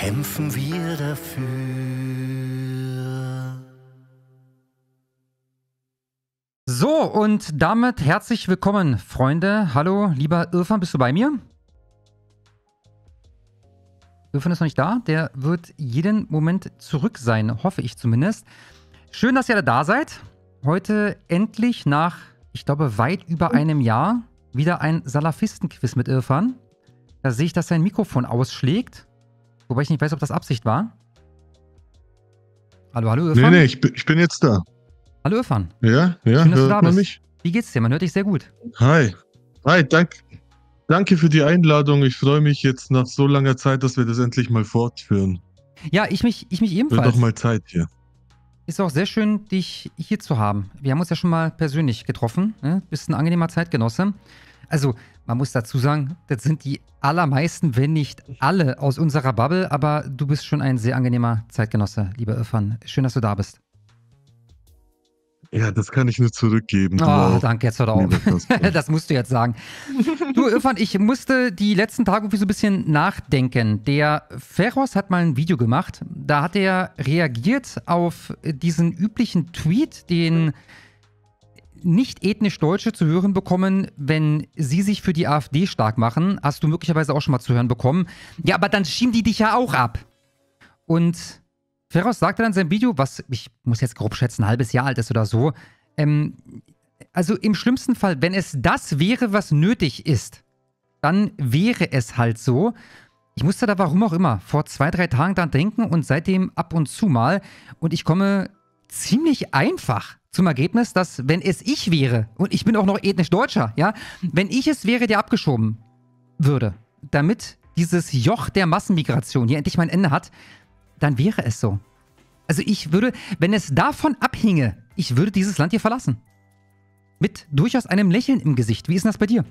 kämpfen wir dafür. So, und damit herzlich willkommen, Freunde. Hallo, lieber Irfan, bist du bei mir? Irfan ist noch nicht da. Der wird jeden Moment zurück sein, hoffe ich zumindest. Schön, dass ihr alle da seid. Heute endlich nach, ich glaube, weit über oh. einem Jahr wieder ein Salafisten-Quiz mit Irfan. Da sehe ich, dass sein Mikrofon ausschlägt. Wobei ich nicht weiß, ob das Absicht war. Hallo, hallo, Irfan. Nee, nee, ich, bin, ich bin jetzt da. Hallo, Irfan. Ja, ja, Schön, dass hört du da bist. Mich? Wie geht's dir? Man hört dich sehr gut. Hi. Hi, danke. Danke für die Einladung. Ich freue mich jetzt nach so langer Zeit, dass wir das endlich mal fortführen. Ja, ich mich, ich mich ebenfalls. Wird doch mal Zeit hier. Ist auch sehr schön, dich hier zu haben. Wir haben uns ja schon mal persönlich getroffen. Ne? Bist ein angenehmer Zeitgenosse. Also, man muss dazu sagen, das sind die allermeisten, wenn nicht alle aus unserer Bubble, aber du bist schon ein sehr angenehmer Zeitgenosse, lieber Irfan. Schön, dass du da bist. Ja, das kann ich nur zurückgeben. Oh, ah, wow. danke, jetzt hört auf. Nee, das musst du jetzt sagen. Du, Irfan, ich musste die letzten Tage irgendwie so ein bisschen nachdenken. Der Ferros hat mal ein Video gemacht. Da hat er reagiert auf diesen üblichen Tweet, den nicht ethnisch Deutsche zu hören bekommen, wenn sie sich für die AfD stark machen. Hast du möglicherweise auch schon mal zu hören bekommen. Ja, aber dann schieben die dich ja auch ab. Und Ferros sagte dann in seinem Video, was ich muss jetzt grob schätzen, ein halbes Jahr alt ist oder so. Ähm, also im schlimmsten Fall, wenn es das wäre, was nötig ist, dann wäre es halt so. Ich musste da warum auch immer vor zwei, drei Tagen dran denken und seitdem ab und zu mal. Und ich komme ziemlich einfach zum Ergebnis, dass wenn es ich wäre, und ich bin auch noch ethnisch Deutscher, ja, wenn ich es wäre, der abgeschoben würde, damit dieses Joch der Massenmigration hier endlich mein Ende hat, dann wäre es so. Also ich würde, wenn es davon abhinge, ich würde dieses Land hier verlassen. Mit durchaus einem Lächeln im Gesicht. Wie ist denn das bei dir?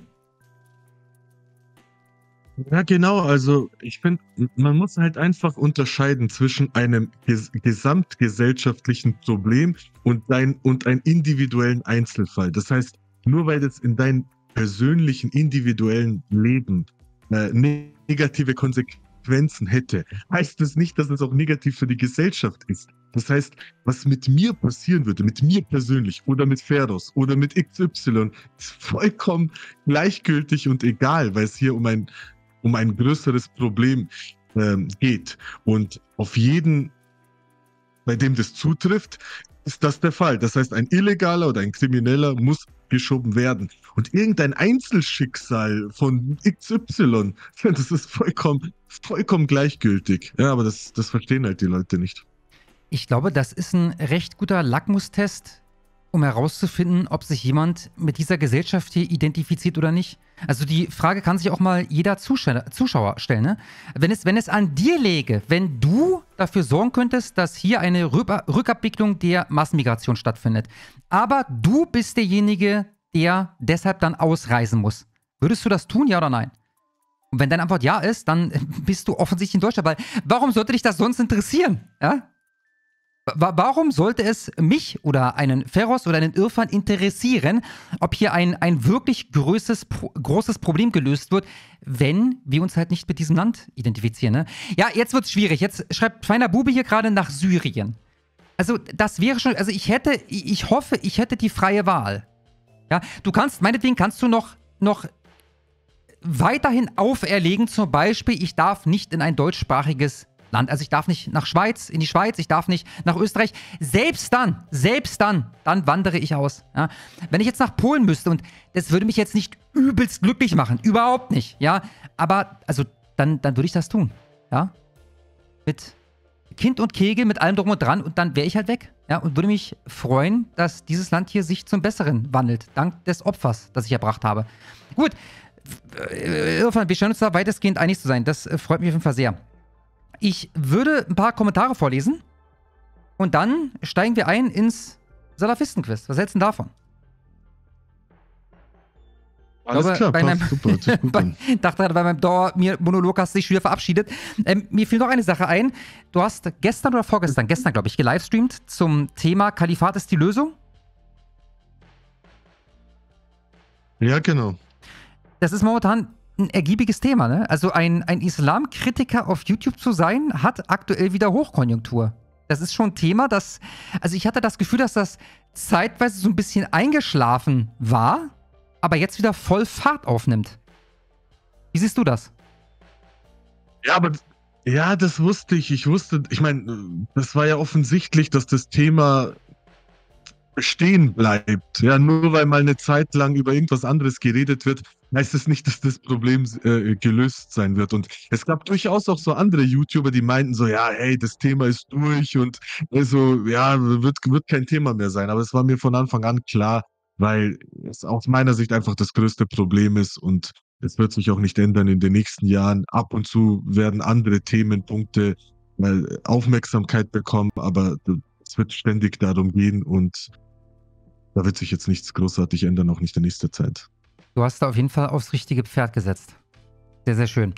Ja, genau. Also ich finde, man muss halt einfach unterscheiden zwischen einem ges gesamtgesellschaftlichen Problem und, dein, und einen individuellen Einzelfall. Das heißt, nur weil das in deinem persönlichen, individuellen Leben äh, negative Konsequenzen hätte, heißt das nicht, dass es auch negativ für die Gesellschaft ist. Das heißt, was mit mir passieren würde, mit mir persönlich oder mit Ferdos oder mit XY, ist vollkommen gleichgültig und egal, weil es hier um ein, um ein größeres Problem ähm, geht. Und auf jeden, bei dem das zutrifft, ist das der Fall. Das heißt, ein Illegaler oder ein Krimineller muss geschoben werden. Und irgendein Einzelschicksal von XY, das ist vollkommen, vollkommen gleichgültig. Ja, aber das, das verstehen halt die Leute nicht. Ich glaube, das ist ein recht guter Lackmustest um herauszufinden, ob sich jemand mit dieser Gesellschaft hier identifiziert oder nicht. Also die Frage kann sich auch mal jeder Zuschauer, stellen. Ne? Wenn, es, wenn es an dir läge, wenn du dafür sorgen könntest, dass hier eine Rückabwicklung der Massenmigration stattfindet, aber du bist derjenige, der deshalb dann ausreisen muss, würdest du das tun, ja oder nein? Und wenn deine Antwort ja ist, dann bist du offensichtlich in Deutschland, weil warum sollte dich das sonst interessieren? Ja? Warum sollte es mich oder einen Ferros oder einen Irfan interessieren, ob hier ein, ein wirklich größes, großes Problem gelöst wird, wenn wir uns halt nicht mit diesem Land identifizieren? Ne? Ja, jetzt wird es schwierig. Jetzt schreibt feiner Bube hier gerade nach Syrien. Also, das wäre schon. Also, ich hätte, ich hoffe, ich hätte die freie Wahl. Ja, du kannst, meinetwegen kannst du noch, noch weiterhin auferlegen, zum Beispiel, ich darf nicht in ein deutschsprachiges Land. Also ich darf nicht nach Schweiz, in die Schweiz, ich darf nicht nach Österreich. Selbst dann, selbst dann, dann wandere ich aus. Ja? Wenn ich jetzt nach Polen müsste und das würde mich jetzt nicht übelst glücklich machen, überhaupt nicht, ja. Aber, also, dann, dann würde ich das tun, ja. Mit Kind und Kegel, mit allem drum und dran und dann wäre ich halt weg, ja. Und würde mich freuen, dass dieses Land hier sich zum Besseren wandelt, dank des Opfers, das ich erbracht habe. Gut, äh, äh, insofern, wir scheinen uns da weitestgehend einig zu sein. Das äh, freut mich auf jeden Fall sehr. Ich würde ein paar Kommentare vorlesen. Und dann steigen wir ein ins Salafistenquiz. Was hältst du davon? Alles glaube, klar, bei passt, einem, super, bei, dachte gerade bei meinem Dauer, mir Monolog hast du dich wieder verabschiedet. Ähm, mir fiel noch eine Sache ein. Du hast gestern oder vorgestern, gestern glaube ich, gelivestreamt zum Thema Kalifat ist die Lösung. Ja, genau. Das ist momentan ein ergiebiges Thema, ne? Also ein, ein Islamkritiker auf YouTube zu sein, hat aktuell wieder Hochkonjunktur. Das ist schon ein Thema, das. Also ich hatte das Gefühl, dass das zeitweise so ein bisschen eingeschlafen war, aber jetzt wieder voll Fahrt aufnimmt. Wie siehst du das? Ja, aber ja, das wusste ich. Ich wusste, ich meine, das war ja offensichtlich, dass das Thema bestehen bleibt. Ja, nur weil mal eine Zeit lang über irgendwas anderes geredet wird, heißt es nicht, dass das Problem äh, gelöst sein wird. Und es gab durchaus auch so andere YouTuber, die meinten so, ja, hey, das Thema ist durch und so, also, ja, wird, wird kein Thema mehr sein. Aber es war mir von Anfang an klar, weil es aus meiner Sicht einfach das größte Problem ist und es wird sich auch nicht ändern in den nächsten Jahren. Ab und zu werden andere Themenpunkte mal äh, Aufmerksamkeit bekommen, aber es wird ständig darum gehen und da wird sich jetzt nichts großartig ändern, auch nicht in nächster Zeit. Du hast da auf jeden Fall aufs richtige Pferd gesetzt. Sehr, sehr schön.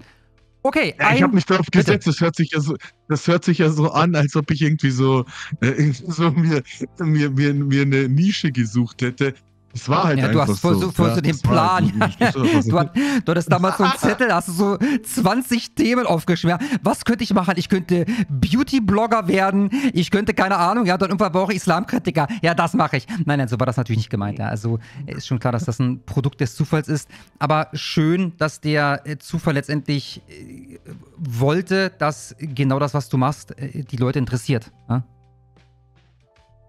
Okay, ja, ich habe mich darauf gesetzt. Das hört, sich ja so, das hört sich ja so an, als ob ich irgendwie so, äh, so mir, mir, mir, mir eine Nische gesucht hätte, das war halt ja, einfach du hast voll so, voll ja, den Plan. Halt ja. du, du hattest damals so einen Zettel, hast du so 20 Themen aufgeschwärmt. Was könnte ich machen? Ich könnte Beauty-Blogger werden. Ich könnte, keine Ahnung, ja, dann irgendwann brauche ich Islamkritiker. Ja, das mache ich. Nein, nein, so war das natürlich nicht gemeint. Ja. Also ist schon klar, dass das ein Produkt des Zufalls ist. Aber schön, dass der äh, Zufall letztendlich äh, wollte, dass genau das, was du machst, äh, die Leute interessiert. Ja?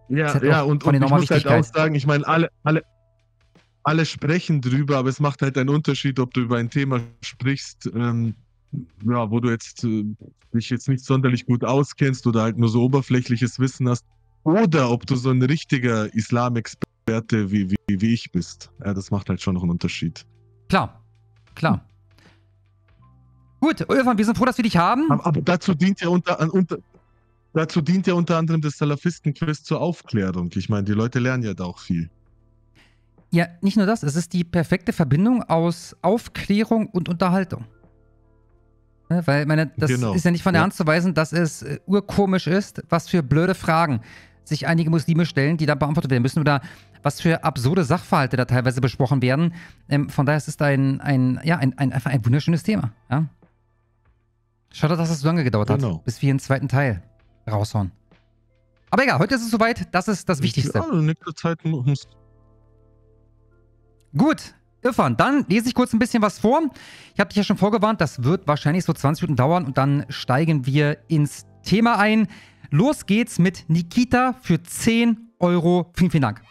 Ja, ja, und, und ich muss halt auch sagen, ich meine, alle, alle, alle sprechen drüber, aber es macht halt einen Unterschied, ob du über ein Thema sprichst, ähm, ja, wo du jetzt äh, dich jetzt nicht sonderlich gut auskennst oder halt nur so oberflächliches Wissen hast, oder ob du so ein richtiger Islamexperte wie, wie, wie ich bist. Ja, das macht halt schon noch einen Unterschied. Klar, klar. Gut, Irfan, wir sind froh, dass wir dich haben. Aber, aber dazu dient ja unter, unter, dazu dient ja unter anderem das Salafisten-Quiz zur Aufklärung. Ich meine, die Leute lernen ja da auch viel. Ja, nicht nur das, es ist die perfekte Verbindung aus Aufklärung und Unterhaltung. Ne, weil, meine, das genau. ist ja nicht von der ja. Hand zu weisen, dass es äh, urkomisch ist, was für blöde Fragen sich einige Muslime stellen, die dann beantwortet werden müssen oder was für absurde Sachverhalte da teilweise besprochen werden. Ähm, von daher ist es ein, ein, ja, ein, ein, einfach ein wunderschönes Thema. Ja? Schade, dass es so lange gedauert genau. hat, bis wir einen zweiten Teil raushauen. Aber egal, heute ist es soweit, das ist das Wichtigste. Ja, eine Zeit muss, Gut, Irfan, dann lese ich kurz ein bisschen was vor. Ich habe dich ja schon vorgewarnt, das wird wahrscheinlich so 20 Minuten dauern und dann steigen wir ins Thema ein. Los geht's mit Nikita für 10 Euro. Vielen, vielen Dank.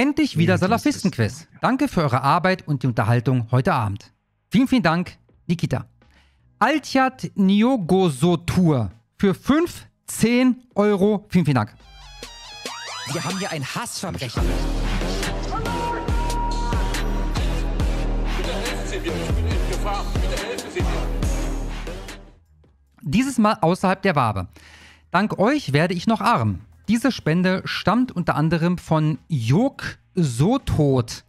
Endlich wieder Salafistenquiz. Danke für eure Arbeit und die Unterhaltung heute Abend. Vielen, vielen Dank, Nikita. Altjad Niogosotur für 5, 10 Euro. Vielen, vielen Dank. Wir haben hier einen Hassverbrecher. Bitte helfen Sie mir, ich bin in Gefahr. Bitte helfen Sie mir. Dieses Mal außerhalb der Wabe. Dank euch werde ich noch arm. Diese Spende stammt unter anderem von Jörg Sotot.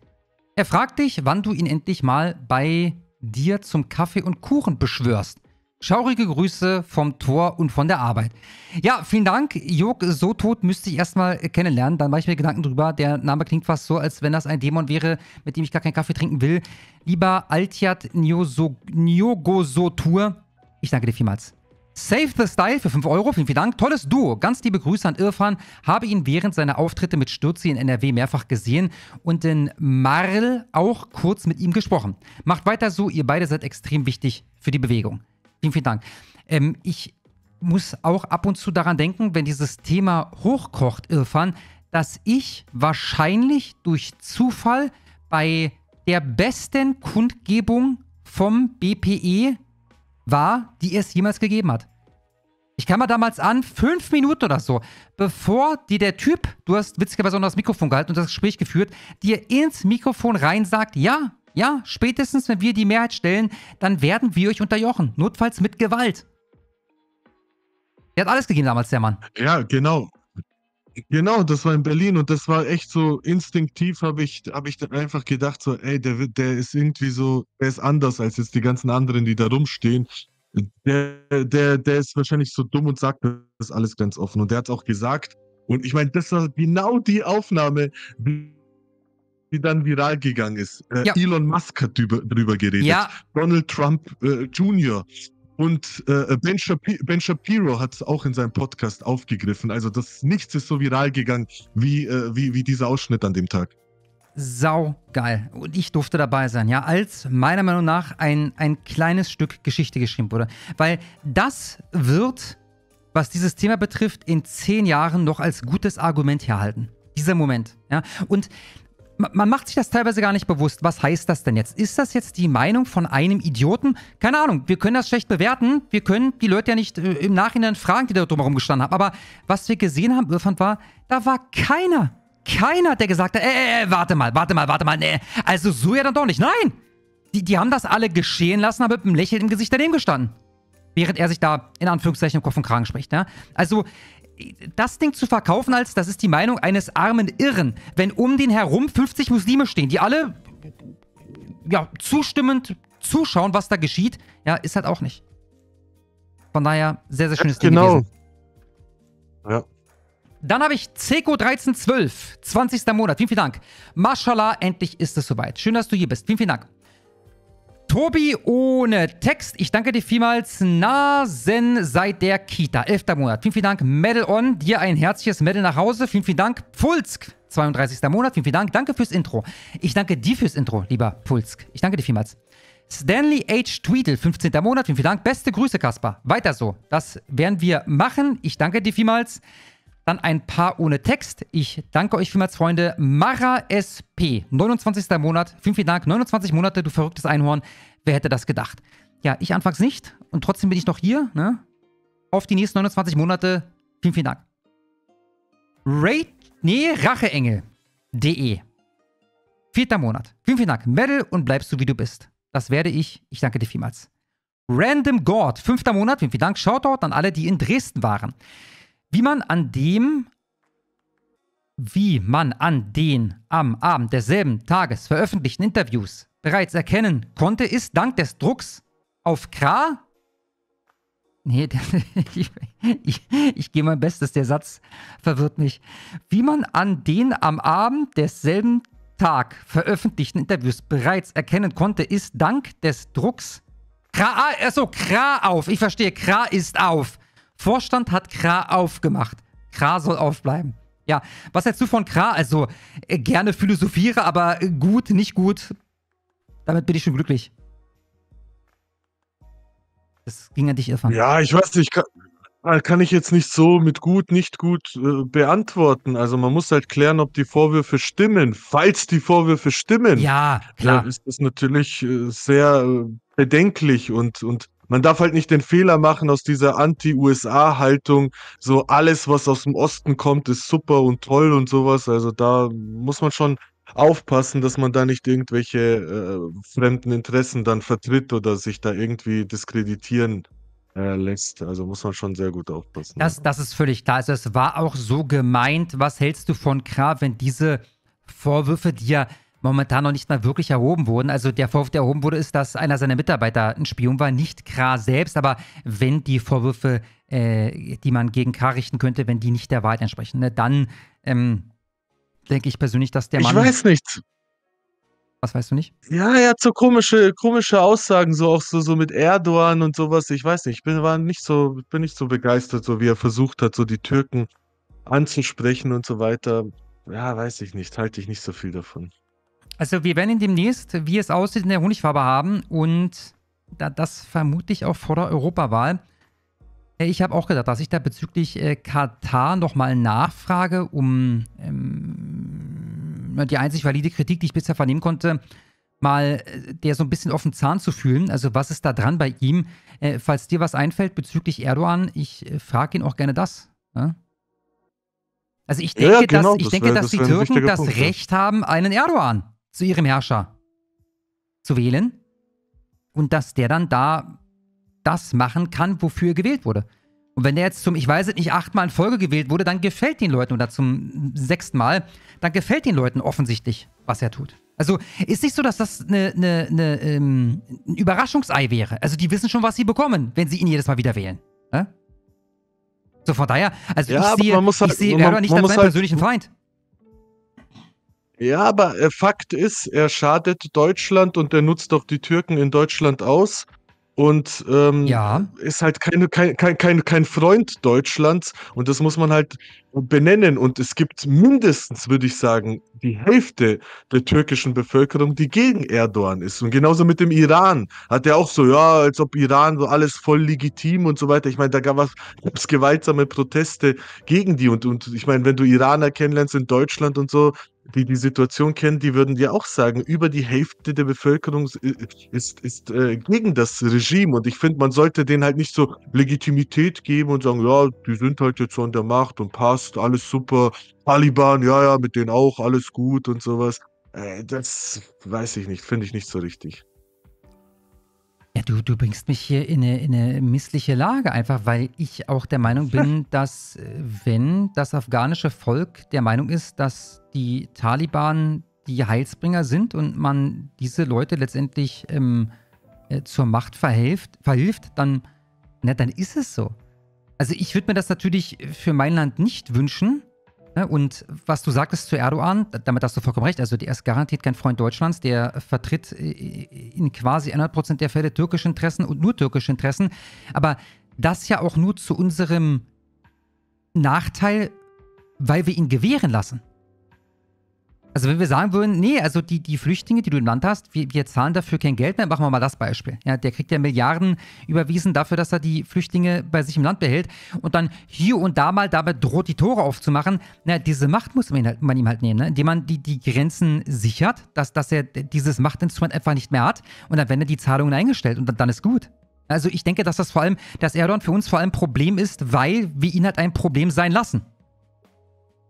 Er fragt dich, wann du ihn endlich mal bei dir zum Kaffee und Kuchen beschwörst. Schaurige Grüße vom Tor und von der Arbeit. Ja, vielen Dank. Jörg, Sotot müsste ich erstmal kennenlernen. Dann mache ich mir Gedanken drüber. Der Name klingt fast so, als wenn das ein Dämon wäre, mit dem ich gar keinen Kaffee trinken will. Lieber Altjad Nyogosotur, ich danke dir vielmals. Save the Style für 5 Euro, vielen, vielen Dank. Tolles Duo. Ganz liebe Grüße an Irfan. Habe ihn während seiner Auftritte mit Stürzi in NRW mehrfach gesehen und in Marl auch kurz mit ihm gesprochen. Macht weiter so, ihr beide seid extrem wichtig für die Bewegung. Vielen, vielen Dank. Ähm, ich muss auch ab und zu daran denken, wenn dieses Thema hochkocht, Irfan, dass ich wahrscheinlich durch Zufall bei der besten Kundgebung vom BPE war, die es jemals gegeben hat. Ich kam mal damals an, fünf Minuten oder so, bevor dir der Typ, du hast witzigerweise auch noch das Mikrofon gehalten und das Gespräch geführt, dir ins Mikrofon rein sagt, ja, ja, spätestens wenn wir die Mehrheit stellen, dann werden wir euch unterjochen, notfalls mit Gewalt. Er hat alles gegeben damals, der Mann. Ja, genau. Genau, das war in Berlin und das war echt so instinktiv, habe ich, hab ich dann einfach gedacht, so, ey, der, der ist irgendwie so, der ist anders als jetzt die ganzen anderen, die da rumstehen. Der, der, der ist wahrscheinlich so dumm und sagt, das ist alles ganz offen. Und der hat es auch gesagt. Und ich meine, das war genau die Aufnahme, die dann viral gegangen ist. Äh, ja. Elon Musk hat drüber, drüber geredet. Ja. Donald Trump äh, Jr. Und äh, ben, Shapiro, ben Shapiro hat es auch in seinem Podcast aufgegriffen. Also das nichts ist so viral gegangen wie, äh, wie, wie dieser Ausschnitt an dem Tag sau geil. Und ich durfte dabei sein, ja, als meiner Meinung nach ein, ein kleines Stück Geschichte geschrieben wurde. Weil das wird, was dieses Thema betrifft, in zehn Jahren noch als gutes Argument herhalten. Dieser Moment. Ja. Und man macht sich das teilweise gar nicht bewusst. Was heißt das denn jetzt? Ist das jetzt die Meinung von einem Idioten? Keine Ahnung, wir können das schlecht bewerten. Wir können die Leute ja nicht äh, im Nachhinein fragen, die da drumherum gestanden haben. Aber was wir gesehen haben, Irfand, war, da war keiner, keiner hat der gesagt hat, äh, äh, äh, warte mal, warte mal, warte mal, nee. Äh, also so ja dann doch nicht. Nein! Die, die haben das alle geschehen lassen, haben mit einem Lächeln im Gesicht daneben gestanden. Während er sich da in Anführungszeichen im Kopf und Kragen spricht. Ne? Also das Ding zu verkaufen als, das ist die Meinung eines armen Irren, wenn um den herum 50 Muslime stehen, die alle ja, zustimmend zuschauen, was da geschieht, ja, ist halt auch nicht. Von daher, sehr, sehr schönes Ding genau. gewesen. Ja. Dann habe ich Zeko1312, 20. Monat. Vielen, vielen Dank. Mashallah, endlich ist es soweit. Schön, dass du hier bist. Vielen, vielen Dank. Tobi ohne Text. Ich danke dir vielmals. Nasen seit der Kita. 11. Monat. Vielen, vielen Dank. Medal on. Dir ein herzliches Medal nach Hause. Vielen, vielen Dank. Pulsk. 32. Monat. Vielen, vielen Dank. Danke fürs Intro. Ich danke dir fürs Intro, lieber Pulsk. Ich danke dir vielmals. Stanley H. Tweedle, 15. Monat. Vielen, vielen Dank. Beste Grüße, Kaspar. Weiter so. Das werden wir machen. Ich danke dir vielmals. Dann ein paar ohne Text. Ich danke euch vielmals, Freunde. Mara SP, 29. Monat. Vielen, vielen Dank. 29 Monate, du verrücktes Einhorn. Wer hätte das gedacht? Ja, ich anfangs nicht. Und trotzdem bin ich noch hier. Ne? Auf die nächsten 29 Monate. Vielen, vielen Dank. Raid, nee, Racheengel.de. Vierter Monat. Vielen, vielen Dank. Medal und bleibst du, wie du bist. Das werde ich. Ich danke dir vielmals. Random God, fünfter Monat. Vielen, vielen Dank. Shoutout an alle, die in Dresden waren. Wie man an dem, wie man an den am Abend derselben Tages veröffentlichten Interviews bereits erkennen konnte, ist dank des Drucks auf Kra. Nee, ich, ich, ich gehe mein Bestes, der Satz verwirrt mich. Wie man an den am Abend desselben Tag veröffentlichten Interviews bereits erkennen konnte, ist dank des Drucks Kra, achso, Kra auf. Ich verstehe, Kra ist auf. Vorstand hat Kra aufgemacht. Kra soll aufbleiben. Ja, was hältst du von Kra? Also, äh, gerne philosophiere, aber gut, nicht gut. Damit bin ich schon glücklich. Das ging an dich, Irfan. Ja, ich weiß nicht, kann, äh, kann ich jetzt nicht so mit gut, nicht gut äh, beantworten. Also man muss halt klären, ob die Vorwürfe stimmen. Falls die Vorwürfe stimmen, ja, klar. Äh, ist das natürlich äh, sehr äh, bedenklich und, und man darf halt nicht den Fehler machen aus dieser Anti-USA-Haltung, so alles, was aus dem Osten kommt, ist super und toll und sowas. Also da muss man schon aufpassen, dass man da nicht irgendwelche äh, fremden Interessen dann vertritt oder sich da irgendwie diskreditieren äh, lässt. Also muss man schon sehr gut aufpassen. Das, das ist völlig klar. Also es war auch so gemeint. Was hältst du von Kra, wenn diese Vorwürfe, die ja momentan noch nicht mal wirklich erhoben wurden. Also der Vorwurf, der erhoben wurde, ist, dass einer seiner Mitarbeiter ein Spion war, nicht Kra selbst. Aber wenn die Vorwürfe, äh, die man gegen Kra richten könnte, wenn die nicht der Wahrheit entsprechen, ne, dann ähm, denke ich persönlich, dass der Mann. Ich weiß nichts. Was weißt du nicht? Ja, er hat so komische, komische Aussagen, so auch so, so mit Erdogan und sowas. Ich weiß nicht, ich bin, war nicht so, bin nicht so begeistert, so wie er versucht hat, so die Türken anzusprechen und so weiter. Ja, weiß ich nicht, halte ich nicht so viel davon. Also wir werden demnächst, wie es aussieht, in der Honigfarbe haben und da, das vermutlich auch vor der Europawahl. Äh, ich habe auch gedacht, dass ich da bezüglich äh, Katar nochmal nachfrage, um ähm, die einzig valide Kritik, die ich bisher vernehmen konnte, mal äh, der so ein bisschen auf den Zahn zu fühlen. Also was ist da dran bei ihm? Äh, falls dir was einfällt bezüglich Erdogan, ich äh, frage ihn auch gerne das. Ja? Ne? Also ich denke, ja, genau, dass, ich das denke, wär, dass das die Türken das Punkt, Recht haben, einen Erdogan zu ihrem Herrscher zu wählen und dass der dann da das machen kann, wofür er gewählt wurde. Und wenn der jetzt zum, ich weiß es nicht, achtmal in Folge gewählt wurde, dann gefällt den Leuten oder zum sechsten Mal, dann gefällt den Leuten offensichtlich, was er tut. Also ist nicht so, dass das eine, eine, eine, ähm, ein Überraschungsei wäre. Also die wissen schon, was sie bekommen, wenn sie ihn jedes Mal wieder wählen. Ja? Ne? So von daher, also ja, ich sehe, halt, ich sehe man, Erdogan nicht man als meinen halt, persönlichen Feind. Ja, aber äh, Fakt ist, er schadet Deutschland und er nutzt auch die Türken in Deutschland aus und ähm, ja. ist halt keine, kein, kein, kein, kein Freund Deutschlands und das muss man halt benennen. Und es gibt mindestens, würde ich sagen, die Hälfte der türkischen Bevölkerung, die gegen Erdogan ist. Und genauso mit dem Iran hat er auch so, ja, als ob Iran so alles voll legitim und so weiter. Ich meine, da gab es gewaltsame Proteste gegen die. Und, und ich meine, wenn du Iraner kennenlernst in Deutschland und so, die die Situation kennen, die würden dir auch sagen, über die Hälfte der Bevölkerung äh, ist, ist äh, gegen das Regime. Und ich finde, man sollte denen halt nicht so Legitimität geben und sagen, ja, die sind halt jetzt so an der Macht und passt, alles super. Taliban, ja, ja, mit denen auch, alles gut und sowas. Äh, das weiß ich nicht, finde ich nicht so richtig. Ja, du, du bringst mich hier in eine, in eine missliche Lage, einfach weil ich auch der Meinung bin, dass äh, wenn das afghanische Volk der Meinung ist, dass die Taliban die Heilsbringer sind und man diese Leute letztendlich ähm, äh, zur Macht verhilft, verhilft dann, na, dann ist es so. Also ich würde mir das natürlich für mein Land nicht wünschen, Ne? Und was du sagtest zu Erdogan, damit hast du vollkommen recht, also der ist garantiert kein Freund Deutschlands, der vertritt äh, in quasi 100 der Fälle türkische Interessen und nur türkische Interessen, aber das ja auch nur zu unserem Nachteil, weil wir ihn gewähren lassen. Also wenn wir sagen würden, nee, also die, die Flüchtlinge, die du im Land hast, wir, wir zahlen dafür kein Geld mehr, machen wir mal das Beispiel. Ja, der kriegt ja Milliarden überwiesen dafür, dass er die Flüchtlinge bei sich im Land behält und dann hier und da mal dabei droht, die Tore aufzumachen. Na, diese Macht muss man, halt, man ihm halt nehmen, ne? indem man die, die Grenzen sichert, dass, dass er dieses Machtinstrument einfach nicht mehr hat und dann werden die Zahlungen eingestellt und dann, dann ist gut. Also ich denke, dass das vor allem, dass Erdogan für uns vor allem ein Problem ist, weil wir ihn halt ein Problem sein lassen.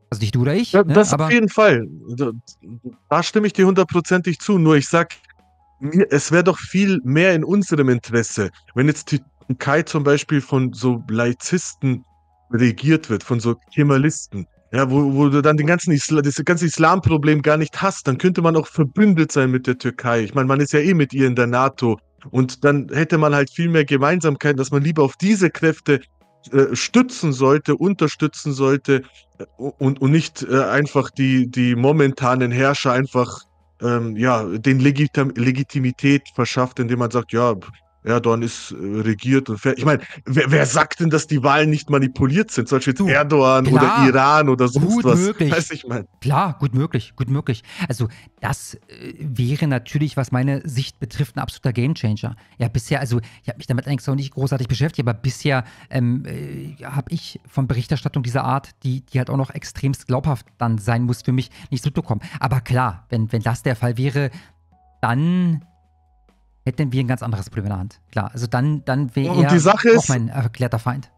Also nicht du oder ich. Ja, ne? Das Aber auf jeden Fall. Da, da stimme ich dir hundertprozentig zu. Nur ich sag, es wäre doch viel mehr in unserem Interesse, wenn jetzt die Türkei zum Beispiel von so Laizisten regiert wird, von so Kemalisten. Ja, wo, wo du dann den ganzen Isla das ganze Islamproblem gar nicht hast, dann könnte man auch verbündet sein mit der Türkei. Ich meine, man ist ja eh mit ihr in der NATO. Und dann hätte man halt viel mehr Gemeinsamkeiten, dass man lieber auf diese Kräfte äh, stützen sollte, unterstützen sollte äh, und, und nicht äh, einfach die, die momentanen Herrscher einfach ähm, ja, den Legitim Legitimität verschafft, indem man sagt, ja, Erdogan ist äh, regiert und fertig. Ich meine, wer, wer, sagt denn, dass die Wahlen nicht manipuliert sind? Zum Beispiel du, Erdogan klar, oder Iran oder sonst gut was. Möglich. Weiß ich mein. Klar, gut möglich, gut möglich. Also das äh, wäre natürlich, was meine Sicht betrifft, ein absoluter Gamechanger. Ja, bisher, also ich habe mich damit eigentlich auch nicht großartig beschäftigt, aber bisher ähm, äh, habe ich von Berichterstattung dieser Art, die, die halt auch noch extremst glaubhaft dann sein muss für mich, nichts mitbekommen. Aber klar, wenn, wenn das der Fall wäre, dann hätten wir ein ganz anderes Problem in der Hand. Klar, also dann, dann wäre er die Sache auch mein erklärter Feind.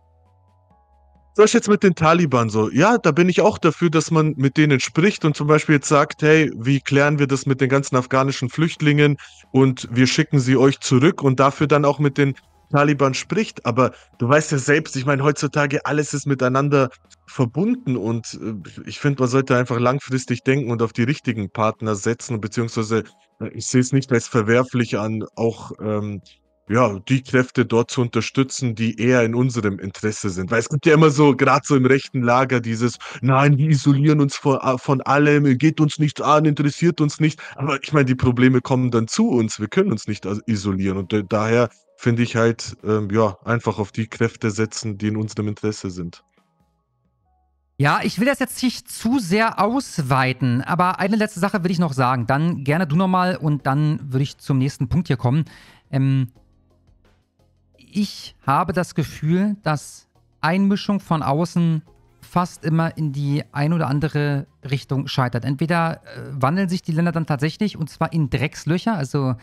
Soll ich jetzt mit den Taliban so? Ja, da bin ich auch dafür, dass man mit denen spricht und zum Beispiel jetzt sagt, hey, wie klären wir das mit den ganzen afghanischen Flüchtlingen und wir schicken sie euch zurück und dafür dann auch mit den Taliban spricht. Aber du weißt ja selbst, ich meine, heutzutage alles ist miteinander verbunden und äh, ich finde, man sollte einfach langfristig denken und auf die richtigen Partner setzen, beziehungsweise ich sehe es nicht als verwerflich an, auch ähm, ja, die Kräfte dort zu unterstützen, die eher in unserem Interesse sind. Weil es gibt ja immer so, gerade so im rechten Lager, dieses, nein, wir isolieren uns von, äh, von allem, geht uns nichts an, interessiert uns nicht. Aber ich meine, die Probleme kommen dann zu uns, wir können uns nicht isolieren. Und daher finde ich halt, ähm, ja, einfach auf die Kräfte setzen, die in unserem Interesse sind. Ja, ich will das jetzt nicht zu sehr ausweiten, aber eine letzte Sache will ich noch sagen. Dann gerne du nochmal und dann würde ich zum nächsten Punkt hier kommen. Ähm, ich habe das Gefühl, dass Einmischung von außen fast immer in die ein oder andere Richtung scheitert. Entweder äh, wandeln sich die Länder dann tatsächlich und zwar in Dreckslöcher, also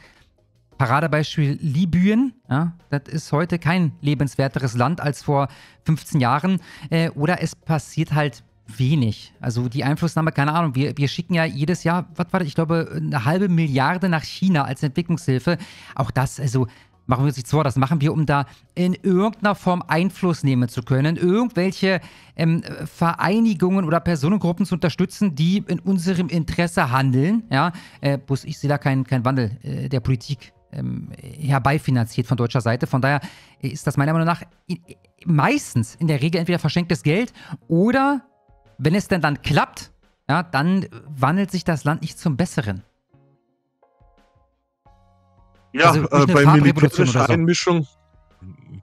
Paradebeispiel Libyen. Ja, das ist heute kein lebenswerteres Land als vor 15 Jahren. Äh, oder es passiert halt wenig. Also die Einflussnahme, keine Ahnung. Wir, wir schicken ja jedes Jahr, was war das? Ich glaube, eine halbe Milliarde nach China als Entwicklungshilfe. Auch das, also machen wir uns nicht vor, das machen wir, um da in irgendeiner Form Einfluss nehmen zu können, irgendwelche ähm, Vereinigungen oder Personengruppen zu unterstützen, die in unserem Interesse handeln. Ja, äh, bloß ich sehe da keinen kein Wandel äh, der Politik ähm, herbeifinanziert von deutscher Seite. Von daher ist das meiner Meinung nach meistens in der Regel entweder verschenktes Geld oder wenn es denn dann klappt, ja, dann wandelt sich das Land nicht zum Besseren. Ja, also äh, bei militärischer so. Einmischung,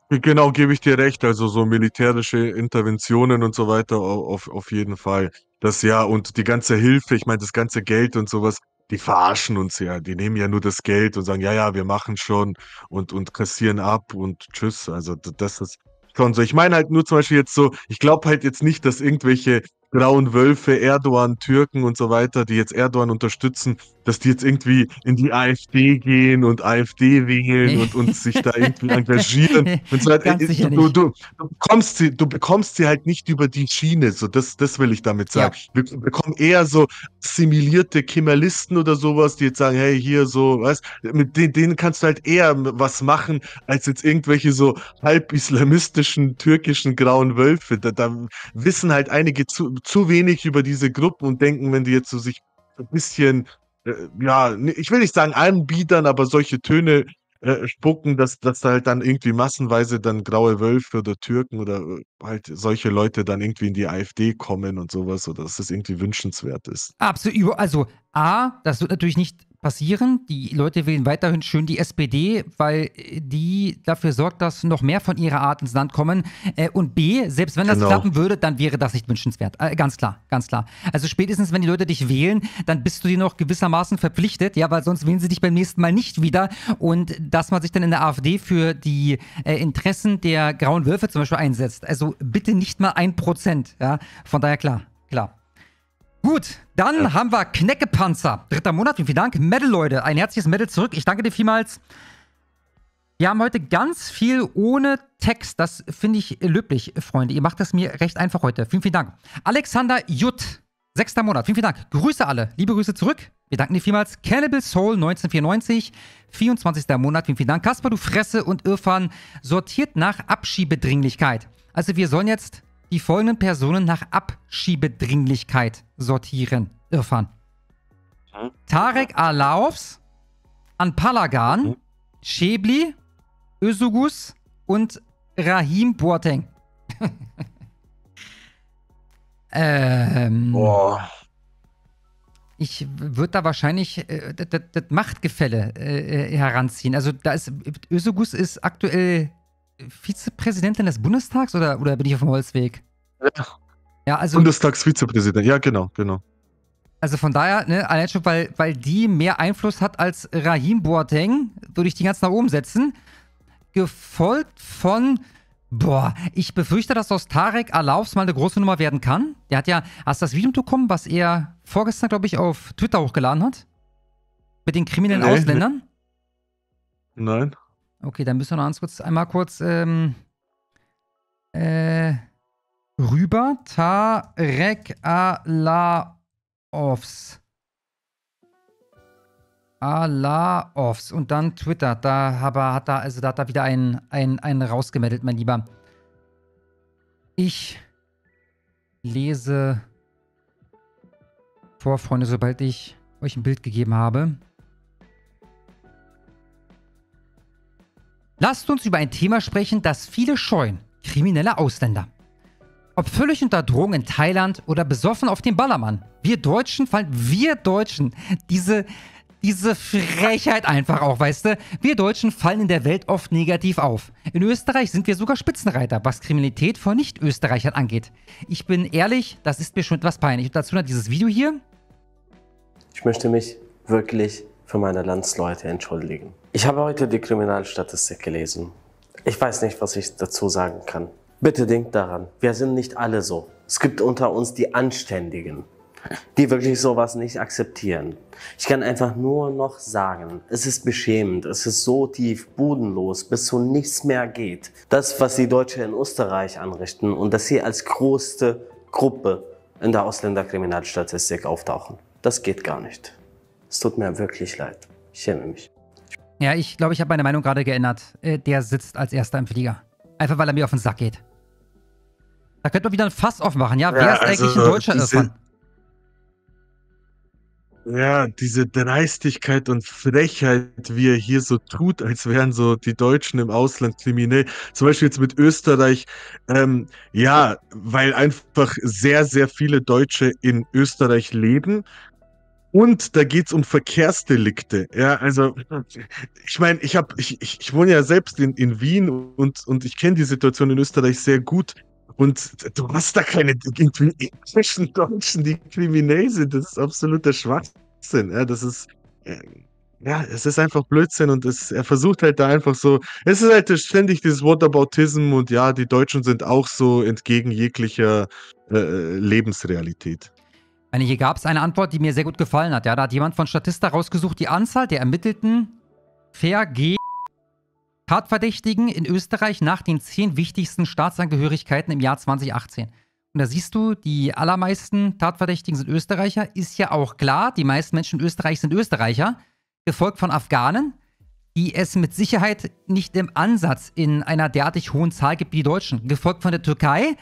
genau, gebe ich dir recht. Also so militärische Interventionen und so weiter auf, auf jeden Fall. Das ja und die ganze Hilfe, ich meine das ganze Geld und sowas, die verarschen uns ja. Die nehmen ja nur das Geld und sagen, ja, ja, wir machen schon und, und kassieren ab und tschüss. Also das ist schon so. Ich meine halt nur zum Beispiel jetzt so, ich glaube halt jetzt nicht, dass irgendwelche grauen Wölfe, Erdogan, Türken und so weiter, die jetzt Erdogan unterstützen, dass die jetzt irgendwie in die AfD gehen und AfD wählen und, und sich da irgendwie engagieren. So halt, du, du, du, bekommst sie, du bekommst sie halt nicht über die Schiene, so das, das will ich damit sagen. Ja. Wir bekommen eher so assimilierte Kemalisten oder sowas, die jetzt sagen, hey, hier so, was, mit denen, denen kannst du halt eher was machen, als jetzt irgendwelche so halb islamistischen türkischen grauen Wölfe. Da, da wissen halt einige zu, zu wenig über diese Gruppen und denken, wenn die jetzt so sich ein bisschen, äh, ja, ich will nicht sagen anbietern, aber solche Töne äh, spucken, dass, dass halt dann irgendwie massenweise dann graue Wölfe oder Türken oder äh, halt solche Leute dann irgendwie in die AfD kommen und sowas oder dass das irgendwie wünschenswert ist. Absolut. Also A, das wird natürlich nicht passieren. Die Leute wählen weiterhin schön die SPD, weil äh, die dafür sorgt, dass noch mehr von ihrer Art ins Land kommen. Äh, und B, selbst wenn das genau. klappen würde, dann wäre das nicht wünschenswert. Äh, ganz klar, ganz klar. Also spätestens, wenn die Leute dich wählen, dann bist du dir noch gewissermaßen verpflichtet, ja, weil sonst wählen sie dich beim nächsten Mal nicht wieder. Und dass man sich dann in der AfD für die Interessen der grauen Wölfe zum Beispiel einsetzt. Also bitte nicht mal ein Prozent, ja. Von daher klar, klar. Gut, dann ja. haben wir Kneckepanzer. Dritter Monat, vielen, vielen Dank. Medal, Leute, ein herzliches Medal zurück. Ich danke dir vielmals. Wir haben heute ganz viel ohne Text. Das finde ich löblich, Freunde. Ihr macht das mir recht einfach heute. Vielen, vielen Dank. Alexander Jutt, sechster Monat. Vielen, vielen Dank. Grüße alle. Liebe Grüße zurück. Wir danken dir vielmals. Cannibal Soul 1994, 24. Monat. Vielen, vielen Dank. Kaspar, du Fresse und Irfan sortiert nach Abschiebedringlichkeit. Also wir sollen jetzt die folgenden Personen nach Abschiebedringlichkeit sortieren. Irfan. Hm? Tarek Alaufs, Anpalagan, hm? Schebli, Ösugus und Rahim Boateng. ähm, Boah. Ich würde da wahrscheinlich äh, das Machtgefälle äh, äh, heranziehen. Also da ist Ösugus ist aktuell Vizepräsidentin des Bundestags oder, oder bin ich auf dem Holzweg? Ja. ja also, Bundestagsvizepräsident, ja, genau, genau. Also von daher, ne, allein schon, weil, weil die mehr Einfluss hat als Rahim Boateng, würde ich die ganz nach oben setzen. Gefolgt von, boah, ich befürchte, dass aus Tarek Alaufs mal eine große Nummer werden kann. Der hat ja, hast du das Video bekommen, was er vorgestern, glaube ich, auf Twitter hochgeladen hat? Mit den kriminellen nee, Ausländern? Nee. Nein. Okay, dann müssen wir noch kurz einmal kurz ähm, äh, rüber. Tarek Alaovs. Alaovs. Und dann Twitter. Da hat er, also da hat er wieder einen, einen, einen rausgemeldet, mein Lieber. Ich lese vor, Freunde, sobald ich euch ein Bild gegeben habe. Lasst uns über ein Thema sprechen, das viele scheuen. Kriminelle Ausländer. Ob völlig unter Drohung in Thailand oder besoffen auf dem Ballermann. Wir Deutschen fallen, wir Deutschen, diese, diese Frechheit einfach auch, weißt du? Wir Deutschen fallen in der Welt oft negativ auf. In Österreich sind wir sogar Spitzenreiter, was Kriminalität von Nicht-Österreichern angeht. Ich bin ehrlich, das ist mir schon etwas peinlich. Und dazu noch dieses Video hier. Ich möchte mich wirklich für meine Landsleute entschuldigen. Ich habe heute die Kriminalstatistik gelesen. Ich weiß nicht, was ich dazu sagen kann. Bitte denkt daran, wir sind nicht alle so. Es gibt unter uns die Anständigen, die wirklich sowas nicht akzeptieren. Ich kann einfach nur noch sagen, es ist beschämend, es ist so tief bodenlos, bis zu nichts mehr geht. Das, was die Deutschen in Österreich anrichten und dass sie als größte Gruppe in der Ausländerkriminalstatistik auftauchen, das geht gar nicht. Es tut mir wirklich leid. Ich schäme mich. Ja, ich glaube, ich habe meine Meinung gerade geändert. Äh, der sitzt als erster im Flieger. Einfach weil er mir auf den Sack geht. Da könnte man wieder ein Fass aufmachen, ja? ja Wer ist also eigentlich ein äh, Deutscher davon? Ja, diese Dreistigkeit und Frechheit, wie er hier so tut, als wären so die Deutschen im Ausland kriminell. Zum Beispiel jetzt mit Österreich. Ähm, ja, weil einfach sehr, sehr viele Deutsche in Österreich leben und da geht es um Verkehrsdelikte. Ja, also ich meine, ich habe, ich, ich, ich, wohne ja selbst in, in Wien und, und ich kenne die Situation in Österreich sehr gut. Und du hast da keine irgendwelchen Deutschen, die kriminell sind. Das ist absoluter Schwachsinn. Ja, das ist. Äh, ja, es ist einfach Blödsinn und es, er versucht halt da einfach so. Es ist halt ständig dieses Whataboutism und ja, die Deutschen sind auch so entgegen jeglicher äh, Lebensrealität. Und hier gab es eine Antwort, die mir sehr gut gefallen hat. Ja, da hat jemand von Statista rausgesucht, die Anzahl der ermittelten verg Tatverdächtigen in Österreich nach den zehn wichtigsten Staatsangehörigkeiten im Jahr 2018. Und da siehst du, die allermeisten Tatverdächtigen sind Österreicher. Ist ja auch klar, die meisten Menschen in Österreich sind Österreicher. Gefolgt von Afghanen, die es mit Sicherheit nicht im Ansatz in einer derartig hohen Zahl gibt wie die Deutschen. Gefolgt von der Türkei,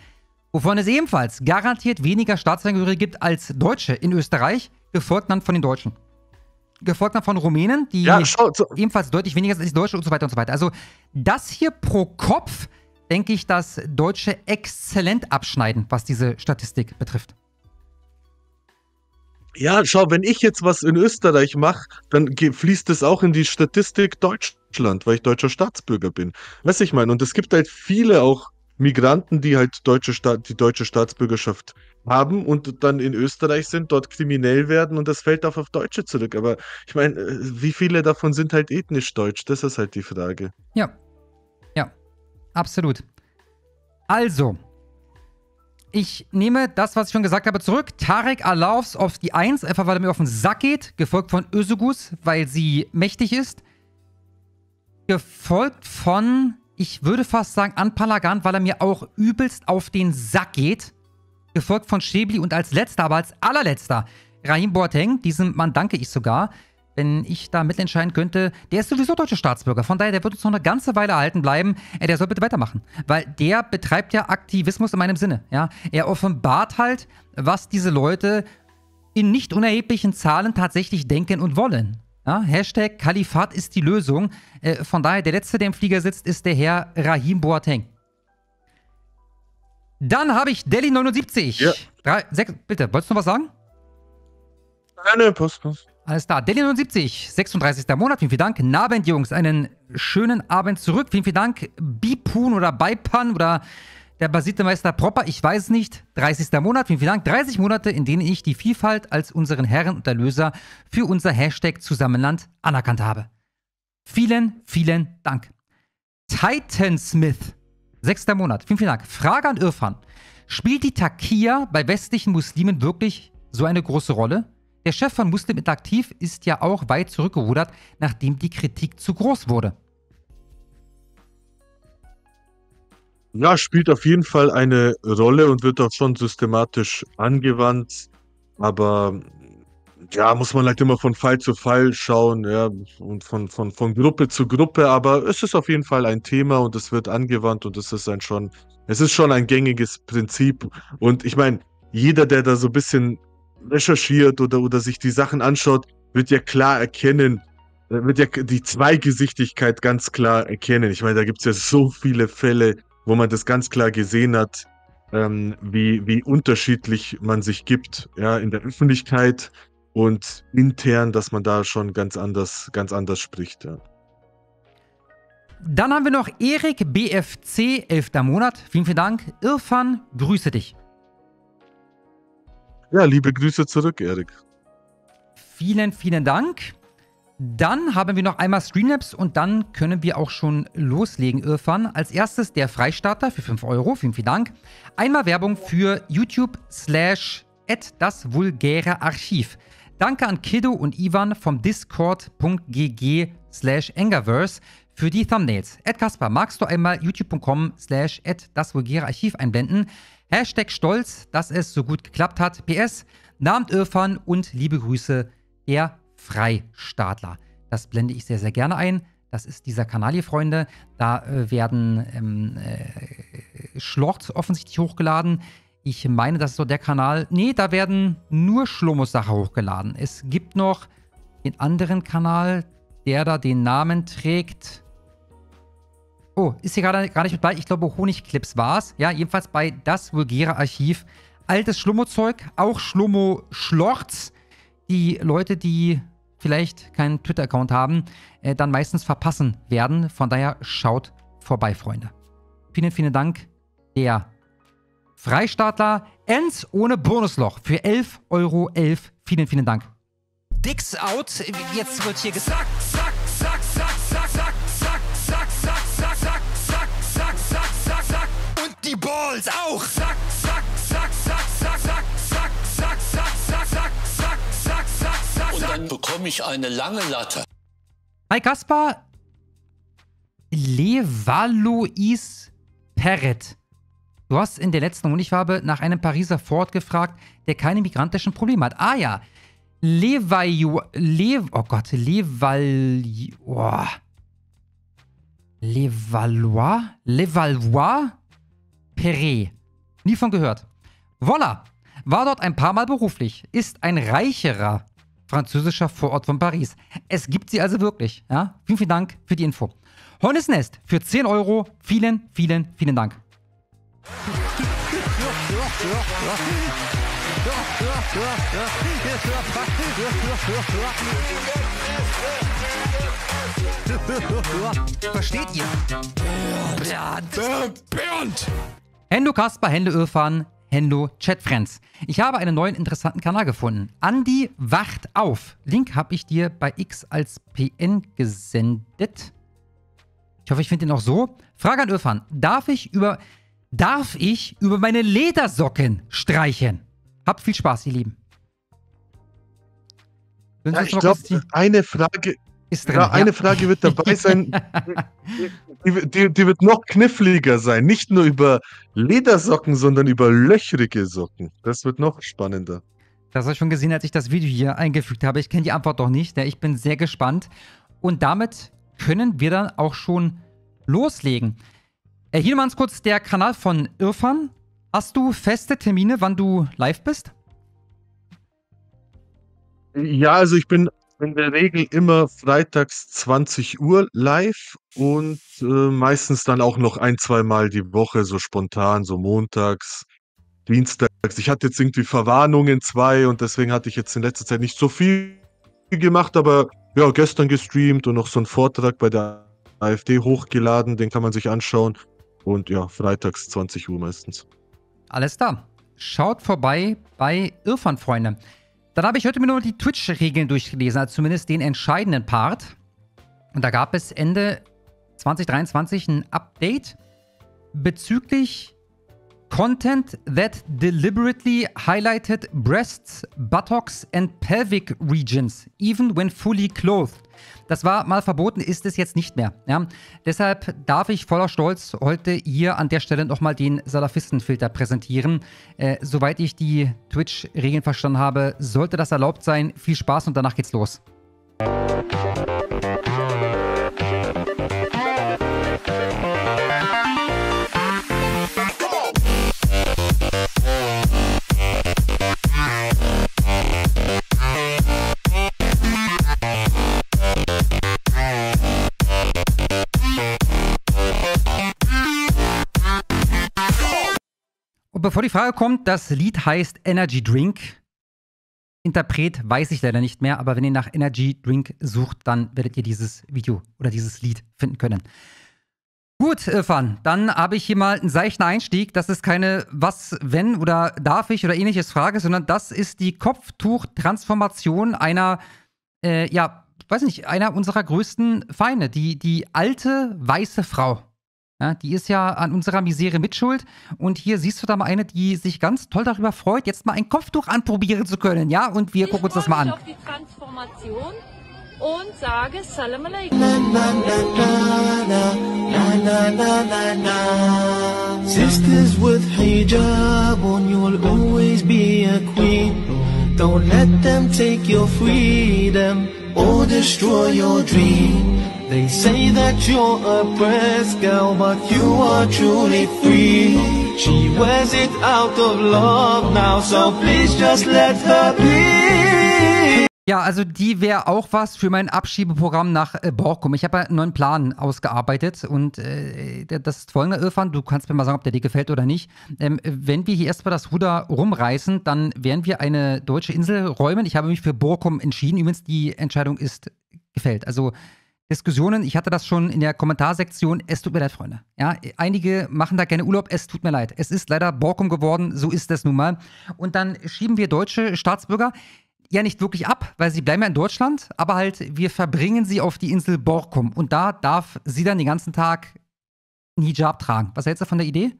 wovon es ebenfalls garantiert weniger Staatsangehörige gibt als Deutsche in Österreich, gefolgt dann von den Deutschen. Gefolgt dann von Rumänen, die ja, schau, so. ebenfalls deutlich weniger sind als Deutsche und so weiter und so weiter. Also das hier pro Kopf, denke ich, dass Deutsche exzellent abschneiden, was diese Statistik betrifft. Ja, schau, wenn ich jetzt was in Österreich mache, dann fließt es auch in die Statistik Deutschland, weil ich deutscher Staatsbürger bin. Weiß ich meine, und es gibt halt viele auch Migranten, die halt deutsche die deutsche Staatsbürgerschaft haben und dann in Österreich sind, dort kriminell werden und das fällt auch auf Deutsche zurück. Aber ich meine, äh, wie viele davon sind halt ethnisch deutsch? Das ist halt die Frage. Ja, ja, absolut. Also, ich nehme das, was ich schon gesagt habe, zurück. Tarek Alaufs auf die Eins, einfach weil er mir auf den Sack geht, gefolgt von Ösegus, weil sie mächtig ist, gefolgt von ich würde fast sagen, an Palagan, weil er mir auch übelst auf den Sack geht. Gefolgt von Schäbli und als letzter, aber als allerletzter, Rahim Boateng. Diesem Mann danke ich sogar, wenn ich da mitentscheiden könnte. Der ist sowieso deutscher Staatsbürger, von daher, der wird uns noch eine ganze Weile erhalten bleiben. Äh, der soll bitte weitermachen, weil der betreibt ja Aktivismus in meinem Sinne. Ja? Er offenbart halt, was diese Leute in nicht unerheblichen Zahlen tatsächlich denken und wollen. Ja, Hashtag Kalifat ist die Lösung. Äh, von daher, der letzte, der im Flieger sitzt, ist der Herr Rahim Boateng. Dann habe ich Delhi 79. Ja. Drei, sechs, bitte, wolltest du noch was sagen? Nein, nein, passt, passt. Alles klar. Delhi 79, 36. Monat. Vielen, vielen Dank. Nabend, Jungs. Einen schönen Abend zurück. Vielen, vielen Dank. Bipun oder Bipan oder der basierte Meister Proper, ich weiß nicht, 30. Monat, vielen, vielen Dank, 30 Monate, in denen ich die Vielfalt als unseren Herren und Erlöser für unser Hashtag Zusammenland anerkannt habe. Vielen, vielen Dank. Titansmith, 6. Monat, vielen, vielen Dank. Frage an Irfan. Spielt die Takia bei westlichen Muslimen wirklich so eine große Rolle? Der Chef von Muslim Interaktiv ist ja auch weit zurückgerudert, nachdem die Kritik zu groß wurde. Ja, spielt auf jeden Fall eine Rolle und wird auch schon systematisch angewandt. Aber ja, muss man halt immer von Fall zu Fall schauen, ja, und von, von, von Gruppe zu Gruppe, aber es ist auf jeden Fall ein Thema und es wird angewandt und es ist ein schon, es ist schon ein gängiges Prinzip. Und ich meine, jeder, der da so ein bisschen recherchiert oder, oder sich die Sachen anschaut, wird ja klar erkennen, äh, wird ja die Zweigesichtigkeit ganz klar erkennen. Ich meine, da gibt es ja so viele Fälle, wo man das ganz klar gesehen hat, ähm, wie, wie unterschiedlich man sich gibt, ja, in der Öffentlichkeit und intern, dass man da schon ganz anders, ganz anders spricht. Ja. Dann haben wir noch Erik BFC, 11. Monat. Vielen, vielen Dank. Irfan, grüße dich. Ja, liebe Grüße zurück, Erik. Vielen, vielen Dank. Dann haben wir noch einmal Streamlabs und dann können wir auch schon loslegen, Irfan. Als erstes der Freistarter für 5 Euro, vielen, vielen Dank. Einmal Werbung für YouTube slash das vulgäre Archiv. Danke an Kiddo und Ivan vom discord.gg slash Angerverse für die Thumbnails. Ed Kaspar, magst du einmal youtube.com slash das vulgäre Archiv einblenden? Hashtag stolz, dass es so gut geklappt hat. PS, Namen Irfan und liebe Grüße, er Freistaatler. Das blende ich sehr, sehr gerne ein. Das ist dieser Kanal hier, Freunde. Da äh, werden ähm, äh, Schlorts offensichtlich hochgeladen. Ich meine, das ist so der Kanal. Nee, da werden nur Schlomo-Sachen hochgeladen. Es gibt noch den anderen Kanal, der da den Namen trägt. Oh, ist hier gerade gar nicht mit bei. Ich glaube, Honigclips war es. Ja, jedenfalls bei das vulgäre Archiv. Altes schlomo zeug auch schlomo schlorts Die Leute, die vielleicht keinen Twitter-Account haben, äh, dann meistens verpassen werden. Von daher schaut vorbei, Freunde. Vielen, vielen Dank. Der Freistaatler Enz ohne Bonusloch für 11,11 ,11 Euro. Vielen, vielen Dank. Dicks out. Jetzt wird hier gesagt. Zack, zack, zack, zack, zack, zack, zack, zack, zack, zack, zack, zack, zack, zack. Und die Balls auch. Zack. bekomme ich eine lange Latte. Hi Kaspar. Levalois Perret. Du hast in der letzten Honigfarbe nach einem Pariser Ford gefragt, der keine migrantischen Probleme hat. Ah ja. Levayu. Lev, oh Gott. Leval. Oh. Levalois? Levalois? Perret. Nie von gehört. Voila! War dort ein paar Mal beruflich, ist ein reicherer französischer Vorort von Paris. Es gibt sie also wirklich. Ja? Vielen, vielen Dank für die Info. Hornes Nest für 10 Euro. Vielen, vielen, vielen Dank. Versteht ihr? Bernd! Bernd! Bernd! Hände Kasper, Hände Irfan, Hello Chat Friends. Ich habe einen neuen interessanten Kanal gefunden. Andy wacht auf. Link habe ich dir bei X als PN gesendet. Ich hoffe, ich finde ihn auch so. Frage an Öfan. Darf ich über darf ich über meine Ledersocken streichen? Habt viel Spaß, ihr Lieben. Ja, ich glaube, eine Frage ist dran. ja, eine ja. Frage wird dabei sein, die, die, die, wird noch kniffliger sein. Nicht nur über Ledersocken, sondern über löchrige Socken. Das wird noch spannender. Das habe ich schon gesehen, als ich das Video hier eingefügt habe. Ich kenne die Antwort doch nicht. Ne? Ich bin sehr gespannt. Und damit können wir dann auch schon loslegen. Äh, hier mal kurz der Kanal von Irfan. Hast du feste Termine, wann du live bist? Ja, also ich bin in der Regel immer freitags 20 Uhr live und äh, meistens dann auch noch ein, zwei Mal die Woche, so spontan, so montags, dienstags. Ich hatte jetzt irgendwie Verwarnungen zwei und deswegen hatte ich jetzt in letzter Zeit nicht so viel gemacht, aber ja, gestern gestreamt und noch so einen Vortrag bei der AfD hochgeladen, den kann man sich anschauen. Und ja, freitags 20 Uhr meistens. Alles da. Schaut vorbei bei Irrfan, Freunde. Dann habe ich heute mir nur die Twitch-Regeln durchgelesen, also zumindest den entscheidenden Part. Und da gab es Ende 2023 ein Update bezüglich Content that deliberately highlighted breasts, buttocks and pelvic regions, even when fully clothed. Das war mal verboten, ist es jetzt nicht mehr. Ja? Deshalb darf ich voller Stolz heute hier an der Stelle nochmal den Salafistenfilter präsentieren. Äh, soweit ich die Twitch-Regeln verstanden habe, sollte das erlaubt sein. Viel Spaß und danach geht's los. Musik bevor die Frage kommt, das Lied heißt Energy Drink. Interpret weiß ich leider nicht mehr, aber wenn ihr nach Energy Drink sucht, dann werdet ihr dieses Video oder dieses Lied finden können. Gut, Irfan, dann habe ich hier mal einen seichten Einstieg. Das ist keine Was, wenn oder darf ich oder ähnliches Frage, sondern das ist die Kopftuchtransformation einer, äh, ja, weiß nicht, einer unserer größten Feinde, die, die alte weiße Frau. Ja, die ist ja an unserer Misere mitschuld. Und hier siehst du da mal eine, die sich ganz toll darüber freut, jetzt mal ein Kopftuch anprobieren zu können. Ja, und wir ich gucken uns das mal an. Auf die Transformation und sage Salam alaikum. Sisters with hijab on, you'll always be a queen. Don't let them take your freedom. or destroy your dream. They say that you're a press girl, but you are truly free. She wears it out of love now, so please just let her be. Ja, also die wäre auch was für mein Abschiebeprogramm nach äh, Borkum. Ich habe ja einen neuen Plan ausgearbeitet und äh, das ist folgender Irrfan. Du kannst mir mal sagen, ob der dir gefällt oder nicht. Ähm, wenn wir hier erstmal das Ruder rumreißen, dann werden wir eine deutsche Insel räumen. Ich habe mich für Borkum entschieden. Übrigens, die Entscheidung ist gefällt. Also Diskussionen, ich hatte das schon in der Kommentarsektion. Es tut mir leid, Freunde. Ja, einige machen da gerne Urlaub. Es tut mir leid. Es ist leider Borkum geworden. So ist das nun mal. Und dann schieben wir deutsche Staatsbürger ja nicht wirklich ab, weil sie bleiben ja in Deutschland, aber halt, wir verbringen sie auf die Insel Borkum und da darf sie dann den ganzen Tag einen Hijab tragen. Was hältst du von der Idee?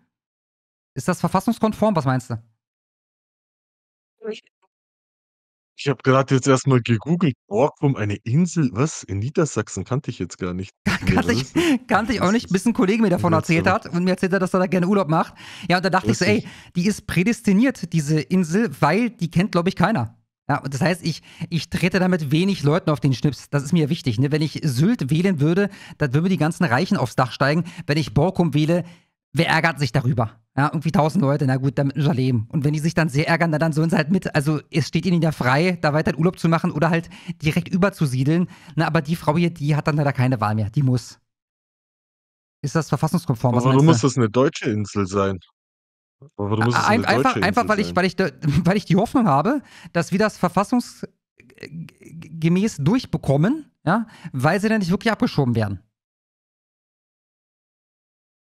Ist das verfassungskonform? Was meinst du? Ich, habe gerade jetzt erstmal gegoogelt, Borkum, eine Insel, was? In Niedersachsen kannte ich jetzt gar nicht. kannte, ich, kannte ich auch nicht, bis ein Kollege mir davon erzählt hat und mir erzählt hat, dass er da gerne Urlaub macht. Ja, und da dachte ich so, ey, die ist prädestiniert, diese Insel, weil die kennt, glaube ich, keiner. Ja, das heißt, ich, ich trete damit wenig Leuten auf den Schnips. Das ist mir wichtig. Ne? Wenn ich Sylt wählen würde, dann würden die ganzen Reichen aufs Dach steigen. Wenn ich Borkum wähle, wer ärgert sich darüber? Ja, irgendwie tausend Leute, na gut, damit müssen leben. Und wenn die sich dann sehr ärgern, na, dann sollen sie halt mit. Also es steht ihnen ja frei, da weiter Urlaub zu machen oder halt direkt überzusiedeln. Na, aber die Frau hier, die hat dann leider keine Wahl mehr. Die muss. Ist das verfassungskonform? Aber du muss das eine deutsche Insel sein. Warum ist es Ein, einfach, einfach weil, ich, weil, ich, weil ich die Hoffnung habe, dass wir das verfassungsgemäß durchbekommen, ja, weil sie dann nicht wirklich abgeschoben werden.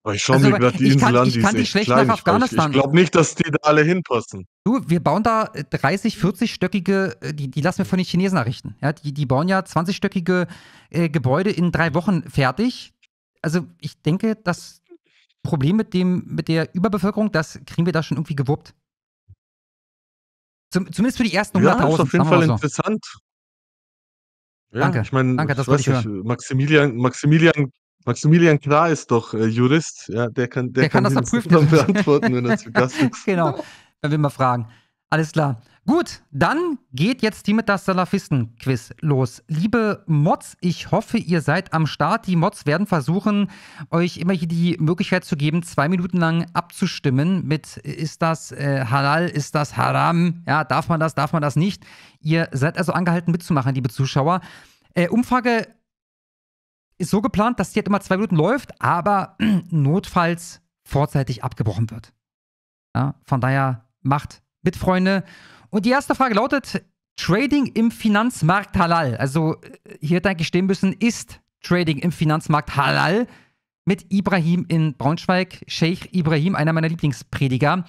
Aber ich schaue also, mir gerade die Insel kann, an, die ist echt schlecht klein. Nach Afghanistan. Ich, ich glaube nicht, dass die da alle hinpassen. Du, wir bauen da 30, äh, 40-stöckige, äh, die, die lassen wir von den Chinesen errichten. Ja, die, die bauen ja 20-stöckige äh, Gebäude in drei Wochen fertig. Also ich denke, dass Problem mit, dem, mit der Überbevölkerung, das kriegen wir da schon irgendwie gewuppt. Zum, zumindest für die ersten 100.000. Ja, ist auf jeden Fall so. interessant. Ja, danke, ich meine, danke, das ich weiß ich nicht, Maximilian, Maximilian, Maximilian Klar ist doch äh, Jurist, ja, der kann, der, der kann, kann das dann prüfen. beantworten, wenn er zu Gast ist. genau, wenn wir mal fragen. Alles klar. Gut, dann geht jetzt die mit das Salafisten-Quiz los. Liebe Mods, ich hoffe, ihr seid am Start. Die Mods werden versuchen, euch immer hier die Möglichkeit zu geben, zwei Minuten lang abzustimmen mit ist das äh, halal, ist das haram, ja, darf man das, darf man das nicht. Ihr seid also angehalten mitzumachen, liebe Zuschauer. Äh, Umfrage ist so geplant, dass die halt immer zwei Minuten läuft, aber notfalls vorzeitig abgebrochen wird. Ja, von daher macht mit, Freunde. Und die erste Frage lautet: Trading im Finanzmarkt halal. Also äh, hier hätte eigentlich stehen müssen: Ist Trading im Finanzmarkt halal? Mit Ibrahim in Braunschweig, Sheikh Ibrahim, einer meiner Lieblingsprediger.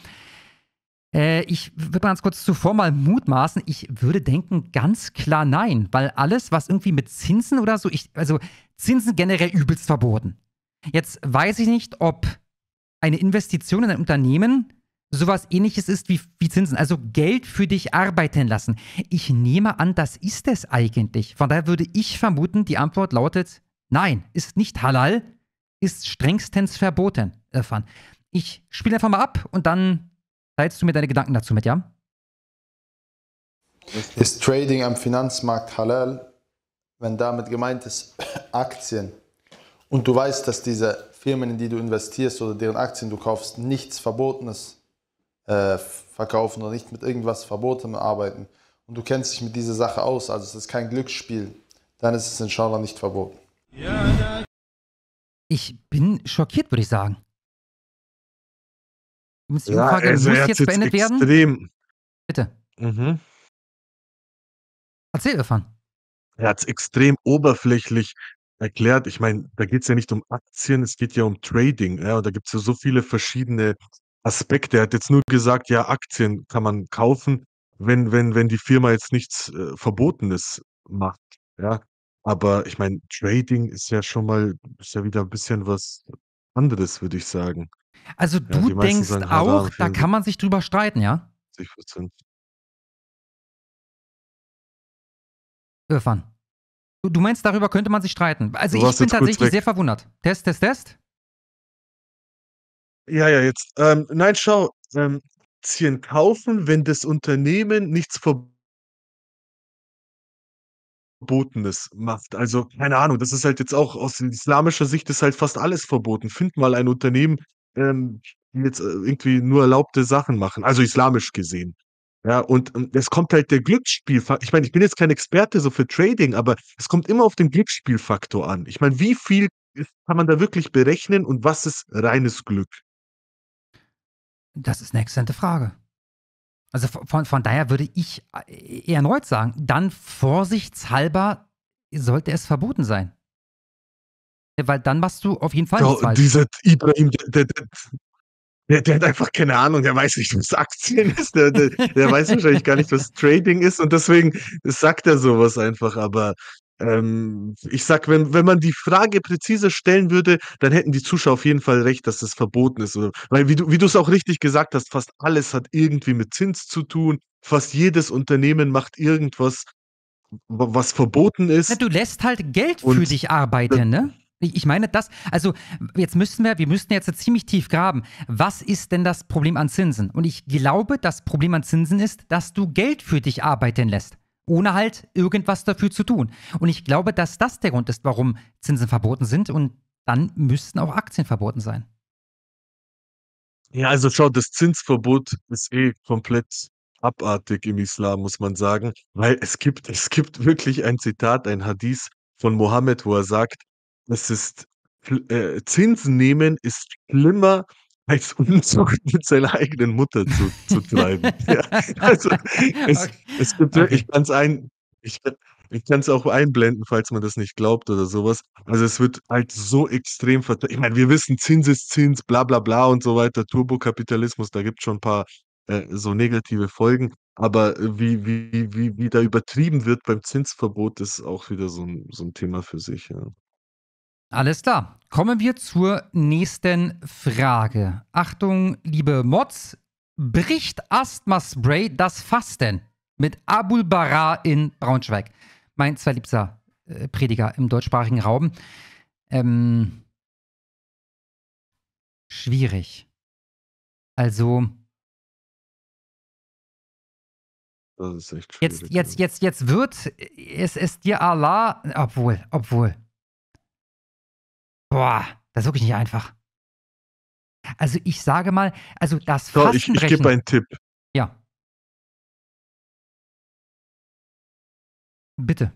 Äh, ich würde mal ganz kurz zuvor mal mutmaßen, ich würde denken, ganz klar nein, weil alles, was irgendwie mit Zinsen oder so, ich, also Zinsen generell übelst verboten. Jetzt weiß ich nicht, ob eine Investition in ein Unternehmen sowas ähnliches ist wie, wie Zinsen. Also Geld für dich arbeiten lassen. Ich nehme an, das ist es eigentlich. Von daher würde ich vermuten, die Antwort lautet nein, ist nicht halal, ist strengstens verboten, Irfan. Ich spiele einfach mal ab und dann teilst du mir deine Gedanken dazu mit, ja? Ist Trading am Finanzmarkt halal, wenn damit gemeint ist Aktien und du weißt, dass diese Firmen, in die du investierst oder deren Aktien du kaufst, nichts verboten ist? Äh, verkaufen oder nicht mit irgendwas Verbotenem arbeiten und du kennst dich mit dieser Sache aus, also es ist kein Glücksspiel, dann ist es in inshallah nicht verboten. Ich bin schockiert, würde ich sagen. die ja, Umfrage also muss jetzt, jetzt extrem. werden? Bitte. Mhm. Erzähl, Irfan. Er hat es extrem oberflächlich erklärt. Ich meine, da geht es ja nicht um Aktien, es geht ja um Trading. Ja, und da gibt es ja so viele verschiedene Aspekt. Er hat jetzt nur gesagt, ja, Aktien kann man kaufen, wenn, wenn, wenn die Firma jetzt nichts äh, Verbotenes macht. Ja. Aber ich meine, Trading ist ja schon mal, ist ja wieder ein bisschen was anderes, würde ich sagen. Also ja, du denkst sagen, auch, da kann man sich drüber streiten, ja? 70%. Irfan. Du, meinst, darüber könnte man sich streiten. Also du ich bin tatsächlich sehr verwundert. Test, Test, Test. Ja, ja, jetzt. Ähm, nein, schau, ähm, Aktien kaufen, wenn das Unternehmen nichts Verbotenes macht. Also, keine Ahnung, das ist halt jetzt auch aus islamischer Sicht ist halt fast alles verboten. Find mal ein Unternehmen, ähm, die jetzt äh, irgendwie nur erlaubte Sachen machen, also islamisch gesehen. Ja, und ähm, es kommt halt der Glücksspielfaktor. Ich meine, ich bin jetzt kein Experte so für Trading, aber es kommt immer auf den Glücksspielfaktor an. Ich meine, wie viel kann man da wirklich berechnen und was ist reines Glück? Das ist eine exzellente Frage. Also von, von daher würde ich äh, erneut sagen, dann vorsichtshalber sollte es verboten sein. Weil dann machst du auf jeden Fall oh, Dieser Ibrahim, der, der, der, der, hat einfach keine Ahnung, der weiß nicht, was Aktien ist, der, der, der weiß wahrscheinlich gar nicht, was Trading ist und deswegen sagt er sowas einfach, aber ähm, ich sag, wenn, wenn man die Frage präzise stellen würde, dann hätten die Zuschauer auf jeden Fall recht, dass das verboten ist. weil, wie du, wie es auch richtig gesagt hast, fast alles hat irgendwie mit Zins zu tun. Fast jedes Unternehmen macht irgendwas, was verboten ist. Ja, du lässt halt Geld für dich arbeiten, ne? Ich meine das, also jetzt müssen wir, wir müssten jetzt ziemlich tief graben. Was ist denn das Problem an Zinsen? Und ich glaube, das Problem an Zinsen ist, dass du Geld für dich arbeiten lässt ohne halt irgendwas dafür zu tun. Und ich glaube, dass das der Grund ist, warum Zinsen verboten sind und dann müssten auch Aktien verboten sein. Ja, also schau, das Zinsverbot ist eh komplett abartig im Islam, muss man sagen, weil es gibt, es gibt wirklich ein Zitat, ein Hadith von Mohammed, wo er sagt, es ist äh, Zinsen nehmen ist schlimmer als Unzucht mit seiner eigenen Mutter zu, zu treiben. ja. Also es, okay. es gibt, okay. ich kann es ein, ich, ich kann es auch einblenden, falls man das nicht glaubt oder sowas. Also es wird halt so extrem verteilt. Ich meine, wir wissen Zins ist Zins, bla bla bla und so weiter, Turbokapitalismus, da gibt es schon ein paar äh, so negative Folgen. Aber äh, wie, wie, wie, wie da übertrieben wird beim Zinsverbot, ist auch wieder so ein, so ein Thema für sich. Ja. Alles klar. Kommen wir zur nächsten Frage. Achtung, liebe Mods, bricht Asthma-Spray das Fasten mit Abul Bara in Braunschweig? Mein zweitliebster äh, Prediger im deutschsprachigen Raum. Ähm, schwierig. Also. Das ist echt schwierig. Jetzt, jetzt, jetzt, jetzt wird es, ist dir Allah, obwohl, obwohl, Boah, das ist wirklich nicht einfach. Also ich sage mal, also das so, Fastenbrechen. ich, ich gebe einen Tipp. Ja. Bitte.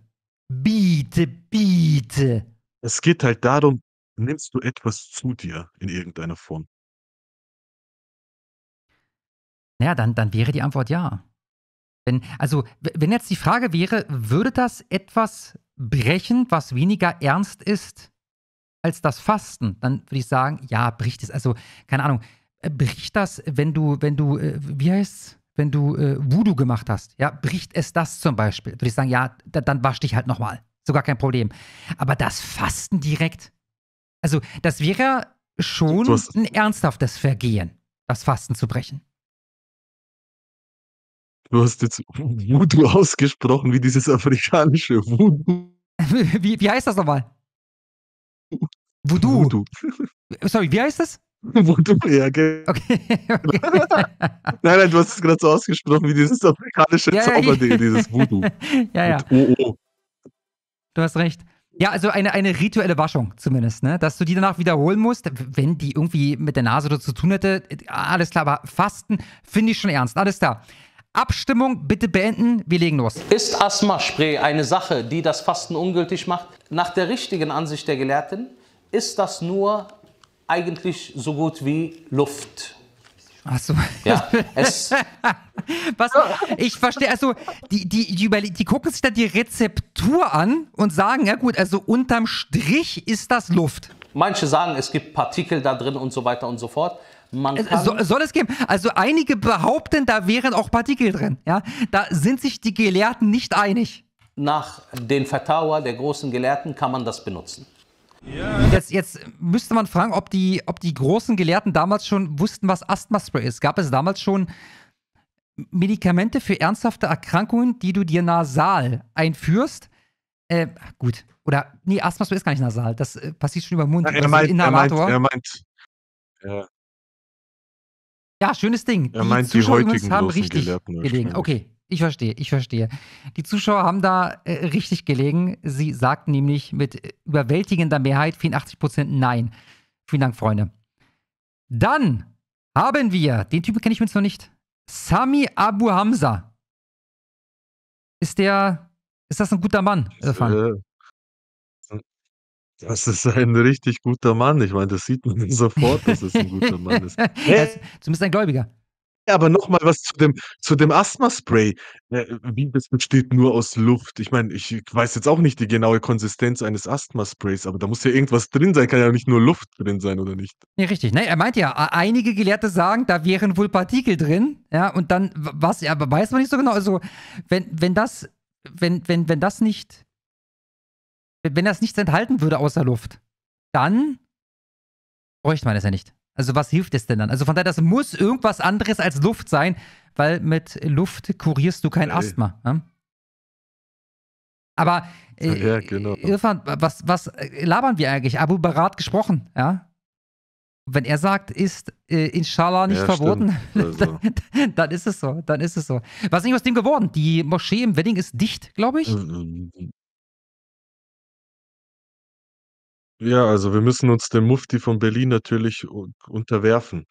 Biete, biete. Es geht halt darum, nimmst du etwas zu dir in irgendeiner Form? Naja, dann, dann wäre die Antwort ja. Wenn, also, wenn jetzt die Frage wäre, würde das etwas brechen, was weniger ernst ist? als das Fasten, dann würde ich sagen, ja, bricht es. Also, keine Ahnung, äh, bricht das, wenn du, wenn du, äh, wie heißt's? Wenn du äh, Voodoo gemacht hast, ja, bricht es das zum Beispiel? Würde ich sagen, ja, da, dann wasch dich halt nochmal. Sogar kein Problem. Aber das Fasten direkt, also das wäre schon hast... ein ernsthaftes Vergehen, das Fasten zu brechen. Du hast jetzt Voodoo ausgesprochen, wie dieses afrikanische Voodoo. wie, wie heißt das nochmal? Voodoo. Voodoo. Äh, sorry, wie heißt das? Voodoo, ja, okay. okay, okay. nein, nein, du hast es gerade so ausgesprochen wie dieses afrikanische ja, Zauberding, ja, dieses Voodoo. ja, ja. Mit oh, Du hast recht. Ja, also eine, eine rituelle Waschung zumindest, ne? Dass du die danach wiederholen musst, wenn die irgendwie mit der Nase oder zu tun hätte. Äh, alles klar, aber Fasten finde ich schon ernst. Alles klar. Abstimmung bitte beenden. Wir legen los. Ist Asthmaspray eine Sache, die das Fasten ungültig macht? Nach der richtigen Ansicht der Gelehrten ist das nur eigentlich so gut wie Luft. Achso. Ja, es. Was, ich verstehe, also die, die, die, die gucken sich da die Rezeptur an und sagen, ja gut, also unterm Strich ist das Luft. Manche sagen, es gibt Partikel da drin und so weiter und so fort. Man äh, kann so, soll es geben. Also einige behaupten, da wären auch Partikel drin. Ja? Da sind sich die Gelehrten nicht einig. Nach den Vertauer der großen Gelehrten kann man das benutzen. Jetzt, jetzt, müsste man fragen, ob die, ob die großen Gelehrten damals schon wussten, was Asthma-Spray ist. Gab es damals schon Medikamente für ernsthafte Erkrankungen, die du dir nasal einführst? Äh, gut. Oder, nee, Asthma-Spray ist gar nicht nasal. Das äh, passiert schon über den Mund. Ja, er, meint, er meint, er meint, äh, ja, schönes Ding. Er die meint, Zuschauer die heutigen haben richtig ne, gelegen. Okay, ich verstehe, ich verstehe. Die Zuschauer haben da äh, richtig gelegen. Sie sagten nämlich mit überwältigender Mehrheit 84 Prozent Nein. Vielen Dank, Freunde. Dann haben wir, den Typen kenne ich übrigens noch nicht, Sami Abu Hamza. Ist der, ist das ein guter Mann? Ist, äh, ja. Das ist ein richtig guter Mann. Ich meine, das sieht man sofort, dass es ein guter Mann ist. er ist zumindest ein Gläubiger. Ja, aber nochmal was zu dem, zu dem Asthma-Spray. Äh, wie das besteht nur aus Luft. Ich meine, ich weiß jetzt auch nicht die genaue Konsistenz eines Asthma-Sprays, aber da muss ja irgendwas drin sein. Kann ja nicht nur Luft drin sein, oder nicht? Nee, richtig. Ne? Er meint ja, einige Gelehrte sagen, da wären wohl Partikel drin. Ja, und dann, was, aber weiß man nicht so genau. Also, wenn, wenn das, wenn, wenn, wenn das nicht wenn das nichts enthalten würde außer Luft, dann bräuchte man das ja nicht. Also was hilft es denn dann? Also von daher, das muss irgendwas anderes als Luft sein, weil mit Luft kurierst du kein hey. Asthma. Ne? Aber äh, ja, genau. Irfan, was, was äh, labern wir eigentlich? Abu Barat gesprochen, ja? Wenn er sagt, ist äh, Inshallah nicht ja, verboten, also. dann ist es so, dann ist es so. Was ist nicht aus dem geworden? Die Moschee im Wedding ist dicht, glaube ich. Äh, äh, Ja, also wir müssen uns dem Mufti von Berlin natürlich unterwerfen.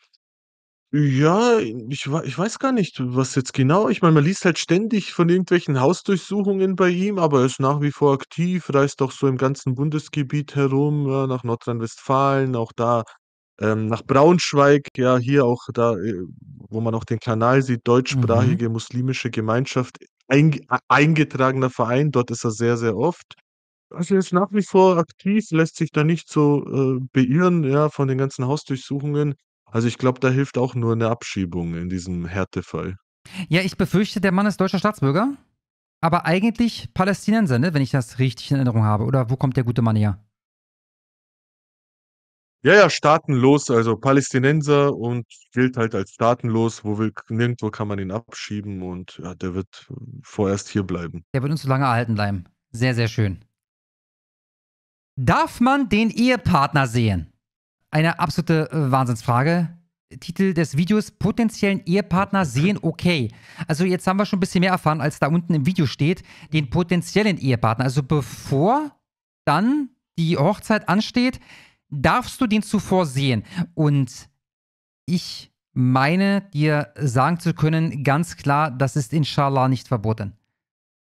Ja, ich ich weiß gar nicht, was jetzt genau ich meine, man liest halt ständig von irgendwelchen Hausdurchsuchungen bei ihm, aber er ist nach wie vor aktiv, reist auch so im ganzen Bundesgebiet herum, ja, nach Nordrhein-Westfalen, auch da, ähm, nach Braunschweig, ja, hier auch da, äh, wo man auch den Kanal sieht, Mhm. deutschsprachige muslimische Gemeinschaft, einge eingetragener Verein, dort ist er sehr, sehr oft. Also, er ist nach wie vor aktiv, lässt sich da nicht so, äh, beirren, ja, von den ganzen Hausdurchsuchungen. Also, ich glaube, da hilft auch nur eine Abschiebung in diesem Härtefall. Ja, ich befürchte, der Mann ist deutscher Staatsbürger, aber eigentlich Palästinenser, ne, wenn ich das richtig in Erinnerung habe. Oder wo kommt der gute Mann her? Ja, ja, staatenlos, also Palästinenser und gilt halt als staatenlos, wo will nirgendwo kann man ihn abschieben und, ja, der wird äh, vorerst hier bleiben. Der wird uns so lange erhalten bleiben. Sehr, sehr schön. Darf man den Ehepartner sehen? Eine absolute äh, Wahnsinnsfrage. Titel des Videos potenziellen Ehepartner sehen okay. Also jetzt haben wir schon ein bisschen mehr erfahren, als da unten im Video steht, den potenziellen Ehepartner. Also bevor dann die Hochzeit ansteht, darfst du den zuvor sehen. Und ich meine dir sagen zu können, ganz klar, das ist inshallah nicht verboten.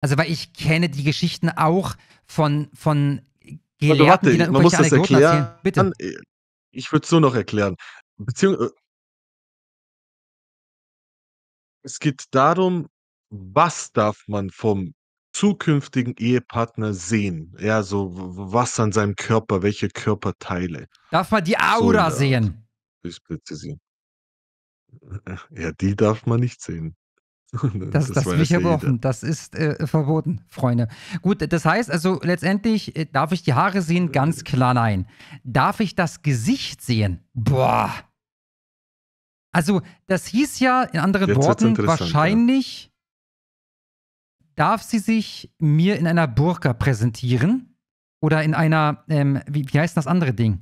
Also weil ich kenne die Geschichten auch von, von Gelehrten, warte, die dann man muss das Anekdoten erklären. Bitte. Dann, äh, ich würde es nur noch erklären. Beziehung, äh, es geht darum, was darf man vom zukünftigen Ehepartner sehen? Ja, so was an seinem Körper, welche Körperteile. Darf man die Aura so, sehen? Ich präzisieren. Äh, ja, die darf man nicht sehen. Das, das, das will ich erworfen. Das ist äh, verboten, Freunde. Gut, das heißt also letztendlich, äh, darf ich die Haare sehen? Ganz klar nein. Darf ich das Gesicht sehen? Boah. Also, das hieß ja in anderen Jetzt Worten wahrscheinlich. Ja darf sie sich mir in einer Burka präsentieren oder in einer, ähm, wie, wie heißt das andere Ding?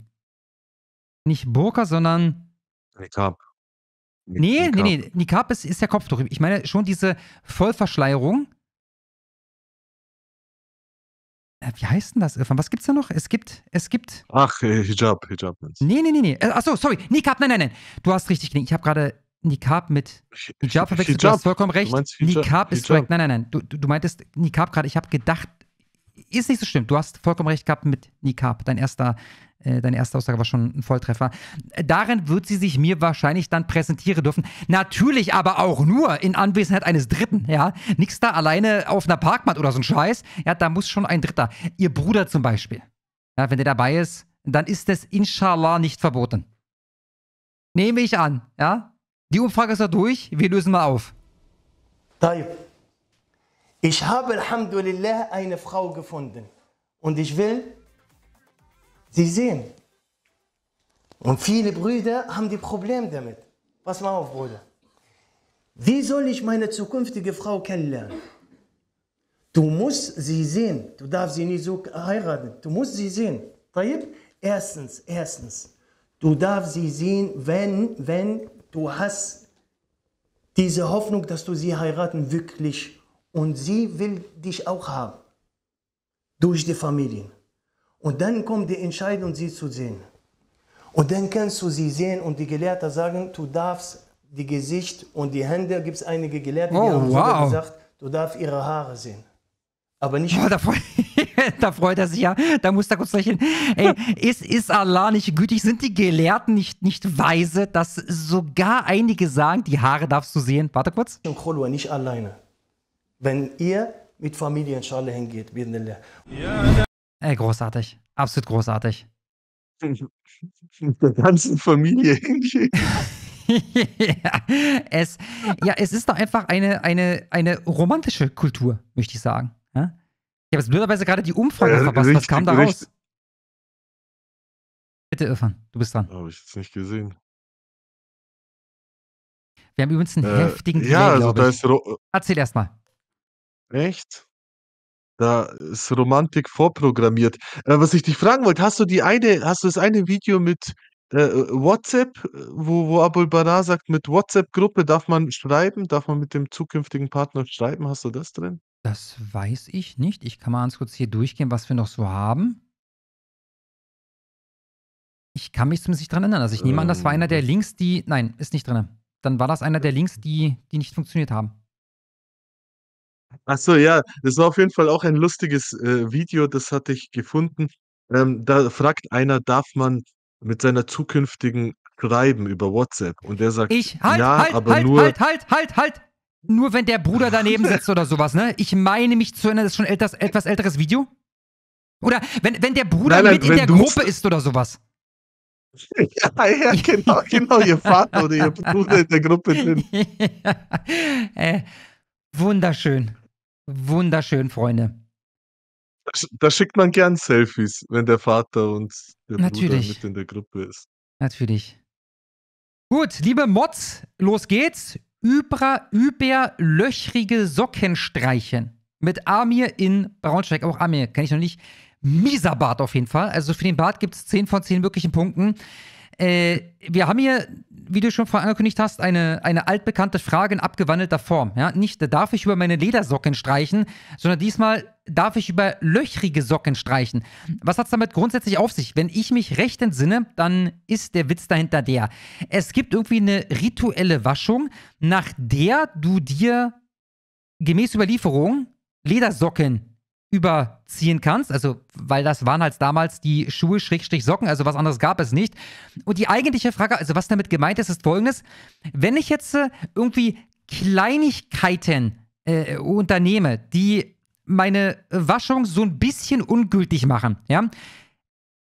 Nicht Burka, sondern Nikab. Nee, Nikab. nee, nee. Nikab ist, ist der Kopf drüber. Ich meine schon diese Vollverschleierung. Äh, wie heißt denn das, Irfan? Was gibt's da noch? Es gibt, es gibt. Ach, äh, Hijab, Hijab. Nee, nee, nee, nee. Äh, Achso, sorry. Nikab, nein, nein, nein. Du hast richtig gelingen. Ich habe gerade Nikab mit Hijab verwechselt. Hijab. Du hast vollkommen recht. Hijab, Nikab ist korrekt. Nein, nein, nein. Du, du meintest Nikab gerade. Ich habe gedacht, ist nicht so schlimm. Du hast vollkommen recht gehabt mit Nikab. Dein erster äh, deine erste Aussage war schon ein Volltreffer. Äh, darin wird sie sich mir wahrscheinlich dann präsentieren dürfen. Natürlich aber auch nur in Anwesenheit eines Dritten, ja. Nix da alleine auf einer Parkmatt oder so ein Scheiß. Ja, da muss schon ein Dritter. Ihr Bruder zum Beispiel. Ja, wenn der dabei ist, dann ist das inshallah nicht verboten. Nehme ich an, ja. Die Umfrage ist ja durch. Wir lösen mal auf. Ich habe, Alhamdulillah, eine Frau gefunden. Und ich will Sie sehen. Und viele Brüder haben die Probleme damit. Pass mal auf, Bruder. Wie soll ich meine zukünftige Frau kennenlernen? Du musst sie sehen. Du darfst sie nicht so heiraten. Du musst sie sehen. Erstens, erstens, du darfst sie sehen, wenn, wenn du hast diese Hoffnung, dass du sie heiraten wirklich und sie will dich auch haben durch die Familien. Und dann kommt die Entscheidung, sie zu sehen. Und dann kannst du sie sehen und die Gelehrten sagen, du darfst die Gesicht und die Hände, gibt es einige Gelehrte, die oh, haben wow. gesagt, du darfst ihre Haare sehen. Aber nicht. Oh, da, freut, da, freut er sich ja. Da muss er kurz rechnen. Ey, ist, ist Allah nicht gütig? Sind die Gelehrten nicht, nicht weise, dass sogar einige sagen, die Haare darfst du sehen? Warte kurz. Und Khulwa nicht alleine. Wenn ihr mit Familie, in Schale hingeht, bitte. Ey, großartig. Absolut großartig. Mit der ganzen Familie hinschicken. ja, es, ja, es ist doch einfach eine, eine, eine romantische Kultur, möchte ich sagen. Ja? Ich habe jetzt blöderweise gerade die Umfrage ja, verpasst. Richtig, Was kam da raus? Bitte, Irfan, du bist dran. Habe ich jetzt nicht gesehen. Wir haben übrigens einen äh, heftigen Delay, Ja, also da ist. Ro Erzähl erstmal. Echt? Da ist Romantik vorprogrammiert. Äh, was ich dich fragen wollte, hast du die eine, hast du das eine Video mit äh, WhatsApp, wo, wo Abul Bara sagt, mit WhatsApp-Gruppe darf man schreiben, darf man mit dem zukünftigen Partner schreiben? Hast du das drin? Das weiß ich nicht. Ich kann mal ganz kurz hier durchgehen, was wir noch so haben. Ich kann mich zumindest nicht dran erinnern. Also ich nehme ähm, an, das war einer der ähm, Links, die. Nein, ist nicht drin. Dann war das einer der Links, die, die nicht funktioniert haben. Achso, ja, das war auf jeden Fall auch ein lustiges, äh, Video, das hatte ich gefunden. Ähm, da fragt einer: „Darf man mit seiner Zukünftigen schreiben über WhatsApp?“ Und der sagt: Ich halt, „Ja, halt, aber halt, nur“ halt, halt, halt, halt! Nur wenn der Bruder daneben sitzt oder sowas, ne? Ich meine mich zu erinnern, das ist schon etwas etwas älteres Video. Oder wenn wenn der Bruder Nein, nein, mit in der Gruppe ist oder sowas. Ja, ja, genau, genau, ihr Vater oder ihr Bruder in der Gruppe drin. Äh, wunderschön. Wunderschön, Freunde. Da schickt man gern Selfies, wenn der Vater und der Natürlich. Bruder mit in der Gruppe ist. Natürlich. Gut, liebe Mods, los geht's. Über, über löchrige Socken streichen. Mit Amir in Braunschweig. Auch Amir kenne ich noch nicht. Mieser Bart auf jeden Fall. Also für den Bart gibt es 10 von 10 möglichen Punkten. Äh, wir haben hier, wie du schon vorhin angekündigt hast, eine, eine altbekannte Frage in abgewandelter Form. Ja? Nicht, äh, darf ich über meine Ledersocken streichen, sondern diesmal darf ich über löchrige Socken streichen. Was hat es damit grundsätzlich auf sich? Wenn ich mich recht entsinne, dann ist der Witz dahinter der. Es gibt irgendwie eine rituelle Waschung, nach der du dir gemäß Überlieferung Ledersocken überziehen kannst, also weil das waren halt damals die Schuhe Schrägstrich Socken, also was anderes gab es nicht. Und die eigentliche Frage, also was damit gemeint ist, ist folgendes: Wenn ich jetzt äh, irgendwie Kleinigkeiten äh, unternehme, die meine Waschung so ein bisschen ungültig machen, ja,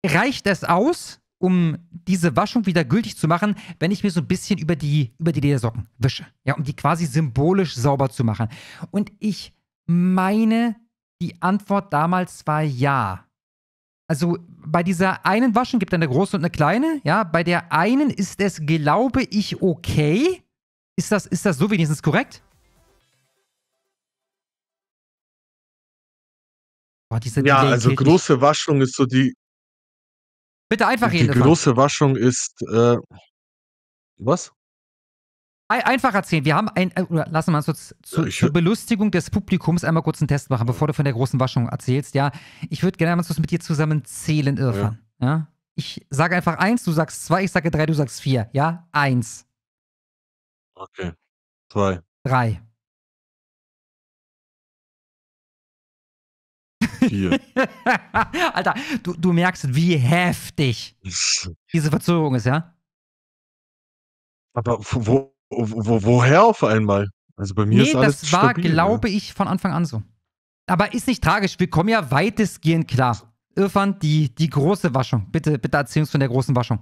reicht es aus, um diese Waschung wieder gültig zu machen, wenn ich mir so ein bisschen über die, über die Ledersocken wische. Ja, um die quasi symbolisch sauber zu machen. Und ich meine, die Antwort damals war ja. Also bei dieser einen Waschen gibt es eine große und eine kleine. Ja, bei der einen ist es, glaube ich, okay. Ist das, ist das so wenigstens korrekt? Boah, diese ja, Delay also große Waschung ist so die. Bitte einfach reden. Die große Waschung ist. Äh, was? Einfach erzählen. Wir haben ein, äh, oder lassen wir uns jetzt zu, ja, zur Belustigung des Publikums einmal kurz einen Test machen, bevor du von der großen Waschung erzählst. Ja, ich würde gerne mal mit dir zusammen zählen, Irfan. Ja. ja. Ich sage einfach eins, du sagst zwei, ich sage drei, du sagst vier. Ja, eins. Okay. Zwei. Drei. Vier. Alter, du, du merkst, wie heftig diese Verzögerung ist, ja? Aber wo wo, woher auf einmal? Also bei mir nee, ist alles das war, stabil, glaube ja. ich, von Anfang an so. Aber ist nicht tragisch. Wir kommen ja weitestgehend klar. Irfan, die, die große Waschung. Bitte, bitte erzähl uns von der großen Waschung.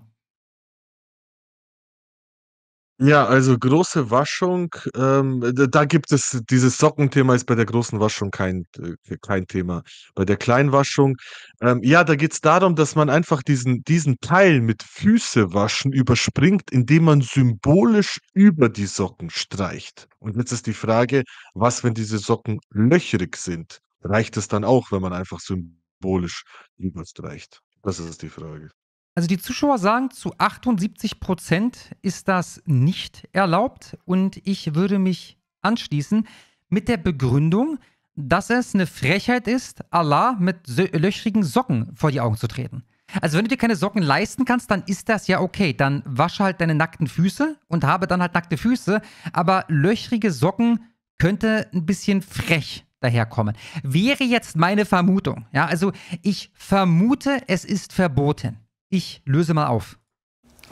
Ja, also große Waschung, ähm, da gibt es dieses Sockenthema ist bei der großen Waschung kein, äh, kein Thema. Bei der Kleinwaschung, ähm, ja, da geht's darum, dass man einfach diesen, diesen Teil mit Füße waschen überspringt, indem man symbolisch über die Socken streicht. Und jetzt ist die Frage, was, wenn diese Socken löchrig sind? Reicht es dann auch, wenn man einfach symbolisch überstreicht? Das ist die Frage. Also die Zuschauer sagen, zu 78 Prozent ist das nicht erlaubt und ich würde mich anschließen mit der Begründung, dass es eine Frechheit ist, Allah mit löchrigen Socken vor die Augen zu treten. Also wenn du dir keine Socken leisten kannst, dann ist das ja okay. Dann wasche halt deine nackten Füße und habe dann halt nackte Füße. Aber löchrige Socken könnte ein bisschen frech daherkommen. Wäre jetzt meine Vermutung. Ja, also ich vermute, es ist verboten. Ich löse mal auf.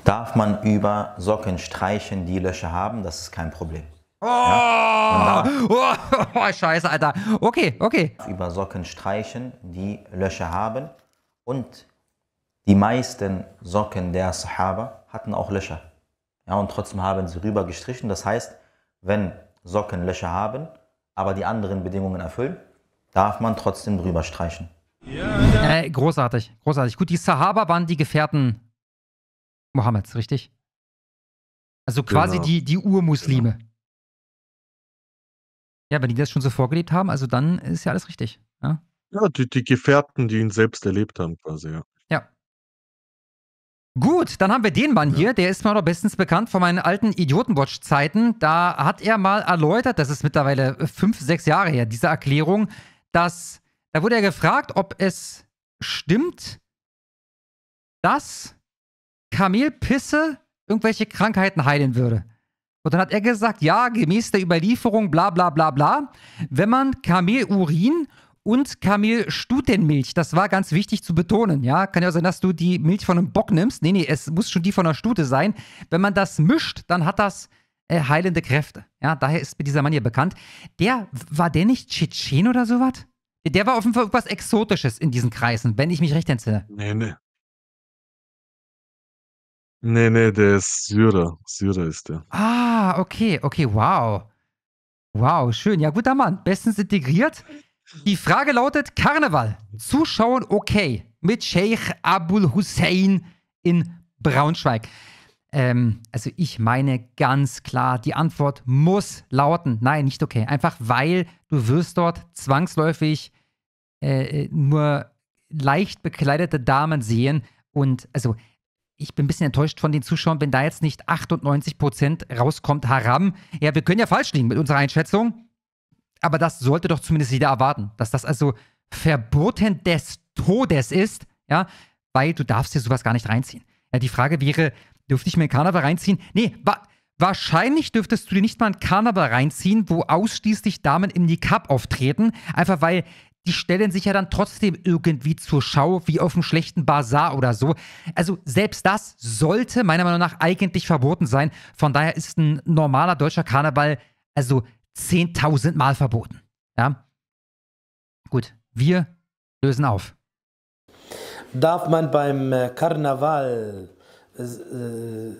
Darf man über Socken streichen, die Löcher haben? Das ist kein Problem. Oh, ja, oh, oh, scheiße, Alter. Okay, okay. Über Socken streichen, die Löcher haben. Und die meisten Socken der Sahaba hatten auch Löcher. Ja, und trotzdem haben sie rüber gestrichen. Das heißt, wenn Socken Löcher haben, aber die anderen Bedingungen erfüllen, darf man trotzdem drüber streichen. Äh, großartig, großartig. Gut, die Sahaba waren die Gefährten Mohammeds, richtig? Also quasi genau. die, die Urmuslime. Genau. Ja, wenn die das schon so vorgelebt haben, also dann ist ja alles richtig. Ja, ja die, die Gefährten, die ihn selbst erlebt haben, quasi, ja. Ja. Gut, dann haben wir den Mann ja. hier, der ist mir noch bestens bekannt von meinen alten Idiotenwatch-Zeiten. Da hat er mal erläutert, das ist mittlerweile fünf, sechs Jahre her, diese Erklärung, dass da wurde er gefragt, ob es stimmt, dass Kamelpisse irgendwelche Krankheiten heilen würde. Und dann hat er gesagt, ja, gemäß der Überlieferung, bla bla bla bla, wenn man Kamelurin und Kamelstutenmilch, das war ganz wichtig zu betonen, ja, kann ja auch sein, dass du die Milch von einem Bock nimmst, nee, nee, es muss schon die von einer Stute sein, wenn man das mischt, dann hat das äh, heilende Kräfte, ja, daher ist dieser Mann hier bekannt. Der, war der nicht Tschetschen oder sowas? Der war offenbar irgendwas Exotisches in diesen Kreisen, wenn ich mich recht entsinne. Nee, nee. Nee, nee, der ist Syrer. Syrer ist der. Ah, okay, okay, wow. Wow, schön. Ja, guter Mann. Bestens integriert. Die Frage lautet: Karneval. Zuschauen okay. Mit Sheikh Abul Hussein in Braunschweig. Ähm, also ich meine ganz klar, die Antwort muss lauten, nein, nicht okay. Einfach weil du wirst dort zwangsläufig äh, äh nur leicht bekleidete Damen sehen. Und also ich bin ein bisschen enttäuscht von den Zuschauern, wenn da jetzt nicht 98% rauskommt, haram. Ja, wir können ja falsch liegen mit unserer Einschätzung. Aber das sollte doch zumindest jeder erwarten, dass das also verboten des Todes ist, ja, weil du darfst dir sowas gar nicht reinziehen. Ja, die Frage wäre, Dürfte ich mir einen Karneval reinziehen? Nee, wa wahrscheinlich dürftest du dir nicht mal einen Karneval reinziehen, wo ausschließlich Damen im Nikab auftreten, einfach weil die stellen sich ja dann trotzdem irgendwie zur Schau, wie auf einem schlechten Bazar oder so. Also selbst das sollte meiner Meinung nach eigentlich verboten sein. Von daher ist ein normaler deutscher Karneval also 10.000 Mal verboten. Ja? Gut, wir lösen auf. Darf man beim äh, Karneval äh, äh,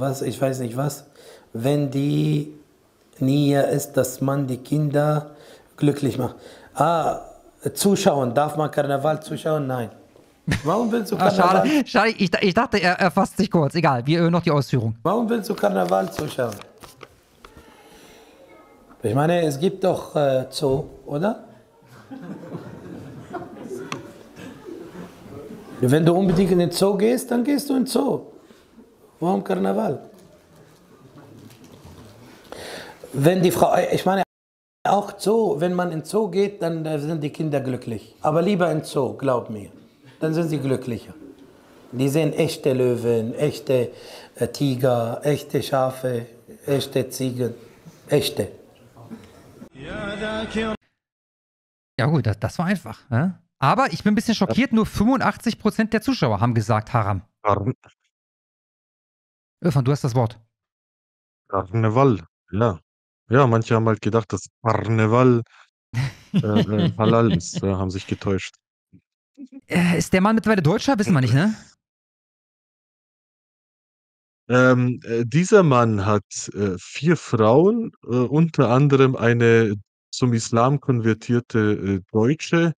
was, ich weiß nicht was, wenn die Nia ist, dass man die Kinder glücklich macht. Ah, zuschauen, darf man Karneval zuschauen? Nein. Warum willst du Karneval? Ah, schade, schade ich, ich, dachte, er, er fasst sich kurz. Egal, wir hören noch die Ausführung. Warum willst du Karneval zuschauen? Ich meine, es gibt doch äh, Zoo, oder? Wenn du unbedingt in den Zoo gehst, dann gehst du in den Zoo. Warum Karneval? Wenn die Frau, ich meine, auch Zoo, wenn man in den Zoo geht, dann sind die Kinder glücklich. Aber lieber in den Zoo, glaub mir. Dann sind sie glücklicher. Die sehen echte Löwen, echte äh, Tiger, echte Schafe, echte Ziegen, echte. Ja gut, das, das war einfach. Ja? Aber ich bin ein bisschen schockiert, nur 85% der Zuschauer haben gesagt Haram. Karn Irfan, du hast das Wort. Karneval, ja. Ja, manche haben halt gedacht, dass Karneval äh, äh halal ist, ja, haben sich getäuscht. Äh, ist der Mann mittlerweile Deutscher? Wissen wir nicht, ne? Ähm, äh, dieser Mann hat äh, vier Frauen, äh, unter anderem eine zum Islam konvertierte äh, Deutsche,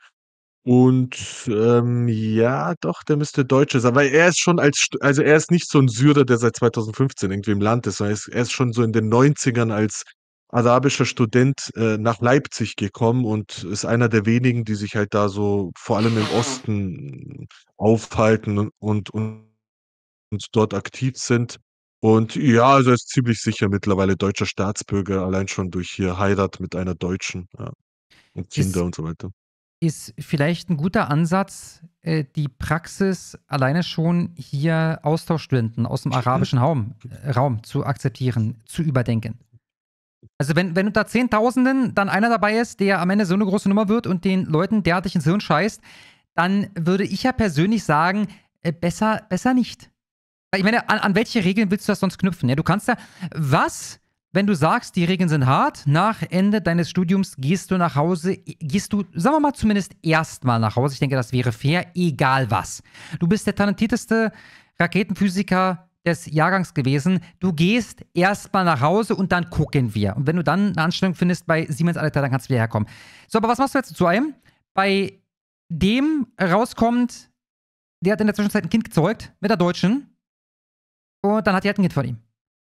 und ähm, ja, doch, der müsste Deutsche sein, weil er ist schon als, also er ist nicht so ein Syrer, der seit 2015 irgendwie im Land ist, sondern er ist, er ist schon so in den 90ern als arabischer Student äh, nach Leipzig gekommen und ist einer der wenigen, die sich halt da so vor allem im ah. Osten aufhalten und, und, und dort aktiv sind. Und ja, also er ist ziemlich sicher mittlerweile deutscher Staatsbürger, allein schon durch hier Heirat mit einer Deutschen ja. und Kinder ist, und so weiter ist vielleicht ein guter Ansatz, äh, die Praxis alleine schon hier Austauschstudenten aus dem arabischen Raum, äh, Raum zu akzeptieren, zu überdenken. Also wenn, wenn unter Zehntausenden dann einer dabei ist, der am Ende so eine große Nummer wird und den Leuten derartig ins Hirn scheißt, dann würde ich ja persönlich sagen, äh, besser, besser nicht. ich meine, an, an welche Regeln willst du das sonst knüpfen? Ja, du kannst ja, was wenn du sagst, die Regeln sind hart, nach Ende deines Studiums gehst du nach Hause, gehst du, sagen wir mal, zumindest erstmal nach Hause. Ich denke, das wäre fair, egal was. Du bist der talentierteste Raketenphysiker des Jahrgangs gewesen. Du gehst erstmal nach Hause und dann gucken wir. Und wenn du dann eine Anstellung findest bei Siemens Alter, dann kannst du wieder herkommen. So, aber was machst du jetzt zu einem? Bei dem rauskommt, der hat in der Zwischenzeit ein Kind gezeugt mit der Deutschen. Und dann hat die halt ein Kind von ihm.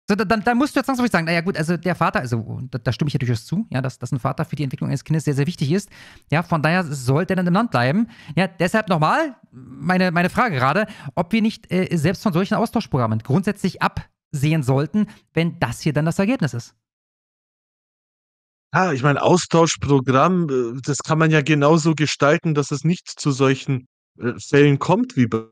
So, dann, dann, musst du jetzt zwangsläufig sagen, naja gut, also der Vater, also da, da, stimme ich ja durchaus zu, ja, dass, dass ein Vater für die Entwicklung eines Kindes sehr, sehr wichtig ist. Ja, von daher sollte er dann im Land bleiben. Ja, deshalb nochmal meine, meine Frage gerade, ob wir nicht äh, selbst von solchen Austauschprogrammen grundsätzlich absehen sollten, wenn das hier dann das Ergebnis ist. Ja, ah, ich meine, Austauschprogramm, äh, das kann man ja genauso gestalten, dass es nicht zu solchen äh, Fällen kommt wie bei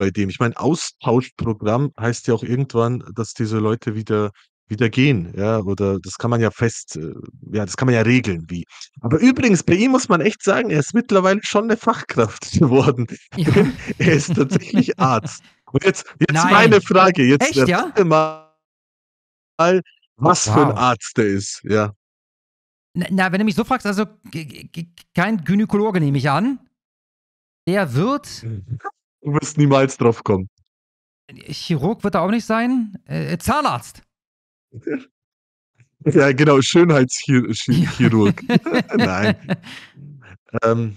bei dem. Ich meine, Austauschprogramm heißt ja auch irgendwann, dass diese Leute wieder wieder gehen, ja, oder das kann man ja fest, äh, ja, das kann man ja regeln, wie. Aber übrigens, bei ihm muss man echt sagen, er ist mittlerweile schon eine Fachkraft geworden. Ja. er ist tatsächlich Arzt. Und jetzt, jetzt Nein. meine Frage, jetzt echt, ja? mal, was wow. für ein Arzt er ist, ja. Na, na, wenn du mich so fragst, also kein Gynäkologe nehme ich an. Der wird mhm. Du wirst niemals drauf kommen. Chirurg wird er auch nicht sein. Äh, äh Zahnarzt. Ja, genau, Schönheitschirurg. Ja. nein. Ähm,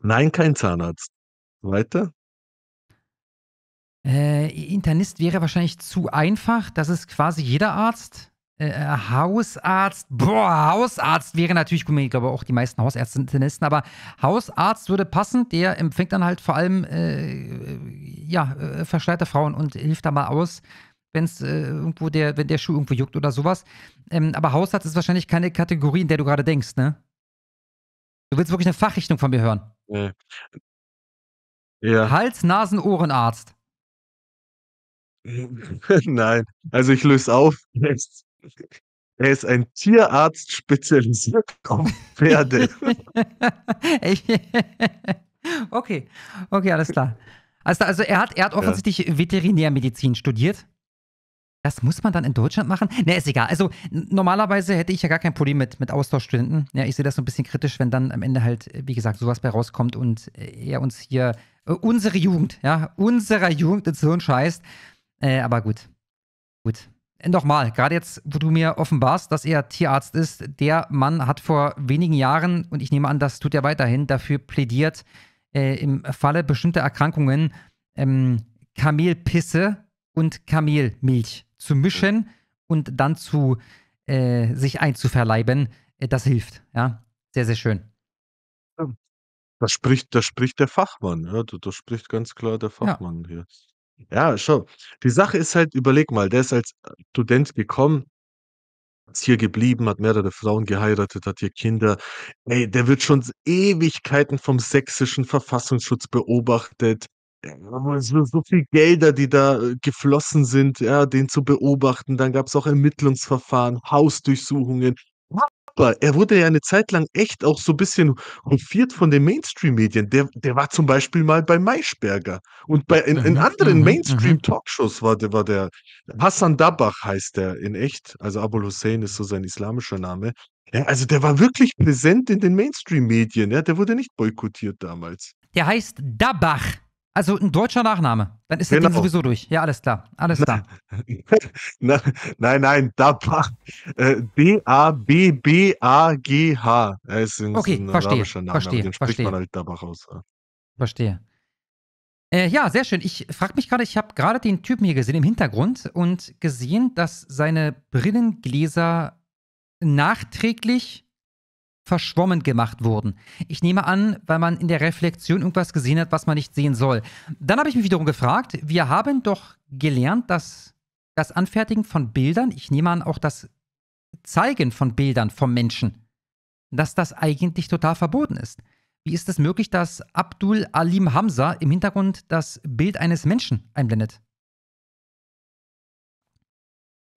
nein, kein Zahnarzt. Weiter. Äh, Internist wäre wahrscheinlich zu einfach. Das ist quasi jeder Arzt äh, Hausarzt, boah, Hausarzt wäre natürlich, ich glaube auch die meisten Hausärzte sind Internisten, aber Hausarzt würde passen, der empfängt dann halt vor allem, äh, ja, äh, versteierte Frauen und hilft da mal aus, wenn es äh, irgendwo der, wenn der Schuh irgendwo juckt oder sowas. Ähm, aber Hausarzt ist wahrscheinlich keine Kategorie, in der du gerade denkst, ne? Du willst wirklich eine Fachrichtung von mir hören. Nee. Ja. Hals, Nasen, Ohrenarzt. Nein, also ich löse auf. Er ist ein Tierarzt spezialisiert auf Pferde. okay, okay, alles klar. Also, also er, hat, er hat offensichtlich ja. Veterinärmedizin studiert. Das muss man dann in Deutschland machen? Ne, ist egal. Also normalerweise hätte ich ja gar kein Problem mit, mit Austauschstudenten. Ja, ich sehe das so ein bisschen kritisch, wenn dann am Ende halt, äh, wie gesagt, sowas bei rauskommt und äh, er uns hier, äh, unsere Jugend, ja, unserer Jugend ins Hirn scheißt. Äh, aber gut. Gut. Nochmal, gerade jetzt, wo du mir offenbarst, dass er Tierarzt ist, der Mann hat vor wenigen Jahren, und ich nehme an, das tut er weiterhin, dafür plädiert, äh, im Falle bestimmter Erkrankungen ähm, Kamelpisse und Kamelmilch zu mischen und dann zu äh, sich einzuverleiben. Äh, das hilft. Ja, sehr, sehr schön. Das spricht, das spricht der Fachmann. Ja, das, das spricht ganz klar der Fachmann ja. hier. Ja, schau. Die Sache ist halt, überleg mal, der ist als äh, Student gekommen, ist hier geblieben, hat mehrere Frauen geheiratet, hat hier Kinder. Ey, der wird schon Ewigkeiten vom sächsischen Verfassungsschutz beobachtet. Ja, aber So, so viel Gelder, die da äh, geflossen sind, ja, den zu beobachten. Dann gab es auch Ermittlungsverfahren, Hausdurchsuchungen. Aber er wurde ja eine Zeit lang echt auch so ein bisschen hofiert von den Mainstream-Medien. Der, der war zum Beispiel mal bei Maischberger und bei in, in mhm, anderen mhm, mhm. Mainstream-Talkshows war der, war der Hassan Dabach heißt der in echt. Also Abul Hussein ist so sein islamischer Name. Ja, also der war wirklich präsent in den Mainstream-Medien. Ja? Der wurde nicht boykottiert damals. Der heißt Dabach. Also ein deutscher Nachname. Dann ist genau. das Ding genau. sowieso durch. Ja, alles klar. Alles klar. nein, nein, nein, Dabach. Äh, D-A-B-B-A-G-H. ist ein, okay, ein verstehe, Name, verstehe, den verstehe. man halt Dabach aus. Ja. Verstehe. Äh, ja, sehr schön. Ich frage mich gerade, ich habe gerade den Typen hier gesehen im Hintergrund und gesehen, dass seine Brillengläser nachträglich verschwommen gemacht wurden. Ich nehme an, weil man in der Reflexion irgendwas gesehen hat, was man nicht sehen soll. Dann habe ich mich wiederum gefragt, wir haben doch gelernt, dass das Anfertigen von Bildern, ich nehme an auch das Zeigen von Bildern vom Menschen, dass das eigentlich total verboten ist. Wie ist es möglich, dass Abdul Alim Hamza im Hintergrund das Bild eines Menschen einblendet?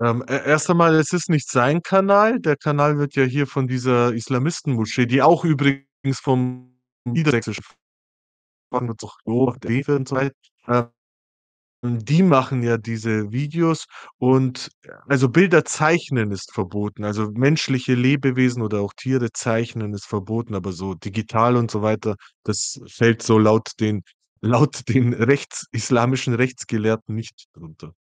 Ähm, e, erst einmal, es ist nicht sein Kanal. Der Kanal wird ja hier von dieser Islamistenmoschee, die auch übrigens vom niedersächsischen und so ähm, die machen ja diese Videos und also Bilder zeichnen ist verboten. Also menschliche Lebewesen oder auch Tiere zeichnen ist verboten, aber so digital und so weiter, das fällt so laut den, laut den rechts, islamischen Rechtsgelehrten nicht drunter.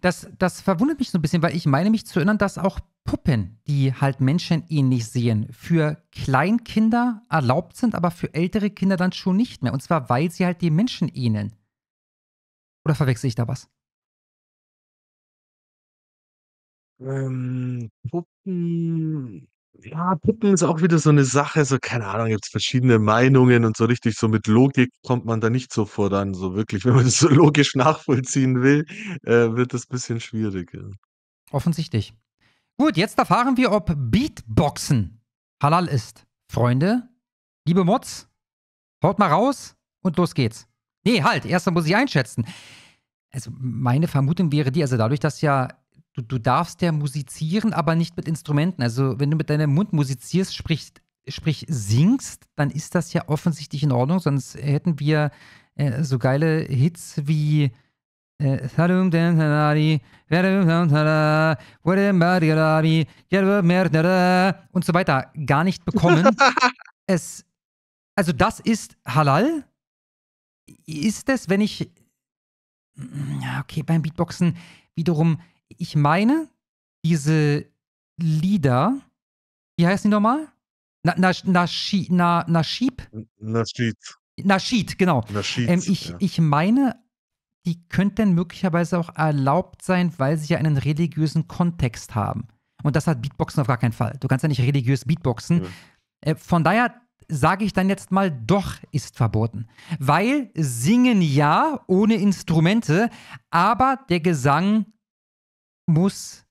Das, das verwundert mich so ein bisschen, weil ich meine mich zu erinnern, dass auch Puppen, die halt Menschen ähnlich sehen, für Kleinkinder erlaubt sind, aber für ältere Kinder dann schon nicht mehr. Und zwar, weil sie halt den Menschen ähneln. Oder verwechsel ich da was? Ähm, Puppen ja, Puppen ist auch wieder so eine Sache, so keine Ahnung, gibt es verschiedene Meinungen und so richtig so mit Logik kommt man da nicht so vor, dann so wirklich, wenn man das so logisch nachvollziehen will, äh, wird das ein bisschen schwierig. Offensichtlich. Gut, jetzt erfahren wir, ob Beatboxen halal ist. Freunde, liebe Mods, haut mal raus und los geht's. Nee, halt, erst dann muss ich einschätzen. Also meine Vermutung wäre die, also dadurch, dass ja du, du darfst ja musizieren, aber nicht mit Instrumenten. Also wenn du mit deinem Mund musizierst, sprich, sprich singst, dann ist das ja offensichtlich in Ordnung, sonst hätten wir äh, so geile Hits wie äh, und so weiter gar nicht bekommen. es, also das ist halal. Ist es, wenn ich, Ja, okay, beim Beatboxen wiederum, ich meine, diese Lieder, wie heißen die nochmal? Na, na, na, na, Naschib? Naschid. Naschid, genau. Naschid, ähm, ich, ja. ich meine, die könnten möglicherweise auch erlaubt sein, weil sie ja einen religiösen Kontext haben. Und das hat Beatboxen auf gar keinen Fall. Du kannst ja nicht religiös Beatboxen. Mhm. Äh, von daher sage ich dann jetzt mal, doch ist verboten. Weil singen ja ohne Instrumente, aber der Gesang muss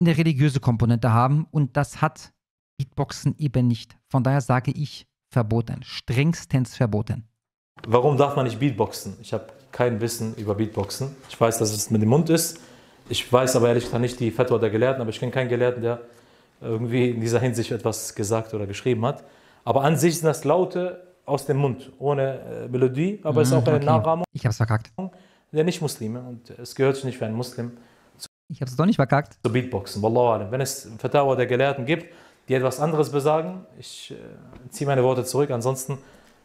eine religiöse Komponente haben und das hat Beatboxen eben nicht. Von daher sage ich verboten, strengstens verboten. Warum darf man nicht Beatboxen? Ich habe kein Wissen über Beatboxen. Ich weiß, dass es mit dem Mund ist. Ich weiß aber ehrlich gesagt nicht die Fatwa der Gelehrten, aber ich kenne keinen Gelehrten, der irgendwie in dieser Hinsicht etwas gesagt oder geschrieben hat. Aber an sich sind das Laute aus dem Mund, ohne äh, Melodie, aber es mm, ist auch mhm, okay. eine Nachahmung. Ich habe es verkackt. Der Nicht-Muslime und es gehört sich nicht für einen Muslim, ich habe es doch nicht verkackt. Zu Beatboxen, Wallah. Wenn es Fatawa der Gelehrten gibt, die etwas anderes besagen, ich äh, ziehe meine Worte zurück. Ansonsten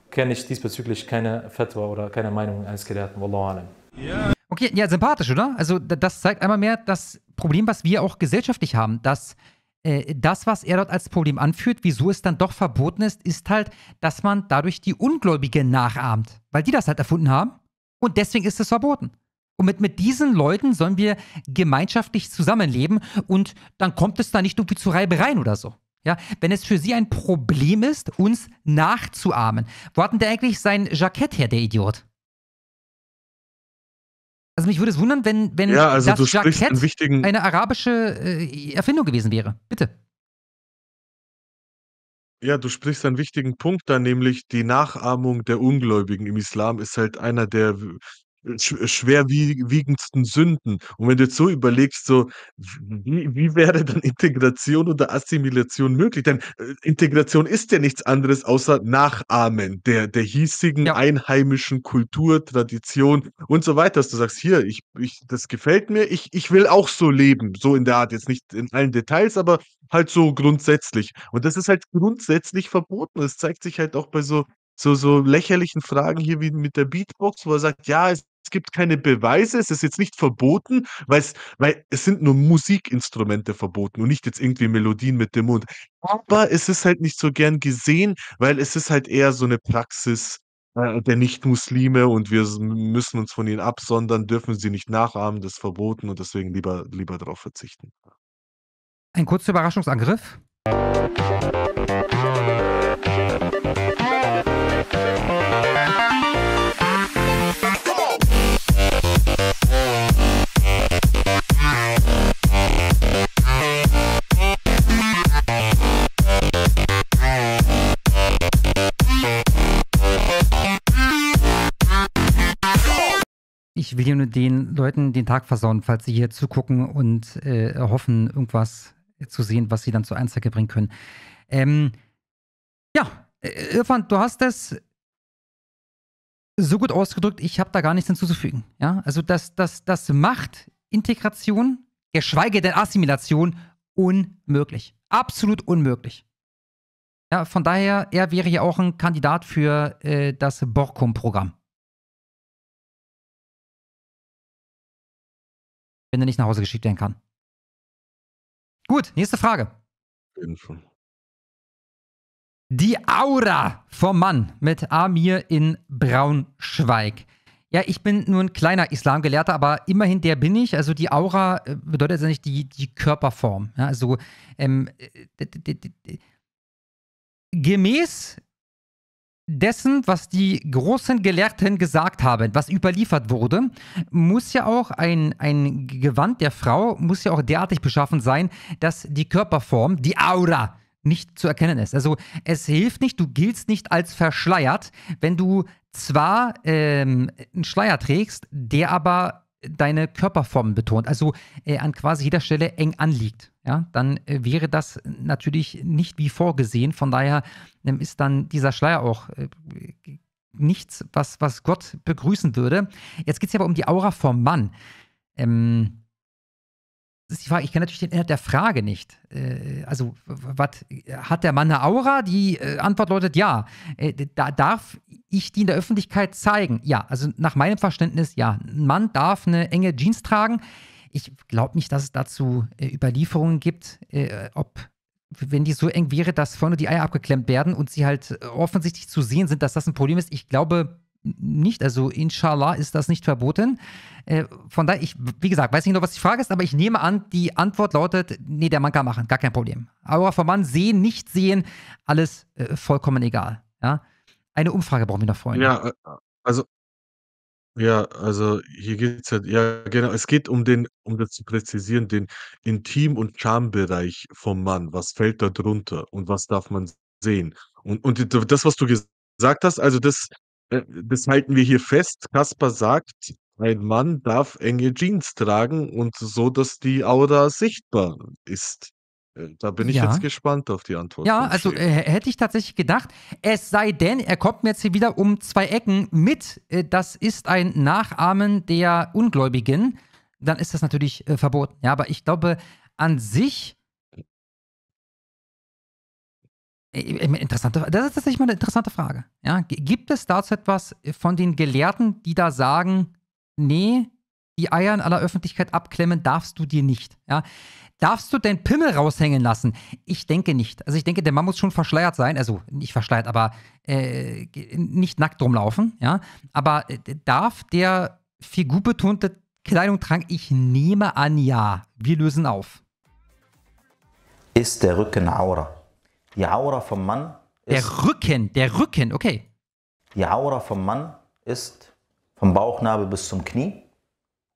kenne ich diesbezüglich keine Fatwa oder keine Meinung eines Gelehrten, Wallah. Yeah. Okay, ja, sympathisch, oder? Also das zeigt einmal mehr das Problem, was wir auch gesellschaftlich haben, dass äh, das, was er dort als Problem anführt, wieso es dann doch verboten ist, ist halt, dass man dadurch die Ungläubigen nachahmt, weil die das halt erfunden haben und deswegen ist es verboten. Und mit, mit diesen Leuten sollen wir gemeinschaftlich zusammenleben und dann kommt es da nicht irgendwie zu Reibereien oder so. Ja, wenn es für sie ein Problem ist, uns nachzuahmen. Wo hat denn der eigentlich sein Jackett her, der Idiot? Also mich würde es wundern, wenn, wenn ja, also das Jackett wichtigen... eine arabische äh, Erfindung gewesen wäre. Bitte. Ja, du sprichst einen wichtigen Punkt da, nämlich die Nachahmung der Ungläubigen im Islam ist halt einer der schwerwiegendsten Sünden. Und wenn du jetzt so überlegst, so, wie, wie wäre dann Integration oder Assimilation möglich? Denn äh, Integration ist ja nichts anderes außer Nachahmen der, der hiesigen ja. einheimischen Kultur, Tradition und so weiter. Dass du sagst, hier, ich, ich, das gefällt mir, ich, ich will auch so leben, so in der Art, jetzt nicht in allen Details, aber halt so grundsätzlich. Und das ist halt grundsätzlich verboten. Das zeigt sich halt auch bei so so, so lächerlichen Fragen hier wie mit der Beatbox, wo er sagt, ja, es es gibt keine Beweise, es ist jetzt nicht verboten, weil es sind nur Musikinstrumente verboten und nicht jetzt irgendwie Melodien mit dem Mund. Aber es ist halt nicht so gern gesehen, weil es ist halt eher so eine Praxis äh, der Nicht-Muslime und wir müssen uns von ihnen absondern, dürfen sie nicht nachahmen, das ist verboten und deswegen lieber, lieber darauf verzichten. Ein kurzer Überraschungsangriff. ich will ja nur den Leuten den Tag versauen, falls sie hier zugucken und äh, hoffen, irgendwas zu sehen, was sie dann zur Einzeige bringen können. Ähm, ja, äh, Irfan, du hast das so gut ausgedrückt, ich habe da gar nichts hinzuzufügen. Ja? Also das, das, das macht Integration, geschweige denn Assimilation, unmöglich. Absolut unmöglich. Ja, von daher, er wäre ja auch ein Kandidat für äh, das Borkum-Programm. wenn er nicht nach Hause geschickt werden kann. Gut, nächste Frage. Schon. Die Aura vom Mann mit Amir in Braunschweig. Ja, ich bin nur ein kleiner Islamgelehrter, aber immerhin der bin ich. Also die Aura äh, bedeutet ja nicht die, die Körperform. Ja, also ähm, äh, gemäß dessen, was die großen Gelehrten gesagt haben, was überliefert wurde, muss ja auch ein, ein Gewand der Frau, muss ja auch derartig beschaffen sein, dass die Körperform, die Aura, nicht zu erkennen ist. Also es hilft nicht, du giltst nicht als verschleiert, wenn du zwar ähm, einen Schleier trägst, der aber deine Körperformen betont, also äh, an quasi jeder Stelle eng anliegt, ja, dann äh, wäre das natürlich nicht wie vorgesehen. Von daher äh, ist dann dieser Schleier auch äh, nichts, was, was Gott begrüßen würde. Jetzt geht es ja aber um die Aura vom Mann. Ähm, ist die Frage, ich kenne natürlich den Inhalt der Frage nicht. Äh, also, was hat der Mann eine Aura? Die äh, Antwort lautet ja. Äh, da, darf ich die in der Öffentlichkeit zeigen? Ja, also nach meinem Verständnis ja. Ein Mann darf eine enge Jeans tragen. Ich glaube nicht, dass es dazu äh, Überlieferungen gibt, äh, ob wenn die so eng wäre, dass vorne die Eier abgeklemmt werden und sie halt äh, offensichtlich zu sehen sind, dass das ein Problem ist. Ich glaube, nicht. Also inshallah ist das nicht verboten. Äh, von daher, ich, wie gesagt, weiß nicht genau, was die Frage ist, aber ich nehme an, die Antwort lautet, nee, der Mann kann machen, gar kein Problem. Aura vom Mann sehen, nicht sehen, alles äh, vollkommen egal. Ja? Eine Umfrage brauchen wir noch, Freunde. Ja, äh, also ja, also hier geht es ja, halt, ja, genau, es geht um den, um das zu präzisieren, den Intim- und Charmbereich vom Mann. Was fällt da drunter und was darf man sehen? Und, und das, was du gesagt hast, also das äh, das halten wir hier fest. Kaspar sagt, ein Mann darf enge Jeans tragen und so, dass die Aura sichtbar ist. Äh, da bin ich ja. jetzt gespannt auf die Antwort. Ja, also äh, hätte ich tatsächlich gedacht, es sei denn, er kommt mir jetzt hier wieder um zwei Ecken mit, äh, das ist ein Nachahmen der Ungläubigen, dann ist das natürlich äh, verboten. Ja, aber ich glaube, an sich Äh, interessante, das ist tatsächlich mal eine interessante Frage. Ja, gibt es dazu etwas von den Gelehrten, die da sagen, nee, die Eier in aller Öffentlichkeit abklemmen darfst du dir nicht? Ja, darfst du deinen Pimmel raushängen lassen? Ich denke nicht. Also ich denke, der Mann muss schon verschleiert sein, also nicht verschleiert, aber äh, nicht nackt rumlaufen. Ja, aber äh, darf der figurbetonte Kleidung tragen? Ich nehme an, ja. Wir lösen auf. Ist der Rücken Aura? Die Aura vom Mann ist. Der Rücken, der Rücken, okay. Die Aura vom Mann ist vom Bauchnabel bis zum Knie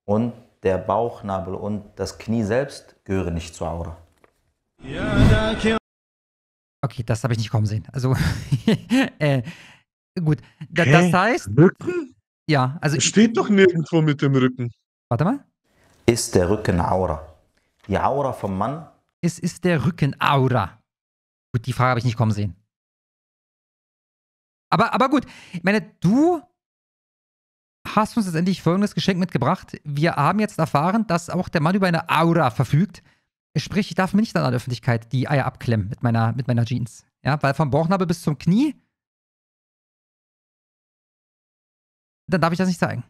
und der Bauchnabel und das Knie selbst gehören nicht zur Aura. Okay, das habe ich nicht kommen sehen. Also, äh, gut. Da, okay. Das heißt. Rücken? Ja, also. Es steht doch nirgendwo mit dem Rücken. Warte mal. Ist der Rücken Aura? Die Aura vom Mann? Es ist der Rücken Aura. Gut, die Frage habe ich nicht kommen sehen. Aber, aber gut, ich meine, du hast uns letztendlich folgendes Geschenk mitgebracht. Wir haben jetzt erfahren, dass auch der Mann über eine Aura verfügt. Sprich, ich darf mir nicht an der Öffentlichkeit die Eier abklemmen mit meiner, mit meiner Jeans. Ja, weil vom Bauchnabel bis zum Knie, dann darf ich das nicht zeigen.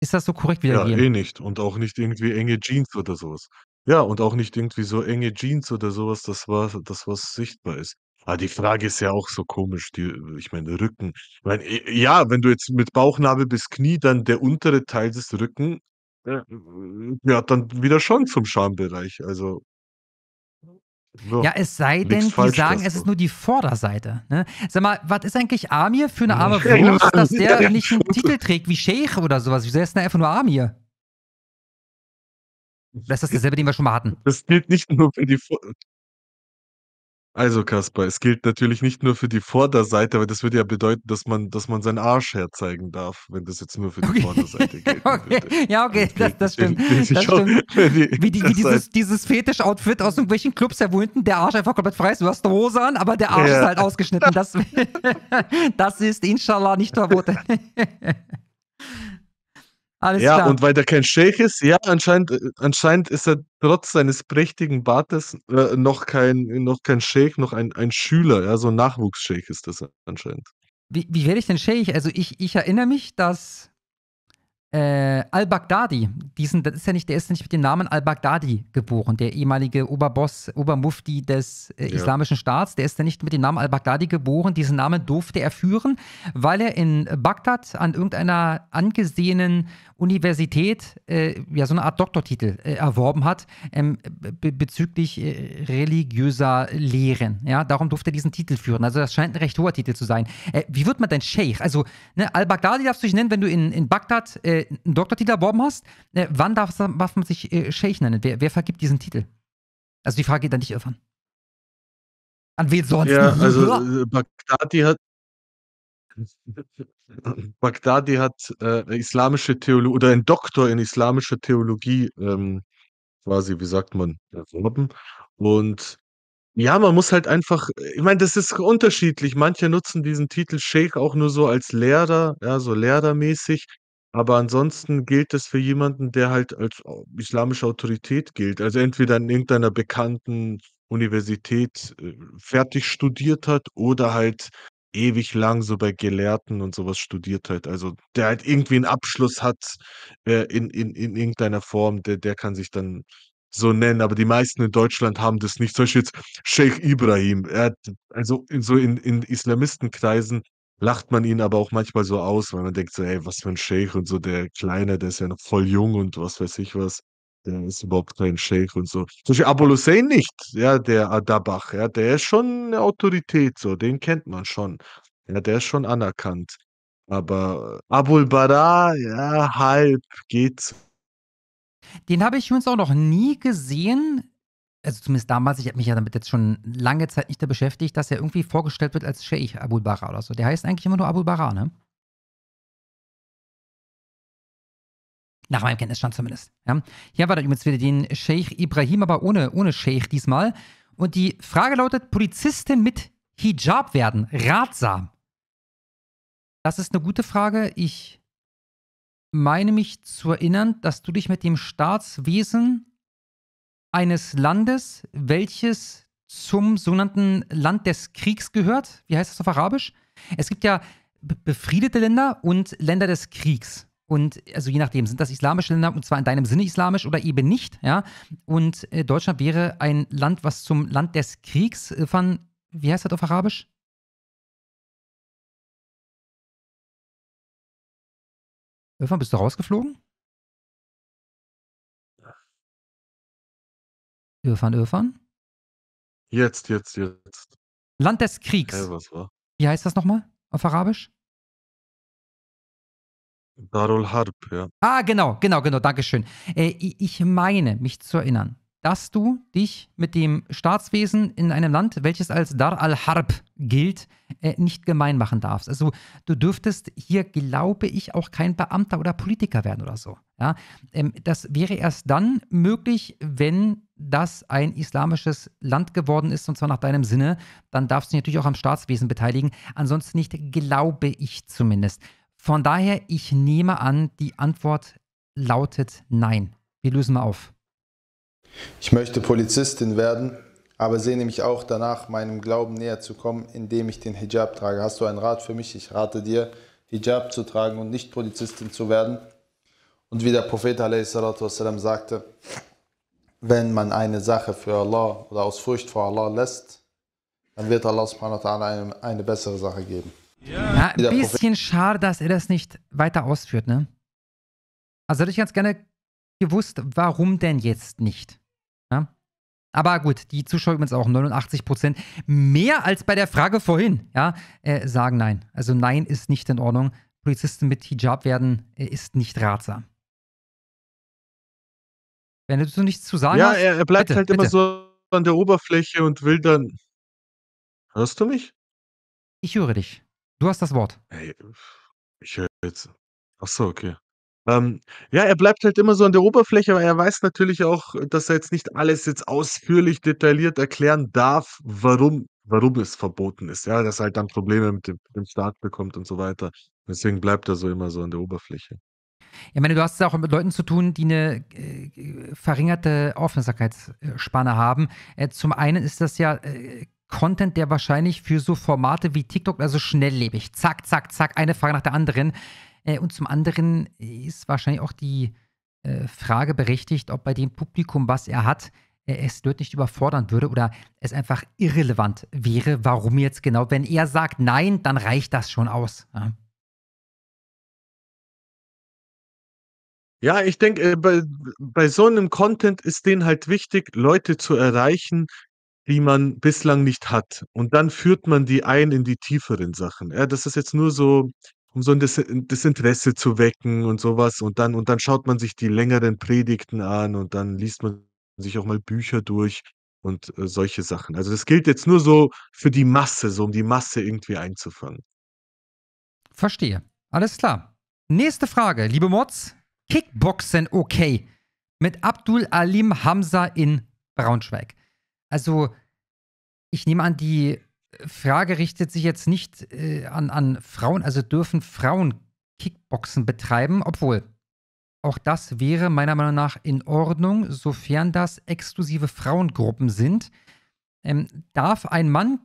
Ist das so korrekt wiedergegeben? Ja, eh nicht. Und auch nicht irgendwie enge Jeans oder sowas. Ja, und auch nicht irgendwie so enge Jeans oder sowas, das war das, was sichtbar ist. Aber ah, die Frage ist ja auch so komisch, die, ich meine, Rücken. Ich meine, ja, wenn du jetzt mit Bauchnabel bis Knie, dann der untere Teil des Rücken, äh, äh ja, dann wieder schon zum Schambereich. Also, ja, Ja, es sei denn, die sagen, es ist doch. nur die Vorderseite. Ne? Sag mal, was ist eigentlich Amir für eine arme genau. Wurst, dass der nicht einen Titel trägt wie Sheikh oder sowas? Wieso ist denn einfach nur Amir? Das ist derselbe, den wir schon mal hatten. Das gilt nicht nur für die. Vor also, Kaspar, es gilt natürlich nicht nur für die Vorderseite, aber das würde ja bedeuten, dass man, dass man seinen Arsch herzeigen darf, wenn das jetzt nur für die okay. Vorderseite gilt. okay. Ja, okay, das, das stimmt. Das stimmt. Die wie, die, wie dieses, dieses Fetisch-Outfit aus irgendwelchen Clubs, wo hinten der Arsch einfach komplett frei ist. Du hast rosa an, aber der Arsch ja. ist halt ausgeschnitten. Das, das ist inshallah nicht verboten. Alles ja, klar. und weil der kein Sheikh ist, ja, anscheinend, äh, anscheinend ist er trotz seines prächtigen Bartes äh, noch kein, noch kein Sheikh, noch ein, ein Schüler, ja, so ein Nachwuchs-Sheikh ist das anscheinend. Wie, wie werde ich denn Sheikh? Also ich, ich erinnere mich, dass äh, al-Baghdadi, diesen, das ist ja nicht, der ist nicht mit dem Namen al-Baghdadi geboren, der ehemalige Oberboss, Obermufti des äh, ja. Islamischen Staats, der ist ja nicht mit dem Namen al-Baghdadi geboren. Diesen Namen durfte er führen, weil er in Bagdad an irgendeiner angesehenen Universität äh, ja so eine Art Doktortitel äh, erworben hat ähm, be bezüglich äh, religiöser Lehren. Ja, darum durfte er diesen Titel führen. Also das scheint ein recht hoher Titel zu sein. Äh, wie wird man denn Sheikh? Also ne, al-Baghdadi darfst du dich nennen, wenn du in, in Bagdad einen äh, Doktortitel erworben hast, äh, wann darf, darf, man sich äh, Scheich nennen? Wer, wer, vergibt diesen Titel? Also die Frage geht an dich, Irfan. An wen sonst? Ja, also äh, Baghdadi hat, Baghdadi hat äh, islamische Theologie oder ein Doktor in islamischer Theologie ähm, quasi, wie sagt man, erworben. Und ja, man muss halt einfach, ich meine, das ist unterschiedlich. Manche nutzen diesen Titel Sheikh auch nur so als Lehrer, ja, so lehrermäßig. Aber ansonsten gilt das für jemanden, der halt als islamische Autorität gilt. Also entweder in irgendeiner bekannten Universität äh, fertig studiert hat oder halt ewig lang so bei Gelehrten und sowas studiert hat. Also der halt irgendwie einen Abschluss hat äh, in, in, in irgendeiner Form, der, der kann sich dann so nennen. Aber die meisten in Deutschland haben das nicht. Zum Beispiel jetzt Sheikh Ibrahim. Er hat, also in, so in, in Islamistenkreisen lacht man ihn aber auch manchmal so aus, weil man denkt so, ey, was für ein Sheikh und so, der Kleine, der ist ja noch voll jung und was weiß ich was. Der ist überhaupt kein Sheikh und so. Zum Beispiel Abul Hussein nicht, ja, der Adabach, ja, der ist schon eine Autorität, so, den kennt man schon. Ja, der ist schon anerkannt. Aber Abul Bara, ja, halb geht's. Den habe ich übrigens auch noch nie gesehen also zumindest damals, ich habe mich ja damit jetzt schon lange Zeit nicht da beschäftigt, dass er irgendwie vorgestellt wird als Sheikh Abul Bara oder so. Der heißt eigentlich immer nur Abul Bara, ne? Nach meinem Kenntnisstand zumindest. Ja. Hier war dann übrigens wieder den Sheikh Ibrahim, aber ohne, ohne Sheikh diesmal. Und die Frage lautet: Polizistin mit Hijab werden, ratsam? Das ist eine gute Frage. Ich meine mich zu erinnern, dass du dich mit dem Staatswesen eines Landes, welches zum sogenannten Land des Kriegs gehört. Wie heißt das auf Arabisch? Es gibt ja befriedete Länder und Länder des Kriegs. Und also je nachdem, sind das islamische Länder und zwar in deinem Sinne islamisch oder eben nicht, ja. Und äh, Deutschland wäre ein Land, was zum Land des Kriegs äh, von, wie heißt das auf Arabisch? Irfan, bist du rausgeflogen? Irfan, Irfan? Jetzt, jetzt, jetzt. Land des Kriegs. Hey, was war? Wie heißt das nochmal auf Arabisch? Darul Harb, ja. Ah, genau, genau, genau, Dankeschön. Äh, ich meine, mich zu erinnern, dass du dich mit dem Staatswesen in einem Land, welches als Dar al-Harb gilt, äh, nicht gemein machen darfst. Also du dürftest hier, glaube ich, auch kein Beamter oder Politiker werden oder so. Ja? Ähm, das wäre erst dann möglich, wenn das ein islamisches Land geworden ist, und zwar nach deinem Sinne, dann darfst du dich natürlich auch am Staatswesen beteiligen. Ansonsten nicht, glaube ich zumindest. Von daher, ich nehme an, die Antwort lautet Nein. Wir lösen mal auf. Ich möchte Polizistin werden, aber sehne mich auch danach, meinem Glauben näher zu kommen, indem ich den Hijab trage. Hast du einen Rat für mich? Ich rate dir, Hijab zu tragen und nicht Polizistin zu werden. Und wie der Prophet a.s. sagte, wenn man eine Sache für Allah oder aus Furcht vor Allah lässt, dann wird Allah subhanahu wa ta'ala einem eine bessere Sache geben. Ja, ein bisschen schade, dass er das nicht weiter ausführt, ne? Also hätte ich ganz gerne gewusst, warum denn jetzt nicht? Ja? Ne? Aber gut, die Zuschauer übrigens auch 89 Prozent, mehr als bei der Frage vorhin, ja, äh, sagen nein. Also nein ist nicht in Ordnung. Polizisten mit Hijab werden äh, ist nicht ratsam. Wenn du nichts zu sagen ja, hast. Ja, er, er, bleibt bitte, halt bitte. immer so an der Oberfläche und will dann. Hörst du mich? Ich höre dich. Du hast das Wort. Hey, ich höre jetzt. Achso, okay. Ähm, ja, er bleibt halt immer so an der Oberfläche, aber er weiß natürlich auch, dass er jetzt nicht alles jetzt ausführlich detailliert erklären darf, warum, warum es verboten ist. Ja, dass er halt dann Probleme mit dem, mit dem Staat bekommt und so weiter. Deswegen bleibt er so immer so an der Oberfläche. Ich meine, du hast es auch mit Leuten zu tun, die eine äh, verringerte Aufmerksamkeitsspanne haben. Äh, zum einen ist das ja äh, Content, der wahrscheinlich für so Formate wie TikTok, also schnelllebig, zack, zack, zack, eine Frage nach der anderen. Äh, und zum anderen ist wahrscheinlich auch die äh, Frage berechtigt, ob bei dem Publikum, was er hat, äh, es dort nicht überfordern würde oder es einfach irrelevant wäre, warum jetzt genau. Wenn er sagt Nein, dann reicht das schon aus. Ja. Ja, ich denke, äh, bei, bei so einem Content ist denen halt wichtig, Leute zu erreichen, die man bislang nicht hat. Und dann führt man die ein in die tieferen Sachen. Ja, das ist jetzt nur so, um so ein Des Desinteresse zu wecken und sowas. Und dann, und dann schaut man sich die längeren Predigten an und dann liest man sich auch mal Bücher durch und äh, solche Sachen. Also das gilt jetzt nur so für die Masse, so um die Masse irgendwie einzufangen. Verstehe. Alles klar. Nächste Frage, liebe Mods. Kickboxen okay mit Abdul Alim Hamza in Braunschweig. Also, ich nehme an, die Frage richtet sich jetzt nicht äh, an, an Frauen, also dürfen Frauen Kickboxen betreiben, obwohl auch das wäre meiner Meinung nach in Ordnung, sofern das exklusive Frauengruppen sind. Ähm, darf ein Mann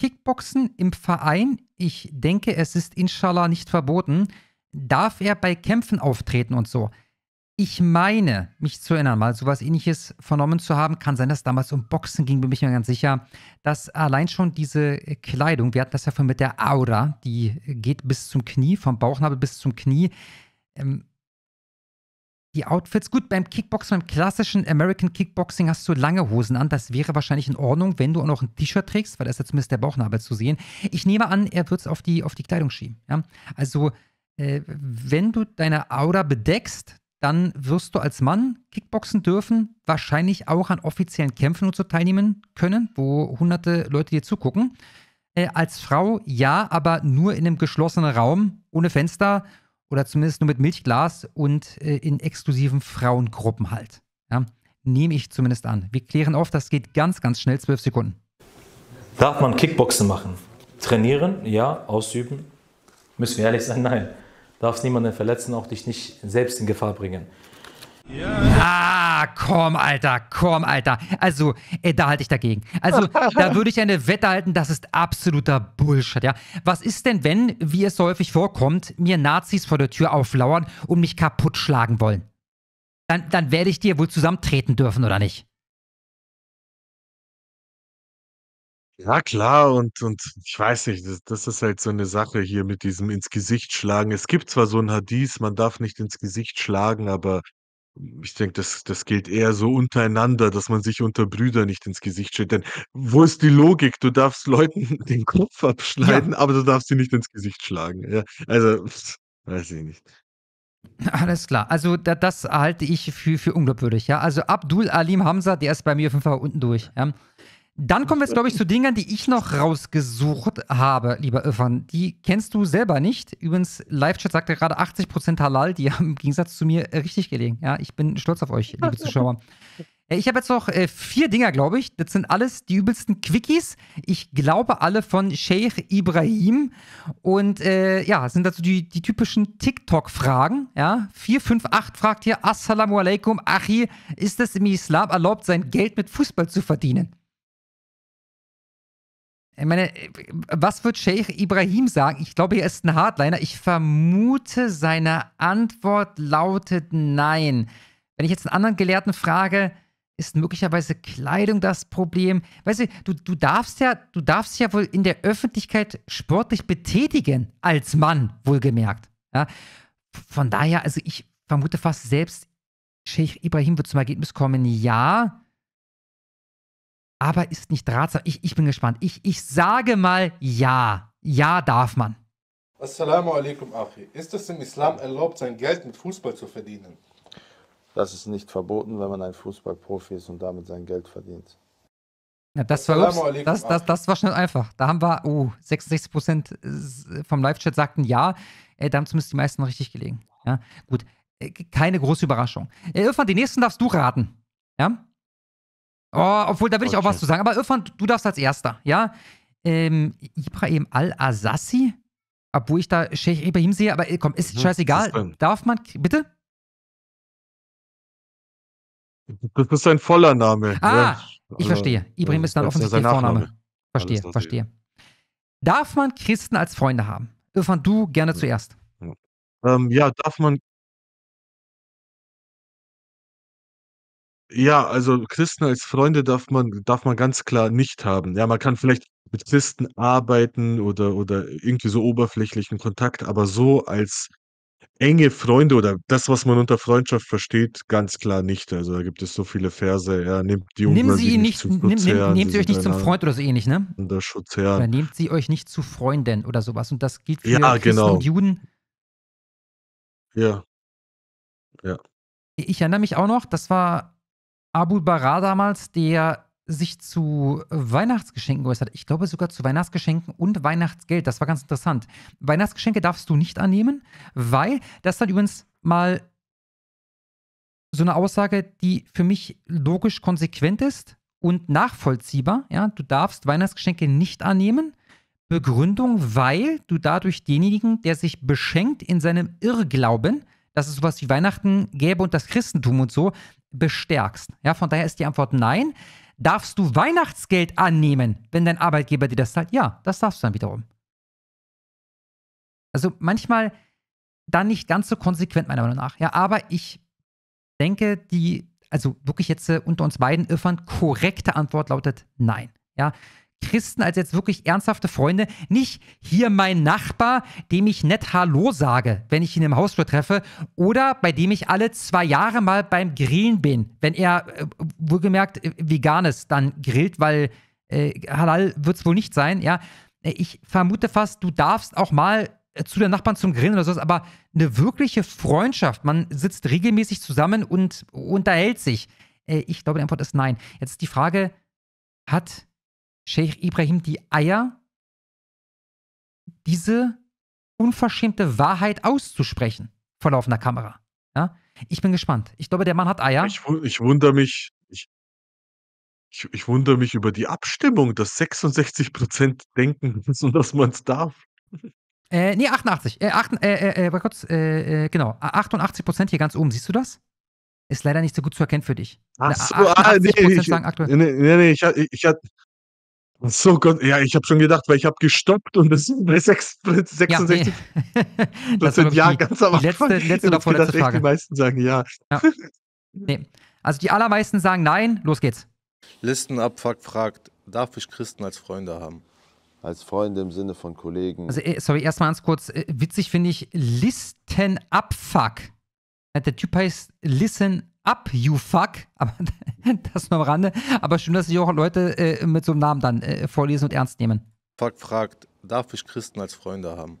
Kickboxen im Verein? Ich denke, es ist inshallah nicht verboten darf er bei Kämpfen auftreten und so. Ich meine, mich zu erinnern, mal sowas ähnliches vernommen zu haben, kann sein, dass damals um Boxen ging, bin ich mir ganz sicher, dass allein schon diese Kleidung, wir hatten das ja vorhin mit der Aura, die geht bis zum Knie, vom Bauchnabel bis zum Knie. Ähm, die Outfits, gut, beim Kickboxen, beim klassischen American Kickboxing hast du lange Hosen an. Das wäre wahrscheinlich in Ordnung, wenn du auch noch ein T-Shirt trägst, weil da ist ja zumindest der Bauchnabel zu sehen. Ich nehme an, er wird es auf die, auf die Kleidung schieben. Ja? Also äh, wenn du deine Aura bedeckst, dann wirst du als Mann Kickboxen dürfen, wahrscheinlich auch an offiziellen Kämpfen nur zu teilnehmen können, wo hunderte Leute dir zugucken. Äh, als Frau ja, aber nur in einem geschlossenen Raum, ohne Fenster oder zumindest nur mit Milchglas und äh, in exklusiven Frauengruppen halt. Ja, nehme ich zumindest an. Wir klären auf, das geht ganz, ganz schnell, zwölf Sekunden. Darf man Kickboxen machen? Trainieren? Ja. Ausüben? Müssen wir ehrlich sein? Nein darfst niemanden verletzen, auch dich nicht selbst in Gefahr bringen. Ah, komm, Alter, komm, Alter. Also, ey, da halte ich dagegen. Also, da würde ich eine Wette halten, das ist absoluter Bullshit, ja. Was ist denn, wenn, wie es so häufig vorkommt, mir Nazis vor der Tür auflauern und mich kaputt schlagen wollen? Dann, dann werde ich dir wohl zusammentreten dürfen, oder nicht? Ja, klar, und und ich weiß nicht, das das ist halt so eine Sache hier mit diesem ins Gesicht schlagen. Es gibt zwar so ein Hadith, man darf nicht ins Gesicht schlagen, aber ich denke, das das gilt eher so untereinander, dass man sich unter Brüdern nicht ins Gesicht schlägt. Denn wo ist die Logik? Du darfst Leuten den Kopf Ja. abschneiden, aber du darfst sie nicht ins Gesicht schlagen. Ja, also, weiß ich nicht. Alles klar. Also, da das halte ich für für unglaubwürdig, ja. Also, Abdul Alim Hamza, der ist bei mir auf jeden Fall unten durch, ja. Dann kommen wir jetzt, glaube ich, zu Dingern, die ich noch rausgesucht habe, lieber Irfan. Die kennst du selber nicht. Übrigens, Live-Chat sagte gerade 80% Halal, die haben im Gegensatz zu mir äh, richtig gelegen. Ja, ich bin stolz auf euch, liebe Zuschauer. Äh, ich habe jetzt noch äh, vier Dinger, glaube ich. Das sind alles die übelsten Quickies. Ich glaube, alle von Sheikh Ibrahim. Und äh, ja, sind dazu die, die typischen TikTok-Fragen. Ja, 458 fragt hier: Assalamu alaikum, Achi, ist es im Islam erlaubt, sein Geld mit Fußball zu verdienen? Ich meine, was wird Sheikh Ibrahim sagen? Ich glaube, er ist ein Hardliner. Ich vermute, seine Antwort lautet nein. Wenn ich jetzt einen anderen Gelehrten frage, ist möglicherweise Kleidung das Problem? Weißt du, du, du darfst ja, du darfst ja wohl in der Öffentlichkeit sportlich betätigen, als Mann, wohlgemerkt. Ja? Von daher, also ich vermute fast selbst, Sheikh Ibrahim wird zum Ergebnis kommen, ja, aber ist nicht ratsam. Ich, ich bin gespannt. Ich, ich sage mal ja. Ja darf man. Assalamu alaikum, Achi. Ist es im Islam erlaubt, sein Geld mit Fußball zu verdienen? Das ist nicht verboten, wenn man ein Fußballprofi ist und damit sein Geld verdient. Ja, das, war, ups, das, das, das, war schnell einfach. Da haben wir, oh, 66% vom Live-Chat sagten ja. Äh, da haben zumindest die meisten richtig gelegen. Ja, gut. Äh, keine große Überraschung. Äh, Irfan, die nächsten darfst du raten. Ja? Oh, obwohl, da will ich auch was zu sagen. Aber Irfan, du darfst als Erster, ja? Ähm, Ibrahim Al-Asassi, obwohl ich da Sheikh Ibrahim sehe, aber äh, komm, ist mhm, scheißegal. Darf man, bitte? Das ist sein voller Name. Ah, ja. ich verstehe. Also, Ibrahim ist dann offensichtlich der Vorname. Verstehe, verstehe. Darf man Christen als Freunde haben? Irfan, du gerne ja. zuerst. Ähm, ja, darf man Ja, also Christen als Freunde darf man darf man ganz klar nicht haben. Ja, man kann vielleicht mit Christen arbeiten oder oder irgendwie so oberflächlichen Kontakt, aber so als enge Freunde oder das, was man unter Freundschaft versteht, ganz klar nicht. Also da gibt es so viele Verse, ja, nehmt die Nehmen sie nicht, zu nimm, Schutz nehmt sie, sie euch nicht zum Freund oder so ähnlich, ne? Unter Schutz her. Oder nehmt sie euch nicht zu Freunden oder sowas. Und das gilt für ja, Christen genau. und Juden. Ja. Ja. Ich erinnere mich auch noch, das war Abu Barra damals, der sich zu Weihnachtsgeschenken geäußert hat. Ich glaube sogar zu Weihnachtsgeschenken und Weihnachtsgeld. Das war ganz interessant. Weihnachtsgeschenke darfst du nicht annehmen, weil das dann übrigens mal so eine Aussage, die für mich logisch konsequent ist und nachvollziehbar. Ja, du darfst Weihnachtsgeschenke nicht annehmen. Begründung, weil du dadurch denjenigen, der sich beschenkt in seinem Irrglauben, dass es sowas wie Weihnachten gäbe und das Christentum und so, bestärkst. Ja, von daher ist die Antwort nein. Darfst du Weihnachtsgeld annehmen, wenn dein Arbeitgeber dir das zahlt? Ja, das darfst du dann wiederum. Also manchmal dann nicht ganz so konsequent, meiner Meinung nach. Ja, aber ich denke, die, also wirklich jetzt äh, unter uns beiden Irfern, korrekte Antwort lautet nein. Ja, Christen als jetzt wirklich ernsthafte Freunde, nicht hier mein Nachbar, dem ich nett Hallo sage, wenn ich ihn im Hausflur treffe, oder bei dem ich alle zwei Jahre mal beim Grillen bin, wenn er äh, wohlgemerkt äh, veganes dann grillt, weil äh, halal wird es wohl nicht sein, ja. Äh, ich vermute fast, du darfst auch mal äh, zu den Nachbarn zum Grillen oder sowas, aber eine wirkliche Freundschaft, man sitzt regelmäßig zusammen und unterhält sich. Äh, ich glaube, die Antwort ist nein. Jetzt ist die Frage, hat Sheikh Ibrahim die Eier, diese unverschämte Wahrheit auszusprechen vor laufender Kamera. Ja? Ich bin gespannt. Ich glaube, der Mann hat Eier. Ich, ich wundere mich, ich, ich, wundere mich über die Abstimmung, dass 66 Prozent denken müssen, dass man es darf. Äh, nee, 88. Äh, 8, äh, äh, Gott, äh, äh, äh, genau. 88 Prozent hier ganz oben. Siehst du das? Ist leider nicht so gut zu erkennen für dich. Ach so, ah, nee, ich, sagen aktuell. Nee, nee, nee, ich, ich, ich, so Gott, ja, ich habe schon gedacht, weil ich habe gestoppt und das sind bei 66 ja, nee. das sind ja ganz am Anfang. Letzte, letzte oder vorletzte Frage. Die meisten sagen ja. ja. Nee. Also die allermeisten sagen nein. Los geht's. Listenabfuck fragt, darf ich Christen als Freunde haben? Als Freunde im Sinne von Kollegen. Also, äh, sorry, erstmal ganz kurz. Äh, witzig finde ich Listenabfuck. Äh, der Typ heißt Listen ab, you fuck. Aber das nur am Rande. Aber schön, dass sich auch Leute äh, mit so einem Namen dann äh, vorlesen und ernst nehmen. Fuck fragt, darf ich Christen als Freunde haben?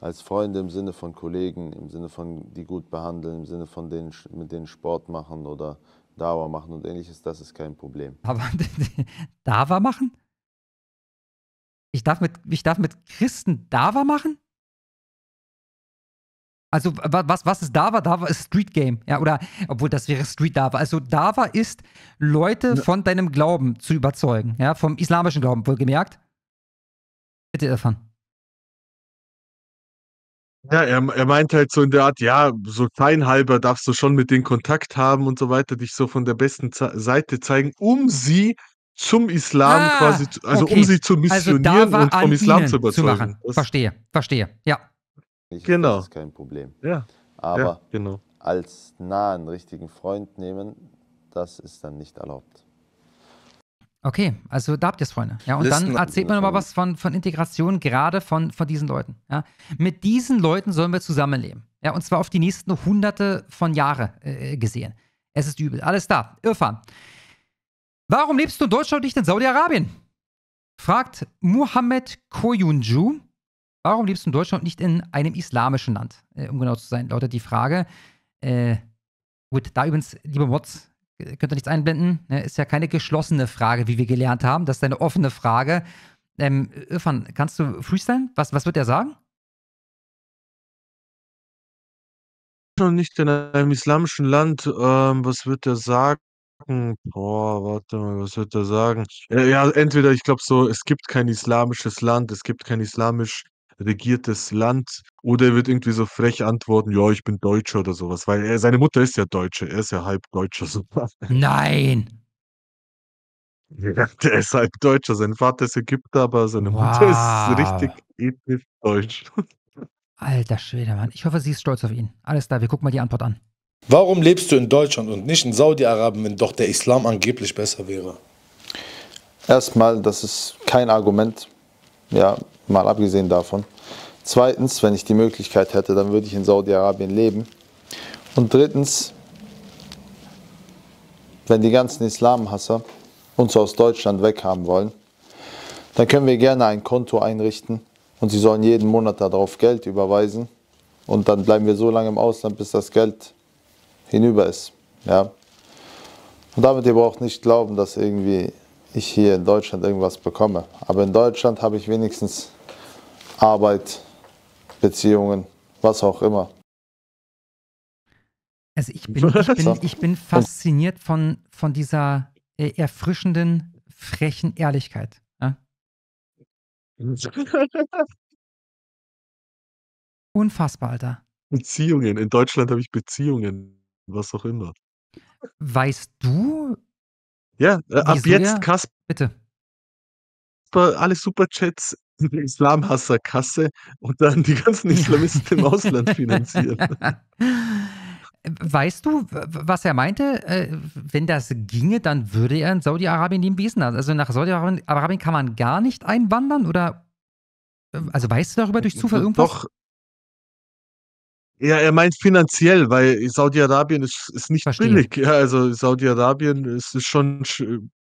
Als Freunde im Sinne von Kollegen, im Sinne von die gut behandeln, im Sinne von denen, mit denen Sport machen oder Dawa machen und ähnliches, das ist kein Problem. Aber Dawa machen? Ich darf, mit, ich darf mit Christen Dawa machen? Also was, was ist Dava? Dava ist Street Game. Ja, oder obwohl das wäre Street Dava. Also Dava ist, Leute von deinem Glauben zu überzeugen. Ja, vom islamischen Glauben, wohlgemerkt. Bitte davon. Ja, er, er meint halt so in der Art, ja, so kleinhalber darfst du schon mit denen Kontakt haben und so weiter, dich so von der besten Seite zeigen, um sie zum Islam ah, quasi, also okay. um sie zu missionieren also und vom Islam zu überzeugen. Zu machen. Verstehe, verstehe, ja nicht, genau. das ist kein Problem. Ja. Aber ja, genau. als nahen richtigen Freund nehmen, das ist dann nicht erlaubt. Okay, also da habt ihr es, Freunde. Ja, und Listen dann erzählt man nochmal was von, von Integration, gerade von, von diesen Leuten. Ja. Mit diesen Leuten sollen wir zusammenleben. Ja, und zwar auf die nächsten hunderte von Jahre äh, gesehen. Es ist übel. Alles da. Irrfahren. Warum lebst du in Deutschland und nicht in Saudi-Arabien? Fragt Mohammed Koyunju Warum lebst du in Deutschland und nicht in einem islamischen Land? Äh, um genau zu sein, lautet die Frage. Äh, gut, da übrigens, liebe Mods, äh, könnt ihr nichts einblenden. Ne? Ist ja keine geschlossene Frage, wie wir gelernt haben. Das ist eine offene Frage. Ähm, Irfan, kannst du freestylen? Was, was wird er sagen? noch nicht in einem islamischen Land. Ähm, was wird er sagen? Boah, warte mal, was wird er sagen? Äh, ja, entweder, ich glaube so, es gibt kein islamisches Land, es gibt kein islamisch regiertes Land. Oder er wird irgendwie so frech antworten, ja, ich bin Deutscher oder sowas, weil er, seine Mutter ist ja Deutsche, er ist ja halb Deutscher sogar. Nein! Ja, der ist halb Deutscher, sein Vater ist Ägypter, aber seine wow. Mutter ist richtig ethnisch deutsch. Alter Schwede, Mann. Ich hoffe, sie ist stolz auf ihn. Alles klar, wir gucken mal die Antwort an. Warum lebst du in Deutschland und nicht in Saudi-Arabien, wenn doch der Islam angeblich besser wäre? Erstmal, das ist kein Argument. Ja, mal abgesehen davon. Zweitens, wenn ich die Möglichkeit hätte, dann würde ich in Saudi-Arabien leben. Und drittens, wenn die ganzen Islamhasser uns aus Deutschland weghaben wollen, dann können wir gerne ein Konto einrichten und sie sollen jeden Monat darauf Geld überweisen und dann bleiben wir so lange im Ausland, bis das Geld hinüber ist. Ja? Und damit ihr braucht nicht glauben, dass irgendwie ich hier in Deutschland irgendwas bekomme. Aber in Deutschland habe ich wenigstens Arbeit, Beziehungen, was auch immer. Also ich bin, ich bin, ich bin fasziniert von, von dieser erfrischenden, frechen Ehrlichkeit. Ja? Unfassbar, Alter. Beziehungen. In Deutschland habe ich Beziehungen, was auch immer. Weißt du, ja, äh, ab jetzt, ja? Kasper. Bitte. Alle Superchats in der Islamhasserkasse und dann die ganzen Islamisten im Ausland finanzieren. Weißt du, was er meinte? Äh, wenn das ginge, dann würde er in Saudi-Arabien den Besen haben. Also nach Saudi-Arabien kann man gar nicht einwandern oder? Äh, also weißt du darüber äh, durch Zufall irgendwas? Doch, ja, er meint finanziell, weil Saudi-Arabien ist, ist nicht Verstehe. billig. Ja, also Saudi-Arabien ist, ist schon,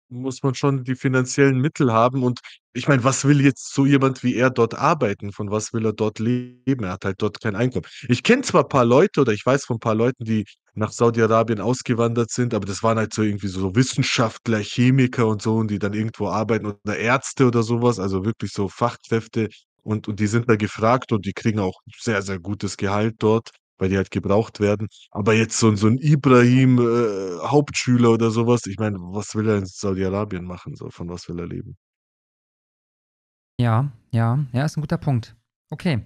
muss man schon die finanziellen Mittel haben. Und ich meine, was will jetzt so jemand wie er dort arbeiten? Von was will er dort leben? Er hat halt dort kein Einkommen. Ich kenne zwar ein paar Leute oder ich weiß von ein paar Leuten, die nach Saudi-Arabien ausgewandert sind, aber das waren halt so irgendwie so Wissenschaftler, Chemiker und so, und die dann irgendwo arbeiten oder Ärzte oder sowas, also wirklich so Fachkräfte, und, und die sind da gefragt und die kriegen auch sehr, sehr gutes Gehalt dort, weil die halt gebraucht werden. Aber jetzt so, so ein Ibrahim äh, Hauptschüler oder sowas, ich meine, was will er in Saudi-Arabien machen? So, von was will er leben? Ja, ja, ja, ist ein guter Punkt. Okay.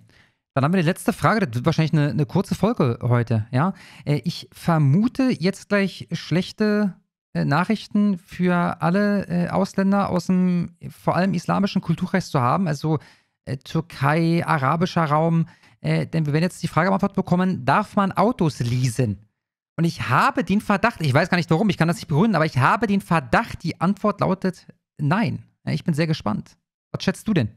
Dann haben wir die letzte Frage. Das wird wahrscheinlich eine, eine kurze Folge heute, ja. Äh, ich vermute jetzt gleich schlechte äh, Nachrichten für alle äh, Ausländer aus dem vor allem islamischen Kulturkreis zu haben. Also äh, Türkei, arabischer Raum. Äh, denn wir werden jetzt die Frage beantwortet bekommen, darf man Autos leasen? Und ich habe den Verdacht, ich weiß gar nicht warum, ich kann das nicht begründen, aber ich habe den Verdacht, die Antwort lautet nein. Ich bin sehr gespannt. Was schätzt du denn?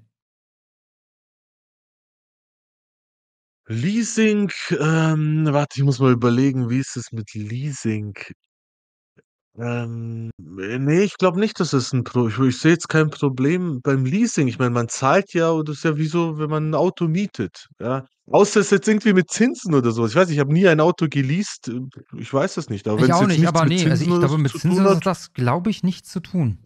Leasing, ähm, warte, ich muss mal überlegen, wie ist es mit Leasing? Ähm, ne, ich glaube nicht, dass es ein Problem ist. ich sehe jetzt kein Problem beim Leasing. Ich meine, man zahlt ja das ist ja wie so, wenn man ein Auto mietet, ja? Außer es ist jetzt irgendwie mit Zinsen oder so Ich weiß ich habe nie ein Auto geleast. Äh, ich weiß das nicht, aber Ich wenn's auch jetzt nicht, aber mit ne, also ich glaube, mit Zinsen hat das, glaube ich, nichts zu tun.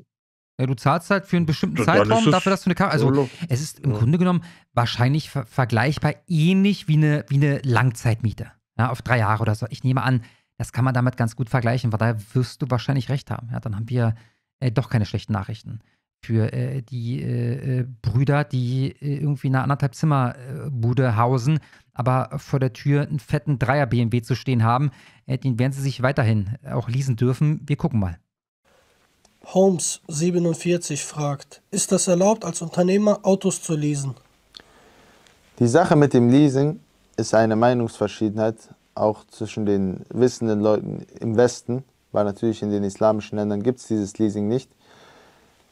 Ja, du zahlst halt für einen bestimmten dann ist Zeitraum dafür, dass du eine Karte. also, es ist im ja. Grunde genommen wahrscheinlich ver vergleichbar ähnlich wie eine, wie 'ne Langzeitmiete, ja, auf drei Jahre oder so. Ich nehme an das kann man damit ganz gut vergleichen. weil da wirst du wahrscheinlich recht haben. Ja, dann haben wir äh, doch keine schlechten Nachrichten für äh, die äh, äh Brüder, die äh, irgendwie in einer anderthalb Zimmerbude Bude äh, hausen, aber vor der Tür einen fetten Dreier BMW zu stehen haben. den werden sie sich weiterhin auch leasen dürfen. Wir gucken mal. Holmes 47 fragt, ist das erlaubt als Unternehmer Autos zu leasen? Die Sache mit dem Leasing ist eine Meinungsverschiedenheit auch zwischen den wissenden Leuten im Westen, weil natürlich in den islamischen Ländern gibt es dieses Leasing nicht.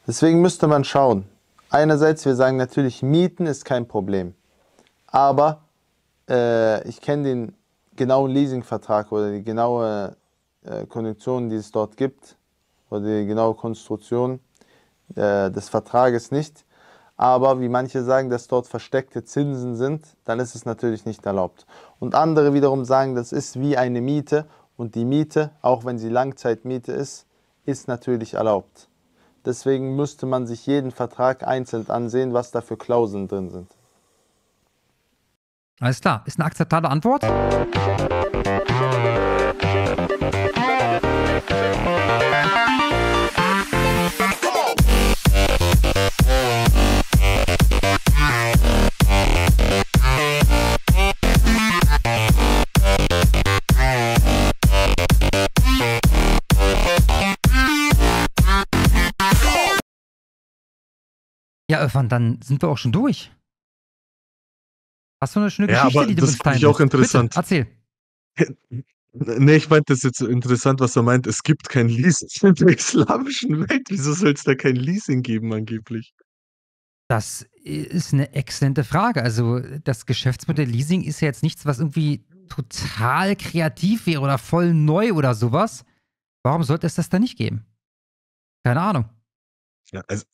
Deswegen müsste man schauen. Einerseits, wir sagen natürlich, Mieten ist kein Problem. Aber äh, ich kenne den genauen Leasingvertrag oder die genaue äh, Kondition, die es dort gibt, oder die genaue Konstruktion äh, des Vertrages nicht aber wie manche sagen, dass dort versteckte Zinsen sind, dann ist es natürlich nicht erlaubt. Und andere wiederum sagen, das ist wie eine Miete und die Miete, auch wenn sie Langzeitmiete ist, ist natürlich erlaubt. Deswegen müsste man sich jeden Vertrag einzeln ansehen, was da für Klauseln drin sind. Alles klar, ist eine akzeptable Antwort? Ja, Öffern, dann sind wir auch schon durch. Hast du eine schöne ja, Geschichte, die du das finde ich auch interessant. Bitte, erzähl. Nee, ich fand das jetzt interessant, was er meint. Es gibt kein Leasing in der islamischen Welt. Wieso soll es da kein Leasing geben, angeblich? Das ist eine exzellente Frage. Also, das Geschäftsmodell Leasing ist ja jetzt nichts, was irgendwie total kreativ wäre oder voll neu oder sowas. Warum sollte es das da nicht geben? Keine Ahnung. Ja, also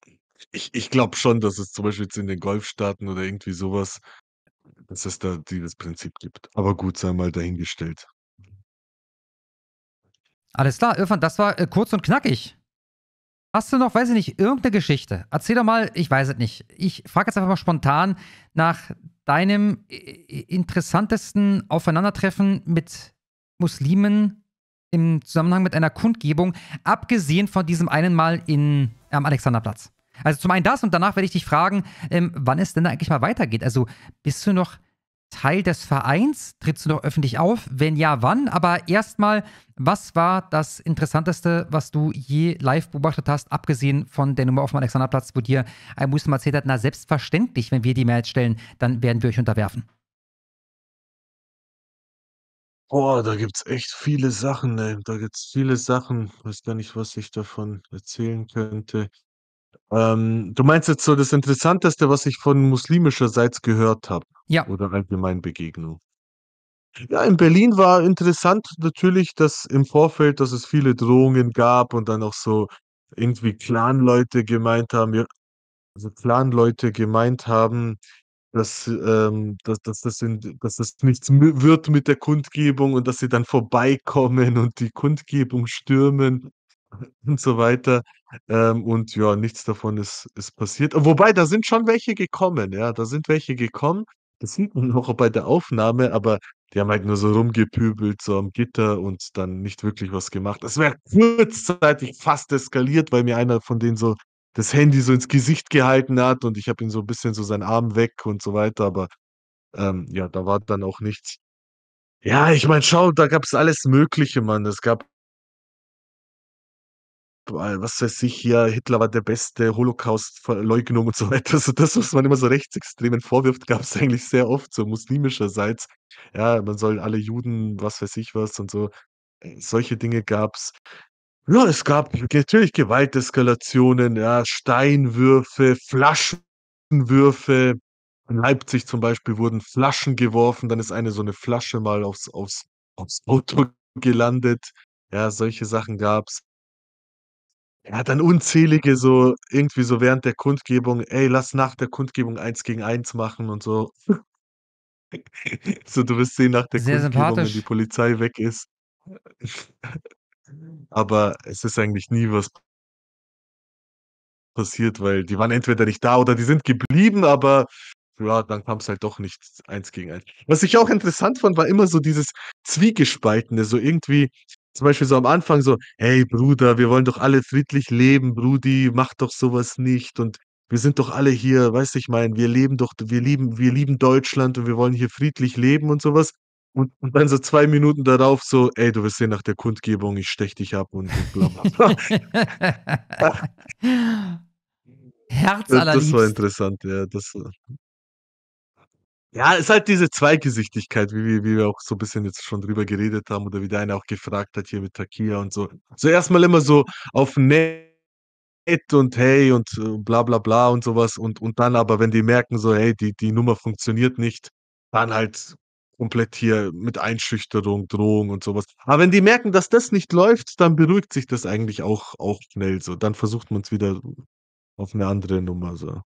ich, ich glaube schon, dass es zum Beispiel jetzt in den Golfstaaten oder irgendwie sowas, dass es da dieses Prinzip gibt. Aber gut, sei mal dahingestellt. Alles klar, Irfan, das war äh, kurz und knackig. Hast du noch, weiß ich nicht, irgendeine Geschichte? Erzähl doch mal, ich weiß es nicht. Ich frage jetzt einfach mal spontan nach deinem äh, interessantesten Aufeinandertreffen mit Muslimen im Zusammenhang mit einer Kundgebung, abgesehen von diesem einen Mal in, am Alexanderplatz. Also zum einen das und danach werde ich dich fragen, ähm, wann es denn da eigentlich mal weitergeht. Also bist du noch Teil des Vereins? Trittst du noch öffentlich auf? Wenn ja, wann? Aber erstmal, was war das Interessanteste, was du je live beobachtet hast, abgesehen von der Nummer auf dem Alexanderplatz, wo dir ein Muslim erzählt hat, na selbstverständlich, wenn wir die Mehrheit stellen, dann werden wir euch unterwerfen. Boah, da gibt's echt viele Sachen, ey. Da gibt's viele Sachen. Weiß gar nicht, was ich davon erzählen könnte. Ähm, du meinst jetzt so das Interessanteste, was ich von muslimischer Seite gehört habe? Ja. Oder allgemein Begegnung? Ja, in Berlin war interessant natürlich, dass im Vorfeld, dass es viele Drohungen gab und dann auch so irgendwie Clan-Leute gemeint haben, ja, also Clan-Leute gemeint haben, dass, ähm, dass, dass, das in, dass das nichts wird mit der Kundgebung und dass sie dann vorbeikommen und die Kundgebung stürmen. und so weiter. Ähm, und ja, nichts davon ist, ist passiert. Wobei, da sind schon welche gekommen, ja, da sind welche gekommen. Das sieht man noch bei der Aufnahme, aber die haben halt nur so rumgepübelt, so am Gitter und dann nicht wirklich was gemacht. Es wäre kurzzeitig fast eskaliert, weil mir einer von denen so das Handy so ins Gesicht gehalten hat und ich habe ihn so ein bisschen so seinen Arm weg und so weiter, aber ähm, ja, da war dann auch nichts. Ja, ich meine, schau, da gab es alles Mögliche, Mann. Es gab was weiß ich hier, Hitler war der beste Holocaust-Verleugnung und so weiter. Also das, was man immer so Rechtsextremen vorwirft, gab es eigentlich sehr oft, so muslimischerseits. Ja, man soll alle Juden, was weiß ich was und so. Äh, solche Dinge gab es. Ja, es gab natürlich Gewalteskalationen, ja, Steinwürfe, Flaschenwürfe. In Leipzig zum Beispiel wurden Flaschen geworfen, dann ist eine so eine Flasche mal aufs, aufs, aufs Auto gelandet. Ja, solche Sachen gab es. Er hat dann unzählige so irgendwie so während der Kundgebung, ey, lass nach der Kundgebung eins gegen eins machen und so. so, du wirst sehen nach der Sehr Kundgebung, wenn die Polizei weg ist. Aber es ist eigentlich nie was passiert, weil die waren entweder nicht da oder die sind geblieben, aber ja, dann kam es halt doch nicht eins gegen eins. Was ich auch interessant fand, war immer so dieses Zwiegespaltene, so irgendwie zum Beispiel so am Anfang so: „Hey Bruder, wir wollen doch alle friedlich leben, Brudi, mach doch sowas nicht und wir sind doch alle hier, weißt du, ich meine, wir leben doch wir lieben wir lieben Deutschland und wir wollen hier friedlich leben“ und sowas. Und und dann so zwei Minuten darauf so: „Ey, du wirst sehen nach der Kundgebung, ich stech dich ab und und bla bla bla.“ Das das war interessant, ja, das, ja, ist halt diese Zweigesichtigkeit, wie wir, wie wir auch so ein bisschen jetzt schon drüber geredet haben oder wie der eine auch gefragt hat hier mit Takia und so. So erstmal immer so auf nett und hey und äh, bla bla bla und sowas und, und dann aber, wenn die merken so, hey, die, die Nummer funktioniert nicht, dann halt komplett hier mit Einschüchterung, Drohung und sowas. Aber wenn die merken, dass das nicht läuft, dann beruhigt sich das eigentlich auch, auch schnell so. Dann versucht man es wieder auf eine andere Nummer so.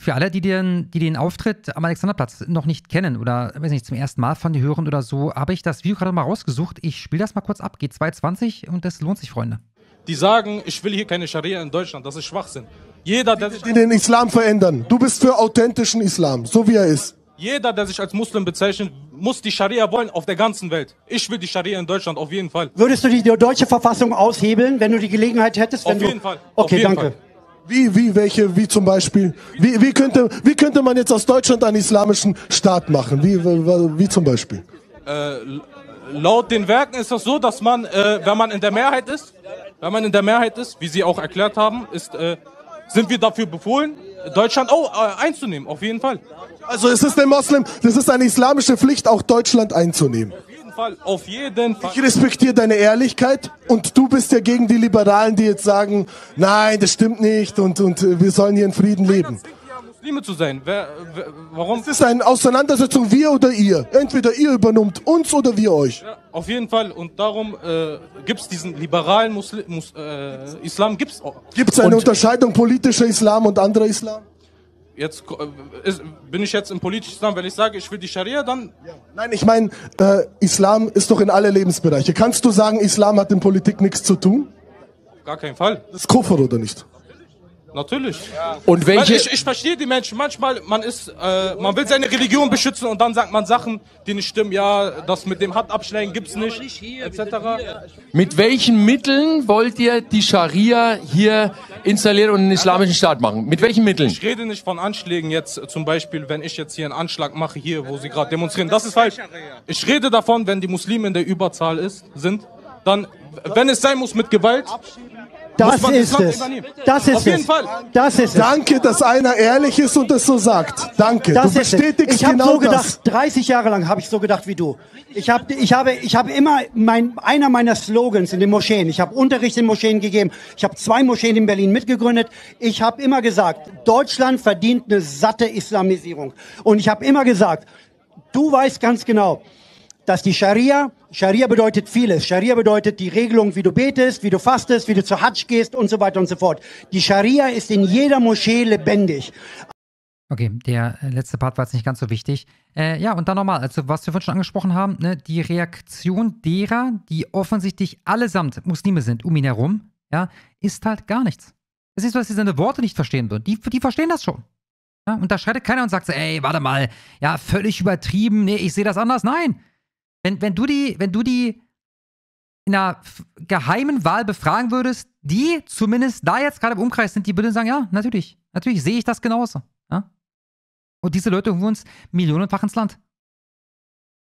Für alle, die den, die den Auftritt am Alexanderplatz noch nicht kennen oder weiß nicht, zum ersten Mal von dir hören oder so, habe ich das Video gerade mal rausgesucht. Ich spiele das mal kurz ab. Geht 220 und das lohnt sich, Freunde. Die sagen, ich will hier keine Scharia in Deutschland. Das ist Schwachsinn. Jeder, der sich. Die den Islam verändern. Du bist für authentischen Islam, so wie er ist. Jeder, der sich als Muslim bezeichnet, muss die Scharia wollen auf der ganzen Welt. Ich will die Scharia in Deutschland, auf jeden Fall. Würdest du die deutsche Verfassung aushebeln, wenn du die Gelegenheit hättest? auf jeden Fall. Okay, auf jeden danke. Fall. Wie, wie, welche, wie zum Beispiel, wie, wie, könnte, wie könnte man jetzt aus Deutschland einen islamischen Staat machen? Wie, wie, wie zum Beispiel? Äh, laut den Werken ist das so, dass man, äh, wenn man in der Mehrheit ist, wenn man in der Mehrheit ist, wie Sie auch erklärt haben, ist, äh, sind wir dafür befohlen, Deutschland oh, äh, einzunehmen, auf jeden Fall. Also es ist ein Moslem, das ist eine islamische Pflicht, auch Deutschland einzunehmen. Fall, auf jeden Fall. Ich respektiere deine Ehrlichkeit und du bist ja gegen die Liberalen, die jetzt sagen, nein, das stimmt nicht und, und wir sollen hier in Frieden leben. Muslime zu sein. Wer, wer, warum? Es ist eine Auseinandersetzung, wir oder ihr. Entweder ihr übernimmt uns oder wir euch. Ja, auf jeden Fall. Und darum äh, gibt es diesen liberalen Muslim, Mus, äh, Islam. Gibt es eine und Unterscheidung politischer Islam und anderer Islam? jetzt äh, ist, bin ich jetzt im politischen Islam, wenn ich sage, ich will die Scharia, dann. Ja. Nein, ich meine, äh, Islam ist doch in alle Lebensbereiche. Kannst du sagen, Islam hat in Politik nichts zu tun? Auf gar keinen Fall. Das ist Koffer oder nicht? Natürlich. Und welche? Ich, ich, verstehe die Menschen. Manchmal, man ist, äh, man will seine Religion beschützen und dann sagt man Sachen, die nicht stimmen. Ja, das mit dem abschneiden gibt's nicht, etc. Mit welchen Mitteln wollt ihr die Scharia hier installieren und einen islamischen Staat machen? Mit welchen Mitteln? Ich rede nicht von Anschlägen jetzt, zum Beispiel, wenn ich jetzt hier einen Anschlag mache, hier, wo sie gerade demonstrieren. Das ist falsch. Ich rede davon, wenn die Muslime in der Überzahl ist, sind, dann, wenn es sein muss, mit Gewalt. Das ist es. Das ist es. Das ist es. Danke, dass einer ehrlich ist und es so sagt. Danke. Das du bestätigst ich genau so gedacht, 30 Jahre lang habe ich so gedacht wie du. Ich habe ich habe ich habe immer mein einer meiner Slogans in den Moscheen. Ich habe Unterricht in Moscheen gegeben. Ich habe zwei Moscheen in Berlin mitgegründet. Ich habe immer gesagt, Deutschland verdient eine satte Islamisierung. Und ich habe immer gesagt, du weißt ganz genau, dass die Scharia Scharia bedeutet vieles. Scharia bedeutet die Regelung, wie du betest, wie du fastest, wie du zur Hatsch gehst und so weiter und so fort. Die Scharia ist in jeder Moschee lebendig. Okay, der äh, letzte Part war jetzt nicht ganz so wichtig. Äh, ja, und dann nochmal, also was wir vorhin schon angesprochen haben, ne, die Reaktion derer, die offensichtlich allesamt Muslime sind um ihn herum, ja, ist halt gar nichts. Es ist so, dass sie seine Worte nicht verstehen würden. Die, die verstehen das schon. Ja, und da schreitet keiner und sagt so, ey, warte mal, ja, völlig übertrieben, nee, ich sehe das anders. Nein, wenn, wenn du die, wenn du die in einer geheimen Wahl befragen würdest, die zumindest da jetzt gerade im Umkreis sind, die würden sagen, ja, natürlich, natürlich sehe ich das genauso. Ja? Und diese Leute holen uns millionenfach ins Land.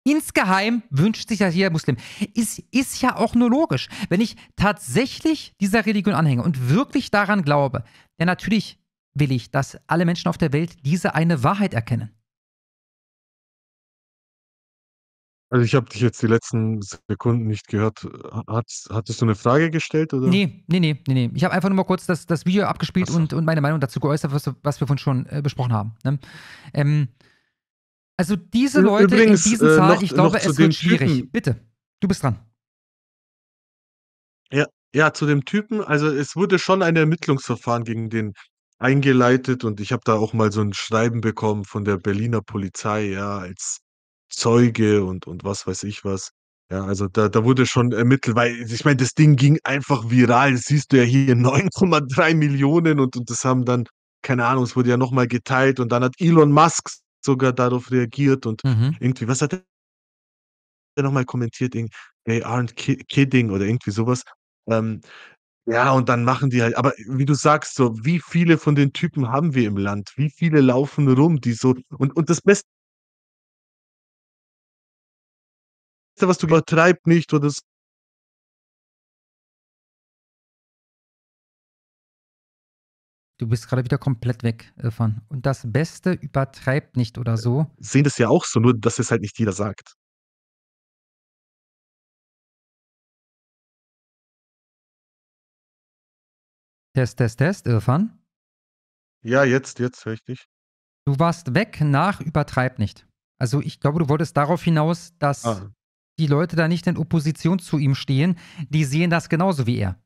Insgeheim wünscht sich das jeder Muslim. Ist, ist ja auch nur logisch. Wenn ich tatsächlich dieser Religion anhänge und wirklich daran glaube, ja natürlich will ich, dass alle Menschen auf der Welt diese eine Wahrheit erkennen. Also ich habe dich jetzt die letzten Sekunden nicht gehört. Hat, hattest du eine Frage gestellt oder? Nee, nee, nee, nee, nee. Ich habe einfach nur mal kurz das, das Video abgespielt so. und, und meine Meinung dazu geäußert, was, was wir von schon äh, besprochen haben. Ne? Ähm, also diese Leute Übrigens, in diesen äh, noch, ich glaube, es wird schwierig. Bitte, du bist dran. Ja, ja, zu dem Typen, also es wurde schon ein Ermittlungsverfahren gegen den eingeleitet und ich habe da auch mal so ein Schreiben bekommen von der Berliner Polizei, ja, als Zeuge und und was weiß ich was. Ja, also da, da wurde schon ermittelt, weil ich meine, das Ding ging einfach viral. Das siehst du ja hier 9,3 Millionen und, und das haben dann, keine Ahnung, es wurde ja nochmal geteilt und dann hat Elon Musk sogar darauf reagiert und mhm. irgendwie, was hat er nochmal kommentiert? They aren't kidding oder irgendwie sowas. Ähm, ja, und dann machen die halt, aber wie du sagst, so, wie viele von den Typen haben wir im Land? Wie viele laufen rum, die so, und, und das Beste was du übertreibst, nicht oder Du bist gerade wieder komplett weg, Irfan. Und das Beste übertreibt nicht oder so. Äh, sehen das ja auch so, nur dass es halt nicht jeder sagt. Test, Test, Test, Irfan. Ja, jetzt, jetzt richtig. Du warst weg nach übertreib nicht. Also ich glaube, du wolltest darauf hinaus, dass ah die Leute da nicht in Opposition zu ihm stehen, die sehen das genauso wie er.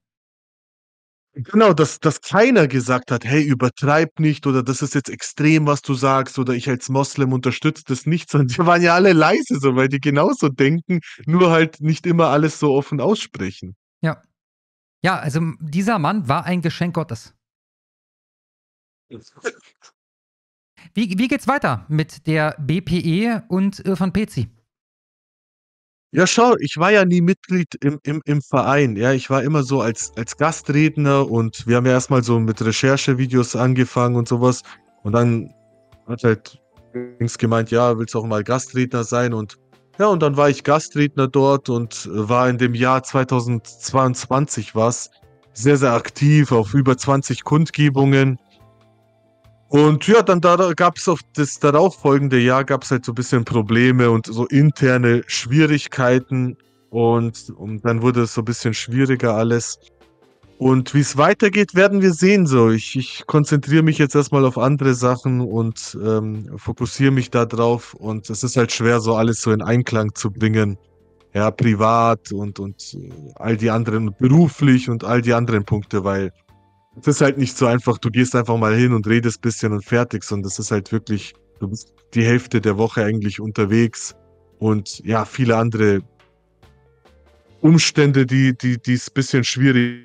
Genau, dass, dass keiner gesagt hat, hey, übertreib nicht oder das ist jetzt extrem, was du sagst oder ich als Moslem unterstütze das nicht, sondern die waren ja alle leise so, weil die genauso denken, nur halt nicht immer alles so offen aussprechen. Ja. Ja, also dieser Mann war ein Geschenk Gottes. Wie, wie geht's weiter mit der BPE und Irfan Pezi? Ja, schau, ich war ja nie Mitglied im, im, im Verein. Ja, ich war immer so als, als Gastredner und wir haben ja erstmal so mit Recherchevideos angefangen und sowas. Und dann hat halt Dings gemeint, ja, willst du auch mal Gastredner sein und ja, und dann war ich Gastredner dort und äh, war in dem Jahr 2022 was sehr, sehr aktiv auf über 20 Kundgebungen und ja, dann da, gab es auf das darauffolgende Jahr gab es halt so ein bisschen Probleme und so interne Schwierigkeiten. Und, und dann wurde es so ein bisschen schwieriger alles. Und wie es weitergeht, werden wir sehen. So, ich, ich konzentriere mich jetzt erstmal auf andere Sachen und ähm, fokussiere mich da drauf. Und es ist halt schwer, so alles so in Einklang zu bringen. Ja, privat und, und äh, all die anderen, beruflich und all die anderen Punkte, weil es ist halt nicht so einfach, du gehst einfach mal hin und redest ein bisschen und fertig, sondern es ist halt wirklich, du bist die Hälfte der Woche eigentlich unterwegs und ja, viele andere Umstände, die es die, ein bisschen schwierig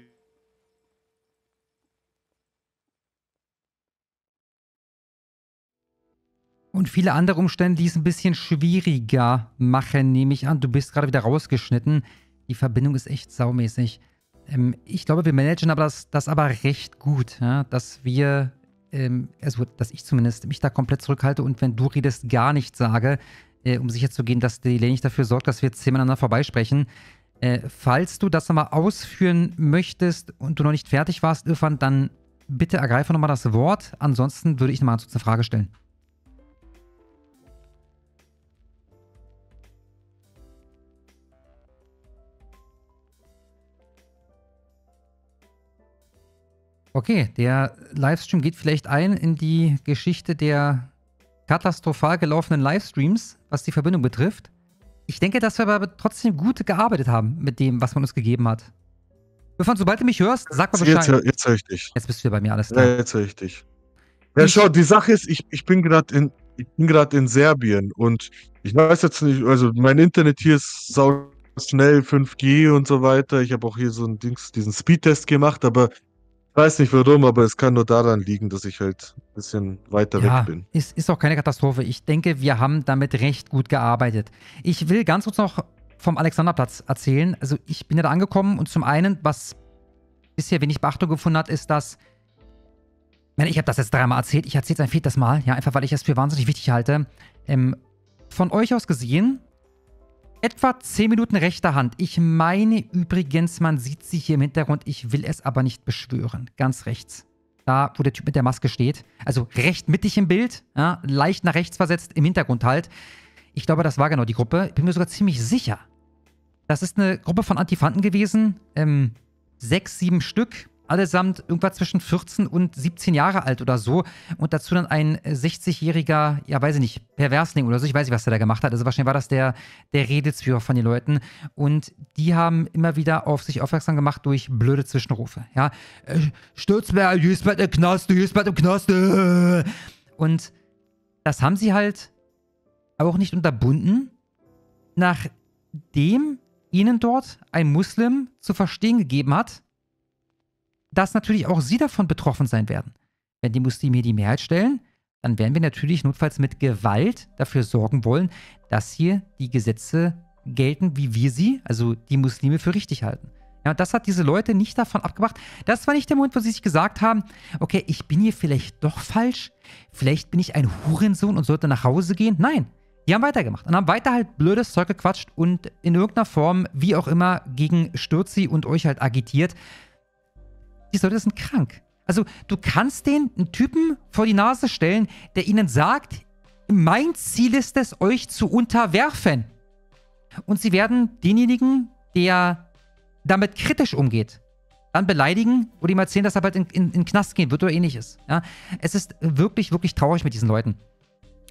Und viele andere Umstände, die es ein bisschen schwieriger machen, nehme ich an. Du bist gerade wieder rausgeschnitten. Die Verbindung ist echt saumäßig. Ähm, ich glaube, wir managen aber das, das aber recht gut, ja? dass wir, ähm, also dass ich zumindest mich da komplett zurückhalte und wenn du redest, gar nichts sage, äh, um sicherzugehen, dass die Lane nicht dafür sorgt, dass wir jetzt miteinander vorbeisprechen. Äh, falls du das nochmal ausführen möchtest und du noch nicht fertig warst, Irfan, dann bitte ergreife nochmal das Wort. Ansonsten würde ich nochmal eine Frage stellen. Okay, der Livestream geht vielleicht ein in die Geschichte der katastrophal gelaufenen Livestreams, was die Verbindung betrifft. Ich denke, dass wir aber trotzdem gut gearbeitet haben mit dem, was man uns gegeben hat. Stefan, sobald du mich hörst, sag mal Bescheid. Jetzt, jetzt höre ich dich. Jetzt bist du ja bei mir alles klar. Ja, jetzt höre ich dich. Ja, ich schau, die Sache ist, ich, ich bin gerade in, ich bin gerade in Serbien und ich weiß jetzt nicht, also mein Internet hier ist sau schnell 5G und so weiter. Ich habe auch hier so ein Dings, diesen Speedtest gemacht, aber ich weiß nicht warum, aber es kann nur daran liegen, dass ich halt ein bisschen weiter ja, weg bin. Es ist auch keine Katastrophe. Ich denke, wir haben damit recht gut gearbeitet. Ich will ganz kurz noch vom Alexanderplatz erzählen. Also ich bin ja da angekommen und zum einen, was bisher wenig Beachtung gefunden hat, ist, dass ich habe das jetzt dreimal erzählt, ich erzähle es ein viertes Mal, ja, einfach weil ich es für wahnsinnig wichtig halte. Ähm, von euch aus gesehen etwa 10 Minuten rechter Hand. Ich meine übrigens, man sieht sie hier im Hintergrund. Ich will es aber nicht beschwören. Ganz rechts. Da, wo der Typ mit der Maske steht. Also recht mittig im Bild. Ja, leicht nach rechts versetzt, im Hintergrund halt. Ich glaube, das war genau die Gruppe. Ich bin mir sogar ziemlich sicher. Das ist eine Gruppe von Antifanten gewesen. Ähm, sechs, sieben Stück allesamt irgendwas zwischen 14 und 17 Jahre alt oder so. Und dazu dann ein 60-jähriger, äh, ja, weiß ich nicht, Perversling oder so. Ich weiß nicht, was der da gemacht hat. Also wahrscheinlich war das der, der Redelsführer von den Leuten. Und die haben immer wieder auf sich aufmerksam gemacht durch blöde Zwischenrufe. Ja, äh, Stürzberg, Jüßbert im Knast, Jüßbert im Knast. Äh. Und das haben sie halt auch nicht unterbunden, nachdem ihnen dort ein Muslim zu verstehen gegeben hat, dass natürlich auch sie davon betroffen sein werden. Wenn die Muslime hier die Mehrheit stellen, dann werden wir natürlich notfalls mit Gewalt dafür sorgen wollen, dass hier die Gesetze gelten, wie wir sie, also die Muslime, für richtig halten. Ja, und das hat diese Leute nicht davon abgebracht. Das war nicht der Moment, wo sie sich gesagt haben, okay, ich bin hier vielleicht doch falsch, vielleicht bin ich ein Hurensohn und sollte nach Hause gehen. Nein, die haben weitergemacht und haben weiter halt blödes Zeug gequatscht und in irgendeiner Form, wie auch immer, gegen Stürzi und euch halt agitiert die Leute sind krank. Also du kannst den einen Typen vor die Nase stellen, der ihnen sagt, mein Ziel ist es, euch zu unterwerfen. Und sie werden denjenigen, der damit kritisch umgeht, dann beleidigen oder ihm erzählen, dass er bald in, in, in den Knast gehen wird oder ähnliches. Ja? Es ist wirklich, wirklich traurig mit diesen Leuten.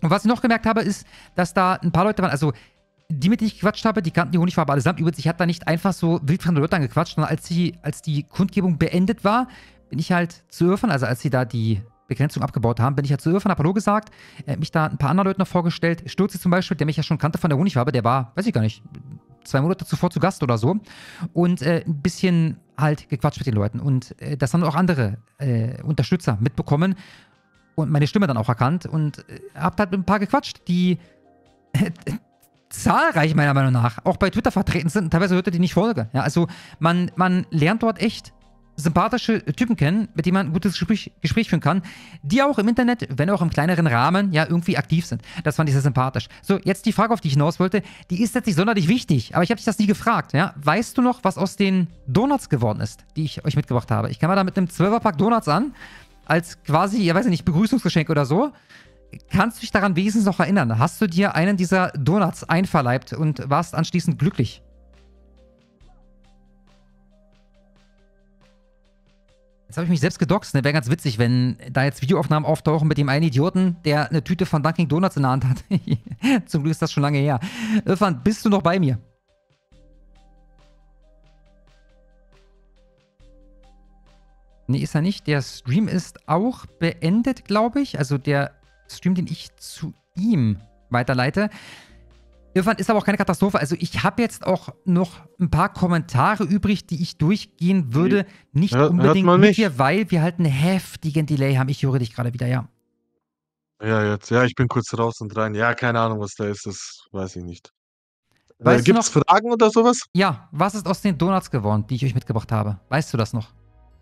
Und was ich noch gemerkt habe, ist, dass da ein paar Leute waren, also die, mit denen ich gequatscht habe, die kannten die Honigfarbe allesamt. Übrigens, ich habe da nicht einfach so wildfremde Leute angequatscht, sondern als die, als die Kundgebung beendet war, bin ich halt zu Irfan, also als sie da die Begrenzung abgebaut haben, bin ich halt zu Irfan, habe Hallo gesagt, mich da ein paar andere Leute noch vorgestellt. Sturzi zum Beispiel, der mich ja schon kannte von der Honigfarbe, der war, weiß ich gar nicht, zwei Monate zuvor zu Gast oder so. Und äh, ein bisschen halt gequatscht mit den Leuten. Und äh, das haben auch andere äh, Unterstützer mitbekommen und meine Stimme dann auch erkannt und äh, hab halt mit ein paar gequatscht, die zahlreich meiner Meinung nach auch bei Twitter vertreten sind und teilweise Leute, die nicht folgen. Ja, also man, man lernt dort echt sympathische Typen kennen, mit denen man ein gutes Gespräch, Gespräch, führen kann, die auch im Internet, wenn auch im kleineren Rahmen, ja, irgendwie aktiv sind. Das fand ich sehr sympathisch. So, jetzt die Frage, auf die ich hinaus wollte, die ist jetzt nicht sonderlich wichtig, aber ich habe dich das nie gefragt, ja. Weißt du noch, was aus den Donuts geworden ist, die ich euch mitgebracht habe? Ich kam mal da mit einem 12er-Pack Donuts an, als quasi, ja, weiß ich nicht, Begrüßungsgeschenk oder so. Kannst du dich daran wesentlich noch erinnern? Hast du dir einen dieser Donuts einverleibt und warst anschließend glücklich? Jetzt habe ich mich selbst gedoxt. Ne? Wäre ganz witzig, wenn da jetzt Videoaufnahmen auftauchen mit dem einen Idioten, der eine Tüte von Dunkin' Donuts in der Hand hat. Zum Glück ist das schon lange her. Irfan, bist du noch bei mir? Nee, ist er nicht. Der Stream ist auch beendet, glaube ich. Also der Stream, den ich zu ihm weiterleite. Irfan ist aber auch keine Katastrophe. Also ich habe jetzt auch noch ein paar Kommentare übrig, die ich durchgehen würde. Nicht Hört, unbedingt hört mit mich? dir, weil wir halt einen heftigen Delay haben. Ich höre dich gerade wieder, ja. Ja, jetzt. Ja, ich bin kurz raus und rein. Ja, keine Ahnung, was da ist. Das weiß ich nicht. Äh, Gibt es Fragen oder sowas? Ja, was ist aus den Donuts geworden, die ich euch mitgebracht habe? Weißt du das noch?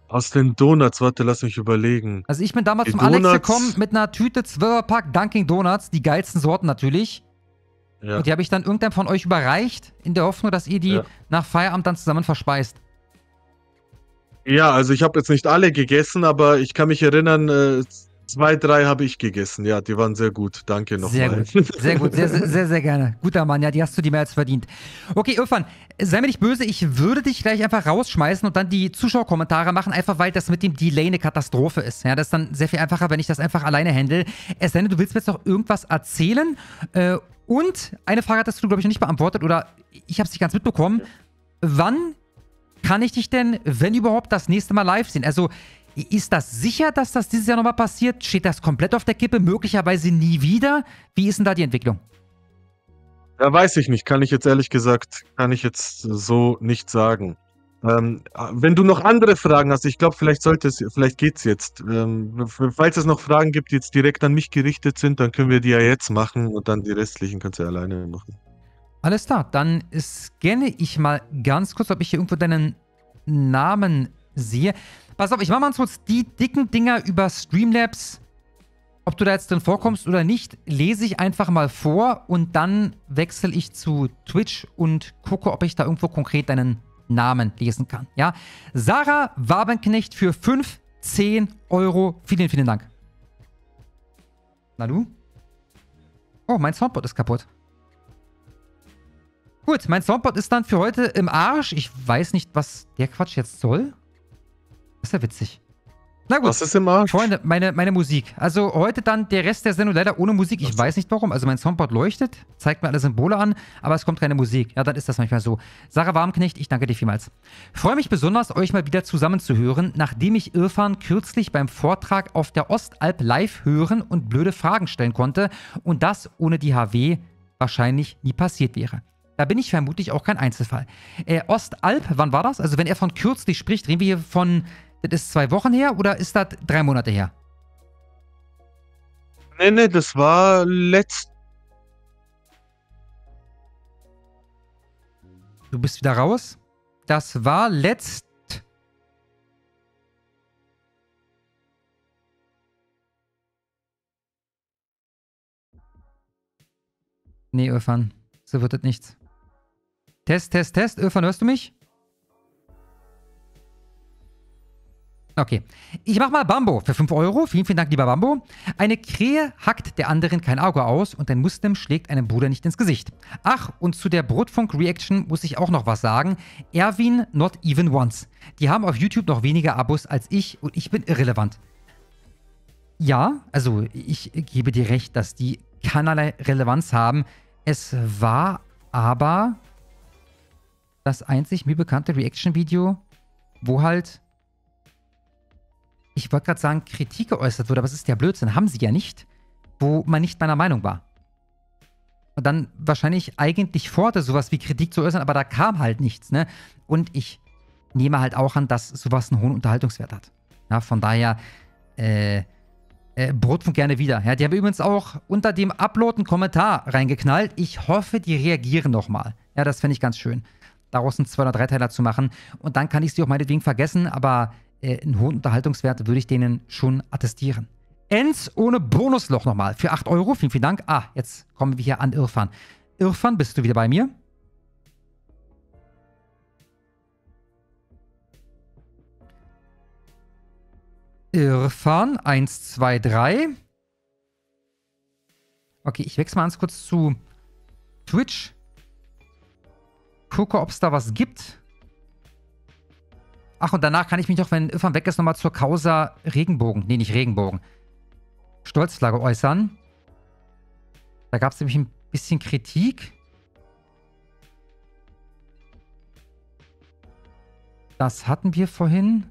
Aus den Donuts, warte, lass mich überlegen. Also ich bin damals zum Alex gekommen mit einer Tüte Zwirrpack Dunkin' Donuts, die geilsten Sorten natürlich. Ja. Und die habe ich dann irgendeinem von euch überreicht, in der Hoffnung, dass ihr die ja. nach Feierabend dann zusammen verspeist. Ja, also ich habe jetzt nicht alle gegessen, aber ich kann mich erinnern, äh, Zwei, drei habe ich gegessen, ja, die waren sehr gut. Danke nochmal. Sehr gut, sehr gut, sehr, sehr, sehr, sehr gerne. Guter Mann, ja, die hast du dir mehr als verdient. Okay, Irfan, sei mir nicht böse, ich würde dich gleich einfach rausschmeißen und dann die Zuschauerkommentare machen, einfach weil das mit dem Delay eine Katastrophe ist. Ja, das ist dann sehr viel einfacher, wenn ich das einfach alleine handle. Es sei denn, du willst mir jetzt noch irgendwas erzählen. Äh, und eine Frage hattest du, glaube ich, noch nicht beantwortet oder ich habe es nicht ganz mitbekommen. Wann kann ich dich denn, wenn überhaupt, das nächste Mal live sehen? Also, ist das sicher, dass das dieses Jahr nochmal passiert? Steht das komplett auf der Kippe? Möglicherweise nie wieder? Wie ist denn da die Entwicklung? Ja, weiß ich nicht. Kann ich jetzt ehrlich gesagt, kann ich jetzt so nicht sagen. Ähm, wenn du noch andere Fragen hast, ich glaube, vielleicht sollte es, vielleicht geht's jetzt. Ähm, falls es noch Fragen gibt, die jetzt direkt an mich gerichtet sind, dann können wir die ja jetzt machen und dann die restlichen kannst du ja alleine machen. Alles klar, dann scanne ich mal ganz kurz, ob ich hier irgendwo deinen Namen sehe. Pass auf, ich mache mal kurz die dicken Dinger über Streamlabs. Ob du da jetzt drin vorkommst oder nicht, lese ich einfach mal vor und dann wechsle ich zu Twitch und gucke, ob ich da irgendwo konkret deinen Namen lesen kann. Ja, Sarah Wabenknecht für 5, 10 Euro. Vielen, vielen Dank. Na du? Oh, mein Soundboard ist kaputt. Gut, mein Soundboard ist dann für heute im Arsch. Ich weiß nicht, was der Quatsch jetzt soll ist ja witzig. Na gut. Was ist im Arsch? Freunde, meine, meine Musik. Also heute dann der Rest der Sendung leider ohne Musik. Ich Was? weiß nicht warum. Also mein Soundboard leuchtet, zeigt mir alle Symbole an, aber es kommt keine Musik. Ja, dann ist das manchmal so. Sarah Warmknecht, ich danke dir vielmals. Freue mich besonders, euch mal wieder zusammenzuhören, nachdem ich Irfan kürzlich beim Vortrag auf der Ostalp live hören und blöde Fragen stellen konnte und das ohne die HW wahrscheinlich nie passiert wäre. Da bin ich vermutlich auch kein Einzelfall. Äh, Ostalp, wann war das? Also wenn er von kürzlich spricht, reden wir hier von das ist zwei Wochen her oder ist das drei Monate her? Nee, nee, das war letzt. Du bist wieder raus. Das war letzt. Nee, Öfan. So wird das nichts. Test, Test, Test. Öfan, hörst du mich? Okay. Ich mach mal Bambo für 5 Euro. Vielen, vielen Dank, lieber Bambo. Eine Krähe hackt der anderen kein Auge aus und ein Muslim schlägt einem Bruder nicht ins Gesicht. Ach, und zu der Brotfunk-Reaction muss ich auch noch was sagen. Erwin Not Even Once. Die haben auf YouTube noch weniger Abos als ich und ich bin irrelevant. Ja, also ich gebe dir recht, dass die keinerlei Relevanz haben. Es war aber das einzig mir bekannte Reaction-Video, wo halt ich wollte gerade sagen, Kritik geäußert wurde, aber es ist ja Blödsinn, haben sie ja nicht, wo man nicht meiner Meinung war. Und dann wahrscheinlich eigentlich forderte, sowas wie Kritik zu äußern, aber da kam halt nichts, ne? Und ich nehme halt auch an, dass sowas einen hohen Unterhaltungswert hat. Ja, von daher, äh, äh, Brotfunk gerne wieder. Ja, die haben übrigens auch unter dem Upload einen Kommentar reingeknallt. Ich hoffe, die reagieren nochmal. Ja, das fände ich ganz schön. Daraus einen 203-Teiler zu machen. Und dann kann ich sie auch meinetwegen vergessen, aber äh, einen hohen Unterhaltungswert würde ich denen schon attestieren. Ends ohne Bonusloch nochmal für 8 Euro. Vielen, vielen Dank. Ah, jetzt kommen wir hier an Irfan. Irfan, bist du wieder bei mir? Irfan, 1, 2, 3. Okay, ich wechsle mal ganz kurz zu Twitch. Gucke, ob es da was gibt. Ach, und danach kann ich mich noch, wenn Irfan weg ist, nochmal zur Causa Regenbogen. Nee, nicht Regenbogen. Stolzflagge äußern. Da gab es nämlich ein bisschen Kritik. Das hatten wir vorhin.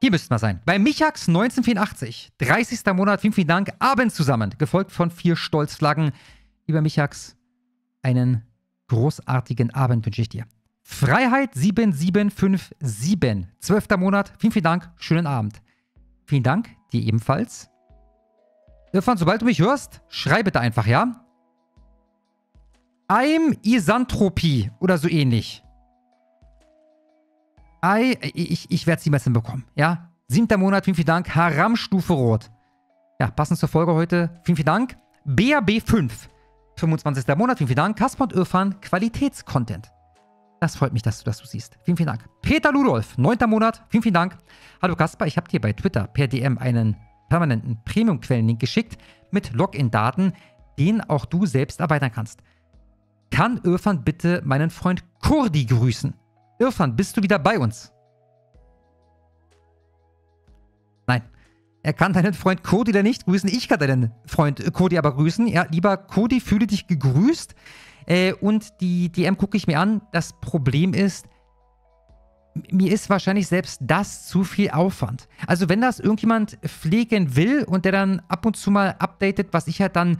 Hier müssten wir sein. Bei Michax 1984. 30. Monat. Vielen, vielen Dank. Abend zusammen. Gefolgt von vier Stolzflaggen lieber Michax, einen großartigen Abend wünsche ich dir. Freiheit 7757, 12. Monat. Vielen, vielen Dank. Schönen Abend. Vielen Dank dir ebenfalls. Irfan, sobald du mich hörst, schreibe da einfach, ja? I'm Isantropie oder so ähnlich. I, ich ich werde es niemals hinbekommen, ja? Siebter Monat, vielen, vielen Dank. Haram Stufe Rot. Ja, passend zur Folge heute. Vielen, vielen Dank. BAB 5. 25. Monat, vielen, vielen Dank. Kasper und Irfan, Qualitätscontent. Das freut mich, dass du das du siehst. Vielen, vielen Dank. Peter Ludolf, 9. Monat, vielen, vielen Dank. Hallo Kasper, ich habe dir bei Twitter per DM einen permanenten Premium-Quellenlink geschickt mit Login-Daten, den auch du selbst erweitern kannst. Kann Irfan bitte meinen Freund Kurdi grüßen? Irfan, bist du wieder bei uns? Er kann deinen Freund Cody da nicht grüßen. Ich kann deinen Freund äh, Cody aber grüßen. Ja, lieber Cody, fühle dich gegrüßt. Äh, und die DM gucke ich mir an. Das Problem ist, mir ist wahrscheinlich selbst das zu viel Aufwand. Also wenn das irgendjemand pflegen will und der dann ab und zu mal updatet, was ich halt dann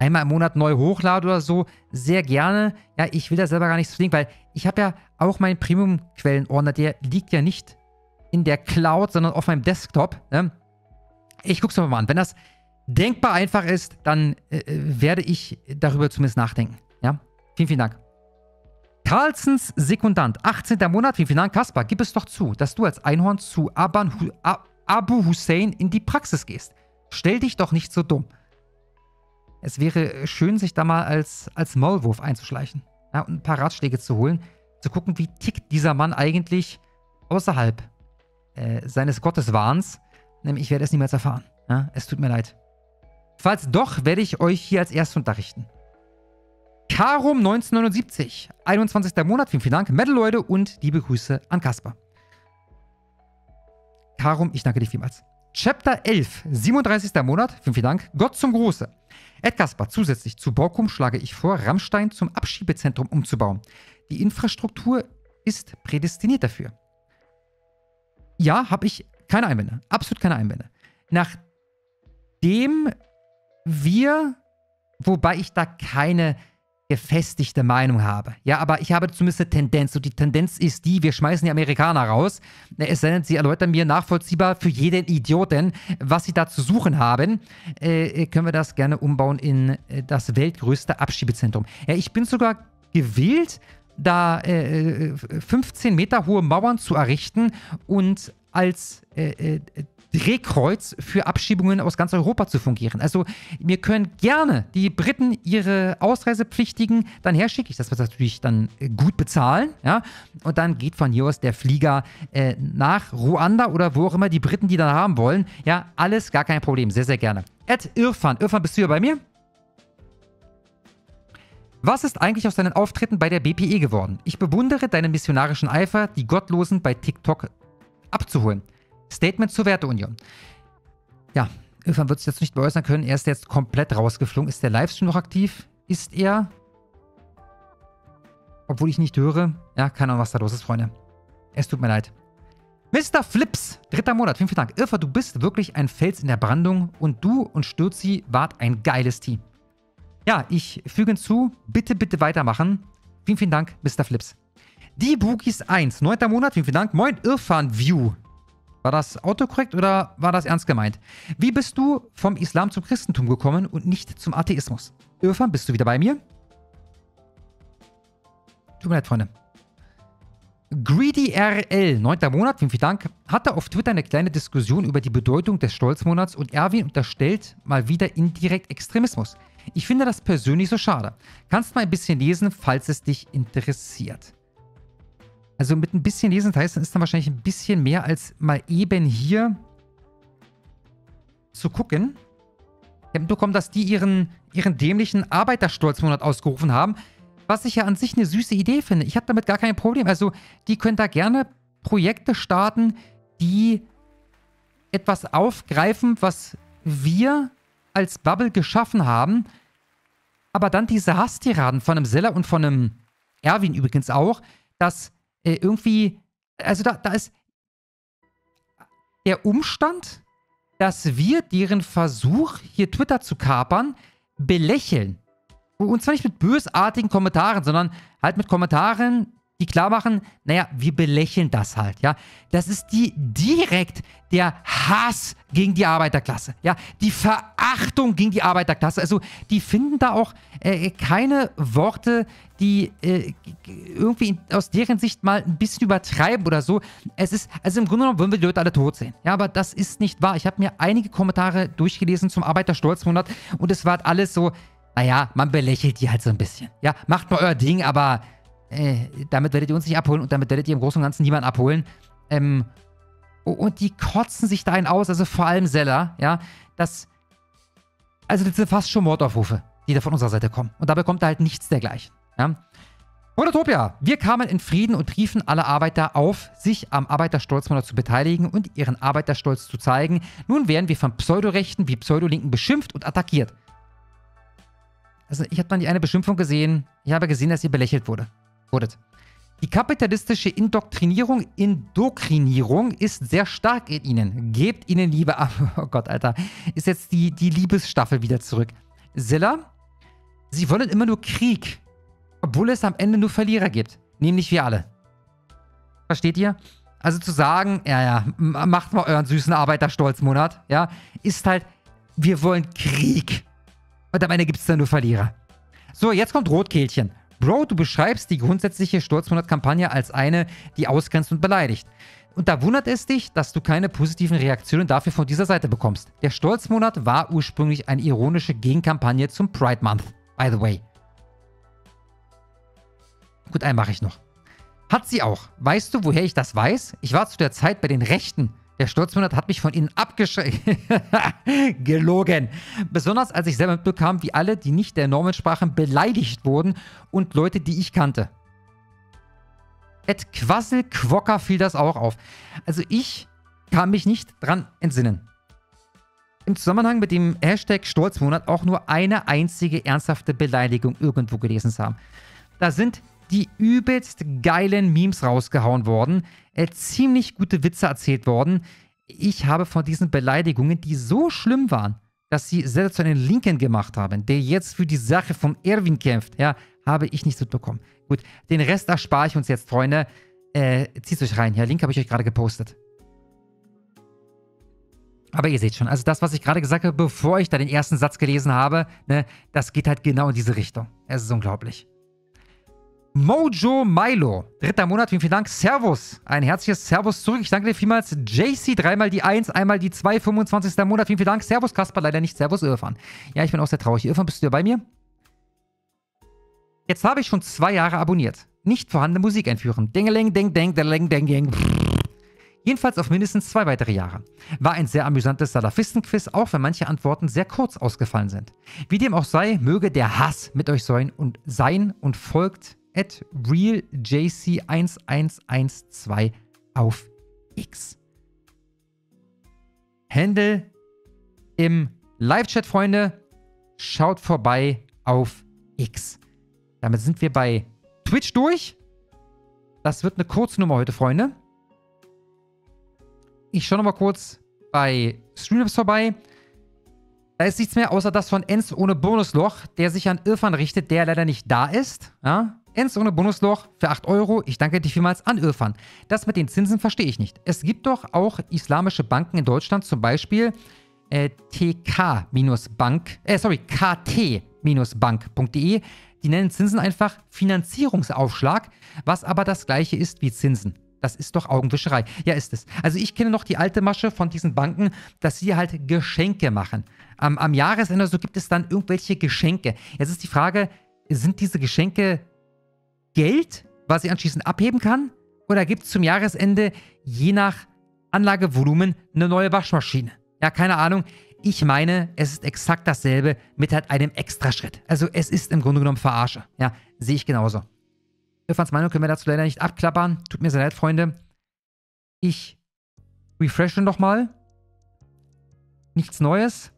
einmal im Monat neu hochlade oder so, sehr gerne. Ja, ich will da selber gar nichts pflegen, weil ich habe ja auch meinen Premium-Quellenordner, der liegt ja nicht in der Cloud, sondern auf meinem Desktop. Ne? Ich gucke es mir mal an. Wenn das denkbar einfach ist, dann äh, äh, werde ich darüber zumindest nachdenken. Ja? Vielen, vielen Dank. Carlsens Sekundant, 18. Monat, vielen, vielen Dank. Kaspar, gib es doch zu, dass du als Einhorn zu Aban Hu Abu Hussein in die Praxis gehst. Stell dich doch nicht so dumm. Es wäre schön, sich da mal als, als Maulwurf einzuschleichen ja, und ein paar Ratschläge zu holen, zu gucken, wie tickt dieser Mann eigentlich außerhalb äh, seines Gotteswahns. Nämlich, ich werde es niemals erfahren. Ja? Es tut mir leid. Falls doch, werde ich euch hier als erst unterrichten. Karum 1979, 21. Monat, vielen, vielen Dank. Metal Leute und liebe Grüße an Kasper. Karum, ich danke dir vielmals. Chapter 11, 37. Monat, vielen, vielen Dank. Gott zum Große. Ed Kasper, zusätzlich zu Borkum schlage ich vor, Rammstein zum Abschiebezentrum umzubauen. Die Infrastruktur ist prädestiniert dafür ja, habe ich keine Einwände. Absolut keine Einwände. Nachdem wir, wobei ich da keine gefestigte Meinung habe. Ja, aber ich habe zumindest eine Tendenz. Und die Tendenz ist die, wir schmeißen die Amerikaner raus. Es sei denn, sie erläutern mir nachvollziehbar für jeden Idioten, was sie da zu suchen haben. Äh, können wir das gerne umbauen in äh, das weltgrößte Abschiebezentrum. Ja, ich bin sogar gewillt, da äh, 15 äh, Meter hohe Mauern zu errichten und als äh, äh, Drehkreuz für Abschiebungen aus ganz Europa zu fungieren. Also wir können gerne die Briten ihre Ausreisepflichtigen dann herschicke ich das wird natürlich dann äh, gut bezahlen, ja, und dann geht von hier aus der Flieger äh, nach Ruanda oder wo auch immer die Briten die dann haben wollen, ja, alles gar kein Problem, sehr sehr gerne. Ed Irfan, Irfan bist du hier bei mir? Was ist eigentlich aus deinen Auftritten bei der BPE geworden? Ich bewundere deinen missionarischen Eifer, die Gottlosen bei TikTok abzuholen. Statement zur Werteunion. Ja, Irfan wird sich jetzt nicht beäußern können. Er ist jetzt komplett rausgeflogen. Ist der Livestream noch aktiv? Ist er? Obwohl ich nicht höre. Ja, keine Ahnung, was da los ist, Freunde. Es tut mir leid. Mr. Flips, dritter Monat, vielen, vielen Dank. Irfa, du bist wirklich ein Fels in der Brandung und du und Stürzi wart ein geiles Team. Ja, ich füge hinzu, bitte, bitte weitermachen. Vielen, vielen Dank, Mr. Flips. Die Boogies 1, 9. Monat, vielen, vielen Dank. Moin, Irfan View. War das autokorrekt oder war das ernst gemeint? Wie bist du vom Islam zum Christentum gekommen und nicht zum Atheismus? Irfan, bist du wieder bei mir? Tut mir leid, Freunde. GreedyRL, neunter Monat, vielen, vielen Dank, hatte auf Twitter eine kleine Diskussion über die Bedeutung des Stolzmonats und Erwin unterstellt mal wieder indirekt Extremismus. Ich finde das persönlich so schade. Kannst mal ein bisschen lesen, falls es dich interessiert. Also mit ein bisschen lesen heißt, dann ist dann wahrscheinlich ein bisschen mehr als mal eben hier zu gucken. Ich habe mitbekommen, dass die ihren, ihren dämlichen Arbeiterstolzmonat ausgerufen haben. Was ich ja an sich eine süße Idee finde. Ich habe damit gar kein Problem. Also, die können da gerne Projekte starten, die etwas aufgreifen, was wir als Bubble geschaffen haben. Aber dann diese Hasstiraden von einem Seller und von einem Erwin übrigens auch, dass äh, irgendwie, also da, da ist der Umstand, dass wir deren Versuch, hier Twitter zu kapern, belächeln. Und zwar nicht mit bösartigen Kommentaren, sondern halt mit Kommentaren, die klar machen, naja, wir belächeln das halt, ja. Das ist die direkt der Hass gegen die Arbeiterklasse, ja. Die Verachtung gegen die Arbeiterklasse. Also die finden da auch äh, äh keine Worte, die äh, irgendwie aus deren Sicht mal ein bisschen übertreiben oder so. Es ist, also im Grunde genommen würden wir die Leute alle tot sehen. Ja, aber das ist nicht wahr. Ich habe mir einige Kommentare durchgelesen zum Arbeiterstolzmonat und es war alles so, naja, ah man belächelt die halt so ein bisschen. Ja, macht mal euer Ding, aber äh, damit werdet ihr uns nicht abholen und damit werdet ihr im Großen und Ganzen niemanden abholen. Ähm, und die kotzen sich da einen aus, also vor allem Seller, ja, das, also das sind fast schon Mordaufrufe, die da von unserer Seite kommen. Und dabei kommt da halt nichts dergleichen, ja. Prototopia, wir kamen in Frieden und riefen alle Arbeiter auf, sich am Arbeiterstolzmonat zu beteiligen und ihren Arbeiterstolz zu zeigen. Nun werden wir von Pseudorechten wie Pseudolinken beschimpft und attackiert. Also ich habe noch die eine Beschimpfung gesehen. Ich habe gesehen, dass ihr belächelt wurde. Wurdet. Die kapitalistische Indoktrinierung, Indokrinierung ist sehr stark in ihnen. Gebt ihnen Liebe ab. Oh Gott, Alter. Ist jetzt die, die Liebesstaffel wieder zurück. Zilla, sie wollen immer nur Krieg. Obwohl es am Ende nur Verlierer gibt. Nämlich wir alle. Versteht ihr? Also zu sagen, ja, ja, macht mal euren süßen Arbeiterstolzmonat, ja, ist halt, wir wollen Krieg. Und am Ende gibt es dann nur Verlierer. So, jetzt kommt Rotkehlchen. Bro, du beschreibst die grundsätzliche Sturzmonat-Kampagne als eine, die ausgrenzt und beleidigt. Und da wundert es dich, dass du keine positiven Reaktionen dafür von dieser Seite bekommst. Der Stolzmonat war ursprünglich eine ironische Gegenkampagne zum Pride Month, by the way. Gut, einen mache ich noch. Hat sie auch. Weißt du, woher ich das weiß? Ich war zu der Zeit bei den Rechten der Sturzmonat hat mich von ihnen abgeschreckt. Gelogen. Besonders als ich selber mitbekam, wie alle, die nicht der Normen sprachen, beleidigt wurden und Leute, die ich kannte. Et Quasselquocker fiel das auch auf. Also ich kann mich nicht dran entsinnen. Im Zusammenhang mit dem Hashtag Stolzmonat auch nur eine einzige ernsthafte Beleidigung irgendwo gelesen zu haben. Da sind die übelst geilen Memes rausgehauen worden, äh, ziemlich gute Witze erzählt worden. Ich habe von diesen Beleidigungen, die so schlimm waren, dass sie selbst zu einem Linken gemacht haben, der jetzt für die Sache von Erwin kämpft, ja, habe ich nichts mitbekommen. Gut, den Rest erspare ich uns jetzt, Freunde. Äh, zieht euch rein. Ja, Link habe ich euch gerade gepostet. Aber ihr seht schon, also das, was ich gerade gesagt habe, bevor ich da den ersten Satz gelesen habe, ne, das geht halt genau in diese Richtung. Es ist unglaublich. Mojo Milo. Dritter Monat, vielen, vielen Dank. Servus. Ein herzliches Servus zurück. Ich danke dir vielmals. JC, dreimal die 1, einmal die 2, 25. Monat. Vielen, vielen Dank. Servus, Kasper. Leider nicht. Servus, Irfan. Ja, ich bin auch sehr traurig. Irfan, bist du ja bei mir? Jetzt habe ich schon zwei Jahre abonniert. Nicht vorhandene Musik einführen. Dingeling, ding, ding, ding, ding, ding. Jedenfalls auf mindestens zwei weitere Jahre. War ein sehr amüsantes Salafisten-Quiz, auch wenn manche Antworten sehr kurz ausgefallen sind. Wie dem auch sei, möge der Hass mit euch sein und sein und folgt at realjc1112 auf X. Händel im Live-Chat, Freunde. Schaut vorbei auf X. Damit sind wir bei Twitch durch. Das wird eine Kurznummer heute, Freunde. Ich schaue nochmal kurz bei Streamlabs vorbei. Da ist nichts mehr, außer das von Enz ohne Bonusloch, der sich an Irfan richtet, der leider nicht da ist. Ja? Ends ohne Bonusloch für 8 Euro. Ich danke dir vielmals an Irfan. Das mit den Zinsen verstehe ich nicht. Es gibt doch auch islamische Banken in Deutschland, zum Beispiel äh, tk-bank, äh, sorry, kt-bank.de. Die nennen Zinsen einfach Finanzierungsaufschlag, was aber das gleiche ist wie Zinsen. Das ist doch Augenwischerei. Ja, ist es. Also ich kenne noch die alte Masche von diesen Banken, dass sie halt Geschenke machen. Am, am Jahresende so gibt es dann irgendwelche Geschenke. Jetzt ist die Frage, sind diese Geschenke Geld, was ich anschließend abheben kann. Oder gibt es zum Jahresende je nach Anlagevolumen eine neue Waschmaschine? Ja, keine Ahnung. Ich meine, es ist exakt dasselbe mit halt einem Extraschritt. Also es ist im Grunde genommen Verarsche. Ja, sehe ich genauso. Irfans Meinung können wir dazu leider nicht abklappern. Tut mir sehr leid, Freunde. Ich refreshe nochmal. Nichts Neues.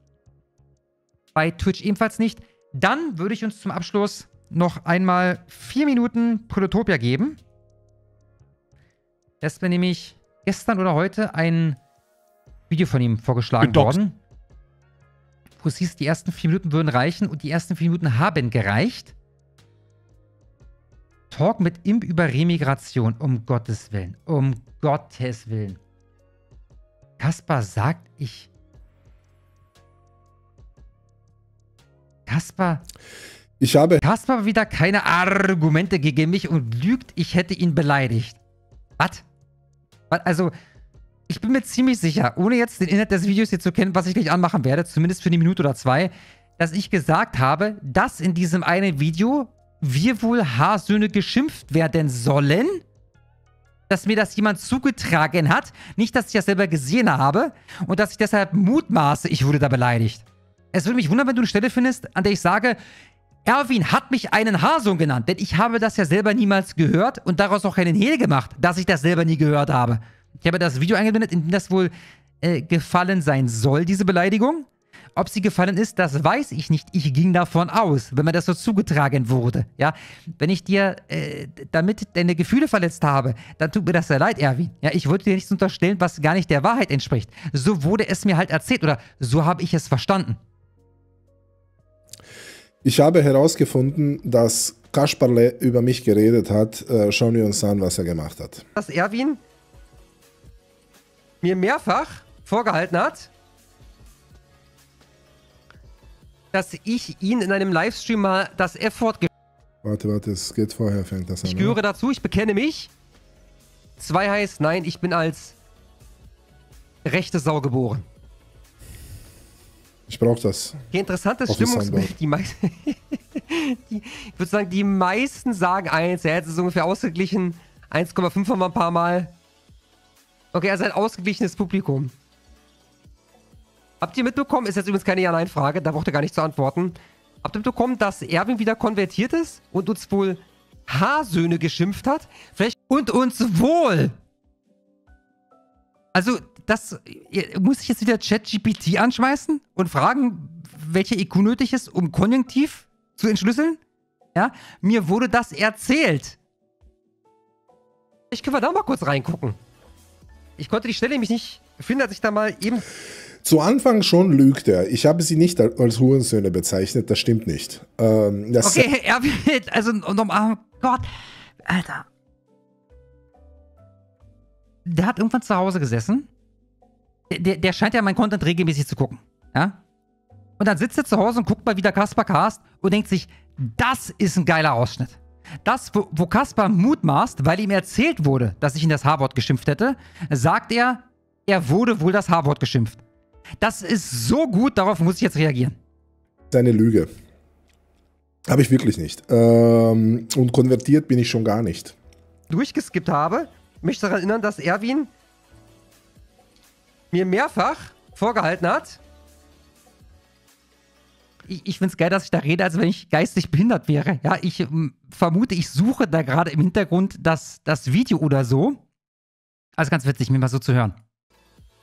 Bei Twitch ebenfalls nicht. Dann würde ich uns zum Abschluss noch einmal vier Minuten Prototopia geben. Da ist mir nämlich gestern oder heute ein Video von ihm vorgeschlagen Gedoxt. worden. Wo es hieß, die ersten vier Minuten würden reichen und die ersten vier Minuten haben gereicht. Talk mit Imp über Remigration. Um Gottes Willen. Um Gottes Willen. Kaspar sagt, ich. Kaspar ich habe... Kaspar wieder keine Argumente gegen mich und lügt, ich hätte ihn beleidigt. Was? Also, ich bin mir ziemlich sicher, ohne jetzt den Inhalt des Videos hier zu kennen, was ich gleich anmachen werde, zumindest für eine Minute oder zwei, dass ich gesagt habe, dass in diesem einen Video wir wohl Haarsöhne geschimpft werden sollen, dass mir das jemand zugetragen hat, nicht, dass ich das selber gesehen habe und dass ich deshalb mutmaße, ich wurde da beleidigt. Es würde mich wundern, wenn du eine Stelle findest, an der ich sage, Erwin hat mich einen Hasun genannt, denn ich habe das ja selber niemals gehört und daraus auch keinen Hehl gemacht, dass ich das selber nie gehört habe. Ich habe das Video eingeblendet, in dem das wohl äh, gefallen sein soll, diese Beleidigung. Ob sie gefallen ist, das weiß ich nicht. Ich ging davon aus, wenn mir das so zugetragen wurde. Ja, wenn ich dir äh, damit deine Gefühle verletzt habe, dann tut mir das sehr leid, Erwin. Ja, ich wollte dir nichts unterstellen, was gar nicht der Wahrheit entspricht. So wurde es mir halt erzählt oder so habe ich es verstanden. Ich habe herausgefunden, dass Kasperle über mich geredet hat. Äh, schauen wir uns an, was er gemacht hat. Dass Erwin mir mehrfach vorgehalten hat, dass ich ihn in einem Livestream mal das F-Wort Warte, warte, es geht vorher, fängt das an. Ich gehöre dazu, ich bekenne mich. Zwei heißt, nein, ich bin als rechte Sau geboren. Ich brauche das. Die interessante Stimmungsbild, die die, ich würde sagen, die meisten sagen eins. Er hätte es ungefähr ausgeglichen. 1,5 haben wir ein paar Mal. Okay, also ein ausgeglichenes Publikum. Habt ihr mitbekommen, ist jetzt übrigens keine Ja-Nein-Frage, da braucht ihr gar nicht zu antworten. Habt ihr mitbekommen, dass Erwin wieder konvertiert ist und uns wohl Haarsöhne geschimpft hat? Vielleicht und uns wohl! Also, das muss ich jetzt wieder ChatGPT anschmeißen und fragen, welche IQ nötig ist, um Konjunktiv zu entschlüsseln? Ja, mir wurde das erzählt. Ich kann wir da mal kurz reingucken. Ich konnte die Stelle nämlich nicht finden, dass ich da mal eben. Zu Anfang schon lügt er. Ich habe sie nicht als Hurensöhne bezeichnet, das stimmt nicht. Ähm, das okay, er wird, also nochmal, oh Gott, Alter. Der hat irgendwann zu Hause gesessen der, der scheint ja meinen Content regelmäßig zu gucken. Ja? Und dann sitzt er zu Hause und guckt mal wieder Kaspar Cast und denkt sich, das ist ein geiler Ausschnitt. Das, wo, wo Kaspar mutmaßt, weil ihm erzählt wurde, dass ich ihn das H-Wort geschimpft hätte, sagt er, er wurde wohl das H-Wort geschimpft. Das ist so gut, darauf muss ich jetzt reagieren. Seine Lüge. Habe ich wirklich nicht. Ähm, und konvertiert bin ich schon gar nicht. Durchgeskippt habe, mich daran erinnern, dass Erwin mir mehrfach vorgehalten hat. Ich, ich finde es geil, dass ich da rede, als wenn ich geistig behindert wäre. Ja, ich ähm, vermute, ich suche da gerade im Hintergrund das, das Video oder so. Also ganz witzig, mir mal so zu hören.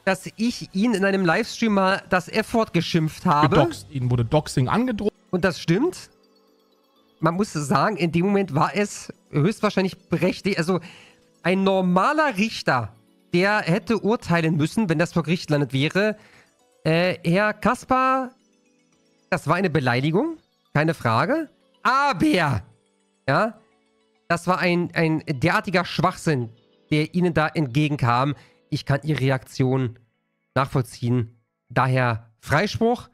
Dass ich ihn in einem Livestream mal das F-Wort geschimpft habe. Gedoxt, ihnen wurde Doxing angedroht. Und das stimmt. Man muss sagen, in dem Moment war es höchstwahrscheinlich berechtigt. Also ein normaler Richter der hätte urteilen müssen, wenn das vor Gericht landet wäre. Äh, Herr Kaspar, das war eine Beleidigung, keine Frage. Aber, ja, das war ein, ein derartiger Schwachsinn, der Ihnen da entgegenkam. Ich kann Ihre Reaktion nachvollziehen. Daher Freispruch.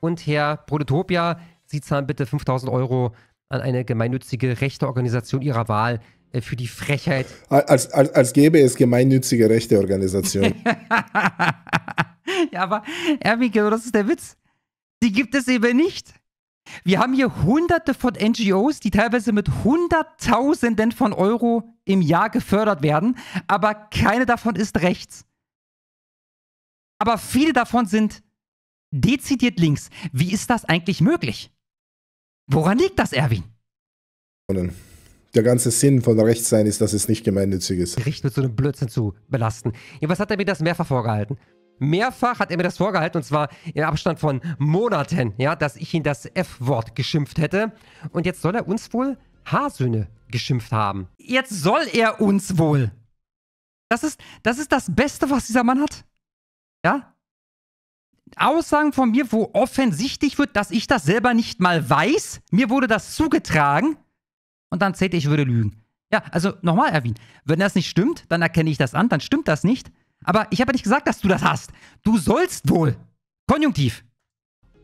Und Herr Prototopia, Sie zahlen bitte 5000 Euro an eine gemeinnützige rechte Organisation Ihrer Wahl, äh, für die Frechheit. Als, als, als gäbe es gemeinnützige rechte Organisationen. ja, aber Erwin, genau das ist der Witz. Die gibt es eben nicht. Wir haben hier hunderte von NGOs, die teilweise mit Hunderttausenden von Euro im Jahr gefördert werden, aber keine davon ist rechts. Aber viele davon sind dezidiert links. Wie ist das eigentlich möglich? Woran liegt das, Erwin? Und dann der ganze Sinn von Rechtssein ist, dass es nicht gemeinnützig ist. Gericht mit so einem Blödsinn zu belasten. Ja, was hat er mir das mehrfach vorgehalten? Mehrfach hat er mir das vorgehalten und zwar im Abstand von Monaten, ja, dass ich ihn das F-Wort geschimpft hätte. Und jetzt soll er uns wohl Haarsöhne geschimpft haben. Jetzt soll er uns wohl. Das ist, das ist das Beste, was dieser Mann hat. Ja? Aussagen von mir, wo offensichtlich wird, dass ich das selber nicht mal weiß. Mir wurde das zugetragen und dann zählt, ich würde lügen. Ja, also nochmal, Erwin, wenn das nicht stimmt, dann erkenne ich das an, dann stimmt das nicht. Aber ich habe nicht gesagt, dass du das hast. Du sollst wohl. Konjunktiv.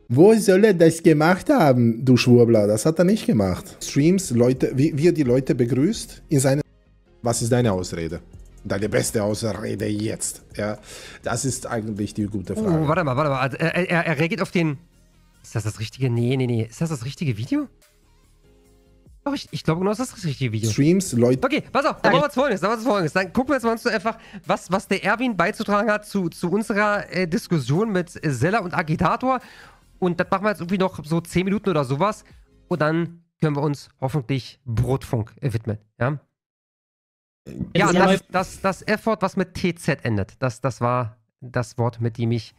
Wo soll er das gemacht haben, du Schwurbler? Das hat er nicht gemacht. Streams, Leute, wie, wie er die Leute begrüßt in seinen... Was ist deine Ausrede? Deine beste Ausrede jetzt. Ja, das ist eigentlich die gute oh, Frage. Oh, warte mal, warte mal. Also, er, er, er reagiert auf den... Ist das das richtige? Nee, nee, nee. Ist das das richtige Video? Doch, ich, ich glaube, genau das ist das richtige Video. Streams, Leute. Okay, pass auf, dann machen wir folgendes, dann machen wir folgendes. Dann gucken wir jetzt mal einfach, was, was der Erwin beizutragen hat zu, zu unserer äh, Diskussion mit äh, und Agitator. Und das machen wir jetzt irgendwie noch so 10 Minuten oder sowas. Und dann können wir uns hoffentlich Brotfunk äh, widmen. Ja, ja das, das, das F-Wort, was mit TZ endet, das, das war das Wort, mit dem ich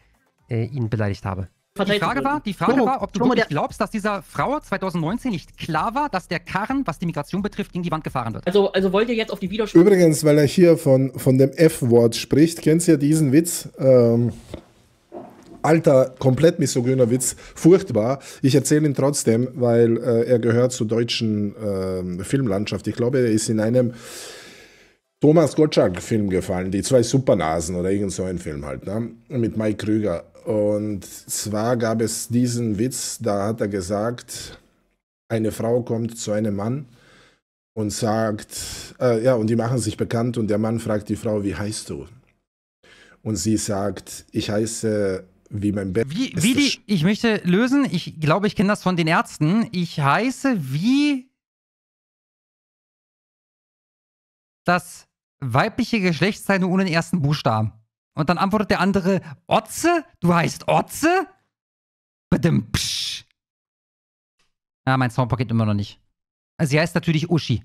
äh, ihn beleidigt habe. Die Frage war, die Frage Tomo, war ob du Tomo, wirklich glaubst, dass dieser Frau 2019 nicht klar war, dass der Karren, was die Migration betrifft, gegen die Wand gefahren wird. Also, also wollt ihr jetzt auf die Widersprüche... Übrigens, weil er hier von, von dem F-Wort spricht, kennst du ja diesen Witz? Ähm, alter, komplett misogyner Witz, furchtbar. Ich erzähle ihn trotzdem, weil äh, er gehört zur deutschen äh, Filmlandschaft. Ich glaube, er ist in einem... Thomas Gottschalk-Film gefallen, die zwei Supernasen oder irgend so ein Film halt, ne? mit Mike Krüger. Und zwar gab es diesen Witz, da hat er gesagt, eine Frau kommt zu einem Mann und sagt, äh, ja, und die machen sich bekannt und der Mann fragt die Frau, wie heißt du? Und sie sagt, ich heiße wie mein Bett. Wie, wie die, ich möchte lösen, ich glaube, ich kenne das von den Ärzten. Ich heiße wie das weibliche Geschlechtsteil nur ohne den ersten Buchstaben. Und dann antwortet der andere, Otze? Du heißt Otze? Badum, psch. Ja, mein geht immer noch nicht. Also sie heißt natürlich Uschi.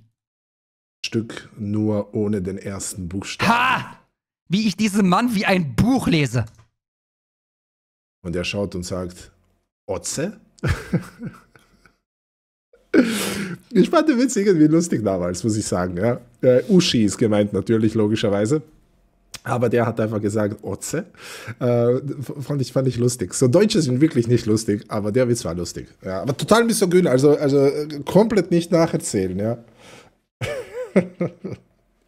Stück nur ohne den ersten Buchstaben. Ha! Wie ich diesen Mann wie ein Buch lese. Und er schaut und sagt, Otze? ich fand den Witz irgendwie lustig damals, muss ich sagen. Ja? Äh, Uschi ist gemeint natürlich, logischerweise. Aber der hat einfach gesagt, Otze. Äh, fand, ich, fand ich lustig. So, Deutsche sind wirklich nicht lustig, aber der Witz war lustig. Ja, aber total misogyn, also, also äh, komplett nicht nacherzählen, ja.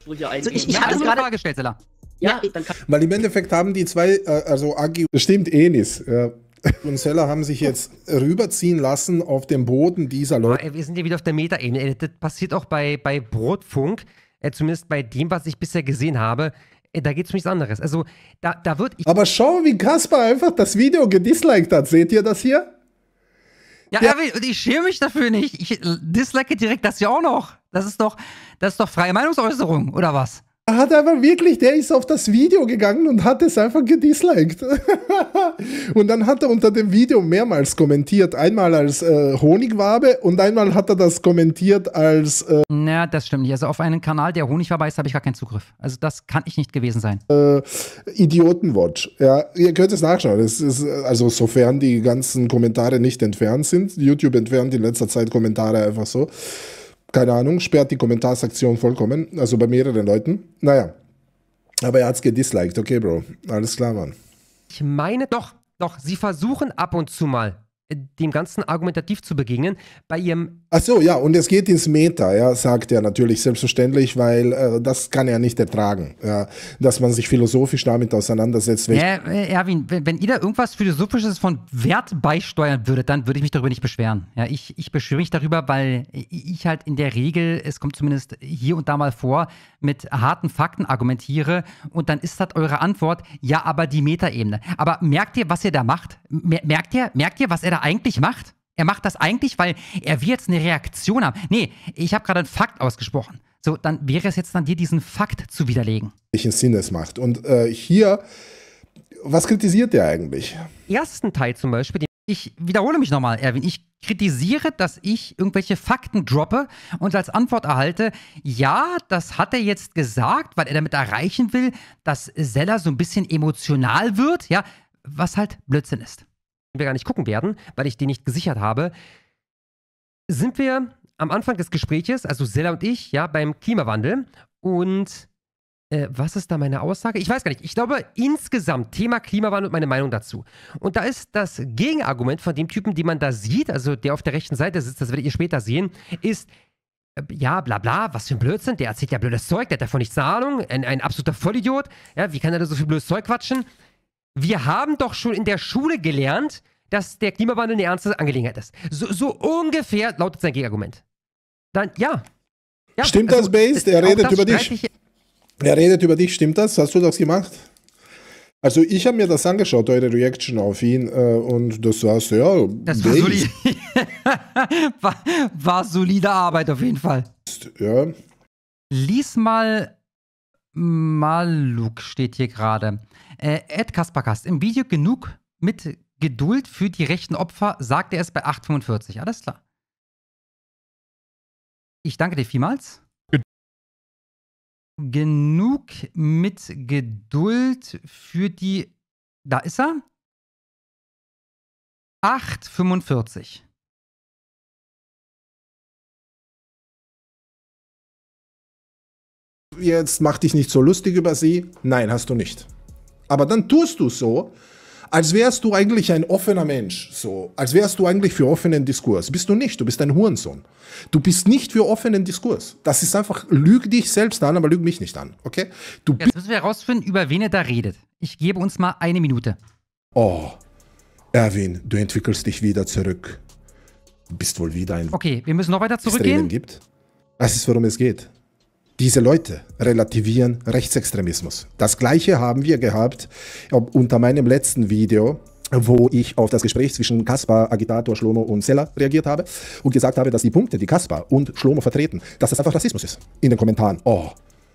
also ich, ich habe es also gerade gestellt, Sella. Ja, ja. Weil im Endeffekt haben die zwei, äh, also Agi, stimmt, Enis. Eh ja und Seller haben sich jetzt rüberziehen lassen auf dem Boden dieser Leute. Ja, wir sind ja wieder auf der meta Metaebene. Das passiert auch bei, bei Brotfunk, äh, zumindest bei dem, was ich bisher gesehen habe. Äh, da geht es um nichts anderes. Also, da, da wird ich. Aber schau, wie Kaspar einfach das Video gedisliked hat. Seht ihr das hier? Ja, ja. Erwin, ich schäme mich dafür nicht. Ich dislike direkt das ja auch noch. Das ist doch, das ist doch freie Meinungsäußerung, oder was? Er hat einfach wirklich, der ist auf das Video gegangen und hat es einfach gedisliked. und dann hat er unter dem Video mehrmals kommentiert. Einmal als äh, Honigwabe und einmal hat er das kommentiert als. Äh, Na, das stimmt nicht. Also auf einen Kanal, der Honigwabe ist, habe ich gar keinen Zugriff. Also das kann ich nicht gewesen sein. Äh, Idiotenwatch. Ja, ihr könnt es nachschauen. Es ist, also sofern die ganzen Kommentare nicht entfernt sind. YouTube entfernt in letzter Zeit Kommentare einfach so keine Ahnung, sperrt die Kommentarsektion vollkommen, also bei mehreren Leuten. Naja, aber er hat's gedisliked, okay, Bro, alles klar, Mann. Ich meine, doch, doch, sie versuchen ab und zu mal äh, dem Ganzen argumentativ zu begegnen. Bei ihrem Ach so, ja, und es geht ins Meta, ja, sagt er natürlich selbstverständlich, weil äh, das kann er nicht ertragen, ja, dass man sich philosophisch damit auseinandersetzt. Ja, äh, Erwin, wenn, wenn ihr da irgendwas Philosophisches von Wert beisteuern würdet, dann würde ich mich darüber nicht beschweren. Ja, ich, ich beschwere mich darüber, weil ich halt in der Regel, es kommt zumindest hier und da mal vor, mit harten Fakten argumentiere und dann ist das eure Antwort, ja, aber die Metaebene. Aber merkt ihr, was ihr da macht? Merkt ihr, merkt ihr, was er da eigentlich macht? Er macht das eigentlich, weil er will jetzt eine Reaktion haben. Nee, ich habe gerade einen Fakt ausgesprochen. So, dann wäre es jetzt an dir, diesen Fakt zu widerlegen. Welchen Sinn es macht. Und äh, hier, was kritisiert der eigentlich? Im Ersten Teil zum Beispiel, den ich wiederhole mich nochmal, Erwin, ich kritisiere, dass ich irgendwelche Fakten droppe und als Antwort erhalte, ja, das hat er jetzt gesagt, weil er damit erreichen will, dass Seller so ein bisschen emotional wird, ja, was halt Blödsinn ist wir gar nicht gucken werden, weil ich den nicht gesichert habe, sind wir am Anfang des Gespräches, also Sella und ich, ja, beim Klimawandel. Und äh, was ist da meine Aussage? Ich weiß gar nicht. Ich glaube, insgesamt Thema Klimawandel und meine Meinung dazu. Und da ist das Gegenargument von dem Typen, den man da sieht, also der auf der rechten Seite sitzt, das werdet ihr später sehen, ist, äh, ja, bla bla, was für ein Blödsinn, der erzählt ja blödes Zeug, der hat davon nichts eine Ahnung, ein, ein absoluter Vollidiot, ja, wie kann er da so viel blödes Zeug quatschen? wir haben doch schon in der Schule gelernt, dass der Klimawandel eine ernste Angelegenheit ist. So, so ungefähr lautet sein Gegenargument. Dann, ja. ja stimmt also, das, Base? Er redet über dich. Er redet über dich, stimmt das? Hast du das gemacht? Also ich habe mir das angeschaut, eure Reaction auf ihn äh, und das war's, ja. Das war, solide. war, war, solide Arbeit auf jeden Fall. Ja. Lies mal Maluk steht hier gerade. Äh, Ed Kasperkast, im Video genug mit Geduld für die rechten Opfer, sagt er es bei 8,45. Alles klar. Ich danke dir vielmals. Genug mit Geduld für die. Da ist er. 8,45. Jetzt mach dich nicht so lustig über sie. Nein, hast du nicht. Aber dann tust du so, als wärst du eigentlich ein offener Mensch, so, als wärst du eigentlich für offenen Diskurs. Bist du nicht, du bist ein Hurensohn. Du bist nicht für offenen Diskurs. Das ist einfach, lüg dich selbst an, aber lüg mich nicht an, okay? Du Jetzt müssen wir herausfinden, über wen er da redet. Ich gebe uns mal eine Minute. Oh, Erwin, du entwickelst dich wieder zurück. Du bist wohl wieder ein... Okay, wir müssen noch weiter zurückgehen. Gibt. Das ist, worum es geht. Diese Leute relativieren Rechtsextremismus. Das gleiche haben wir gehabt unter meinem letzten Video wo ich auf das Gespräch zwischen Kaspar, Agitator, Schlomo und Seller reagiert habe und gesagt habe, dass die Punkte, die Kaspar und Schlomo vertreten, dass das einfach Rassismus ist. In den Kommentaren, oh,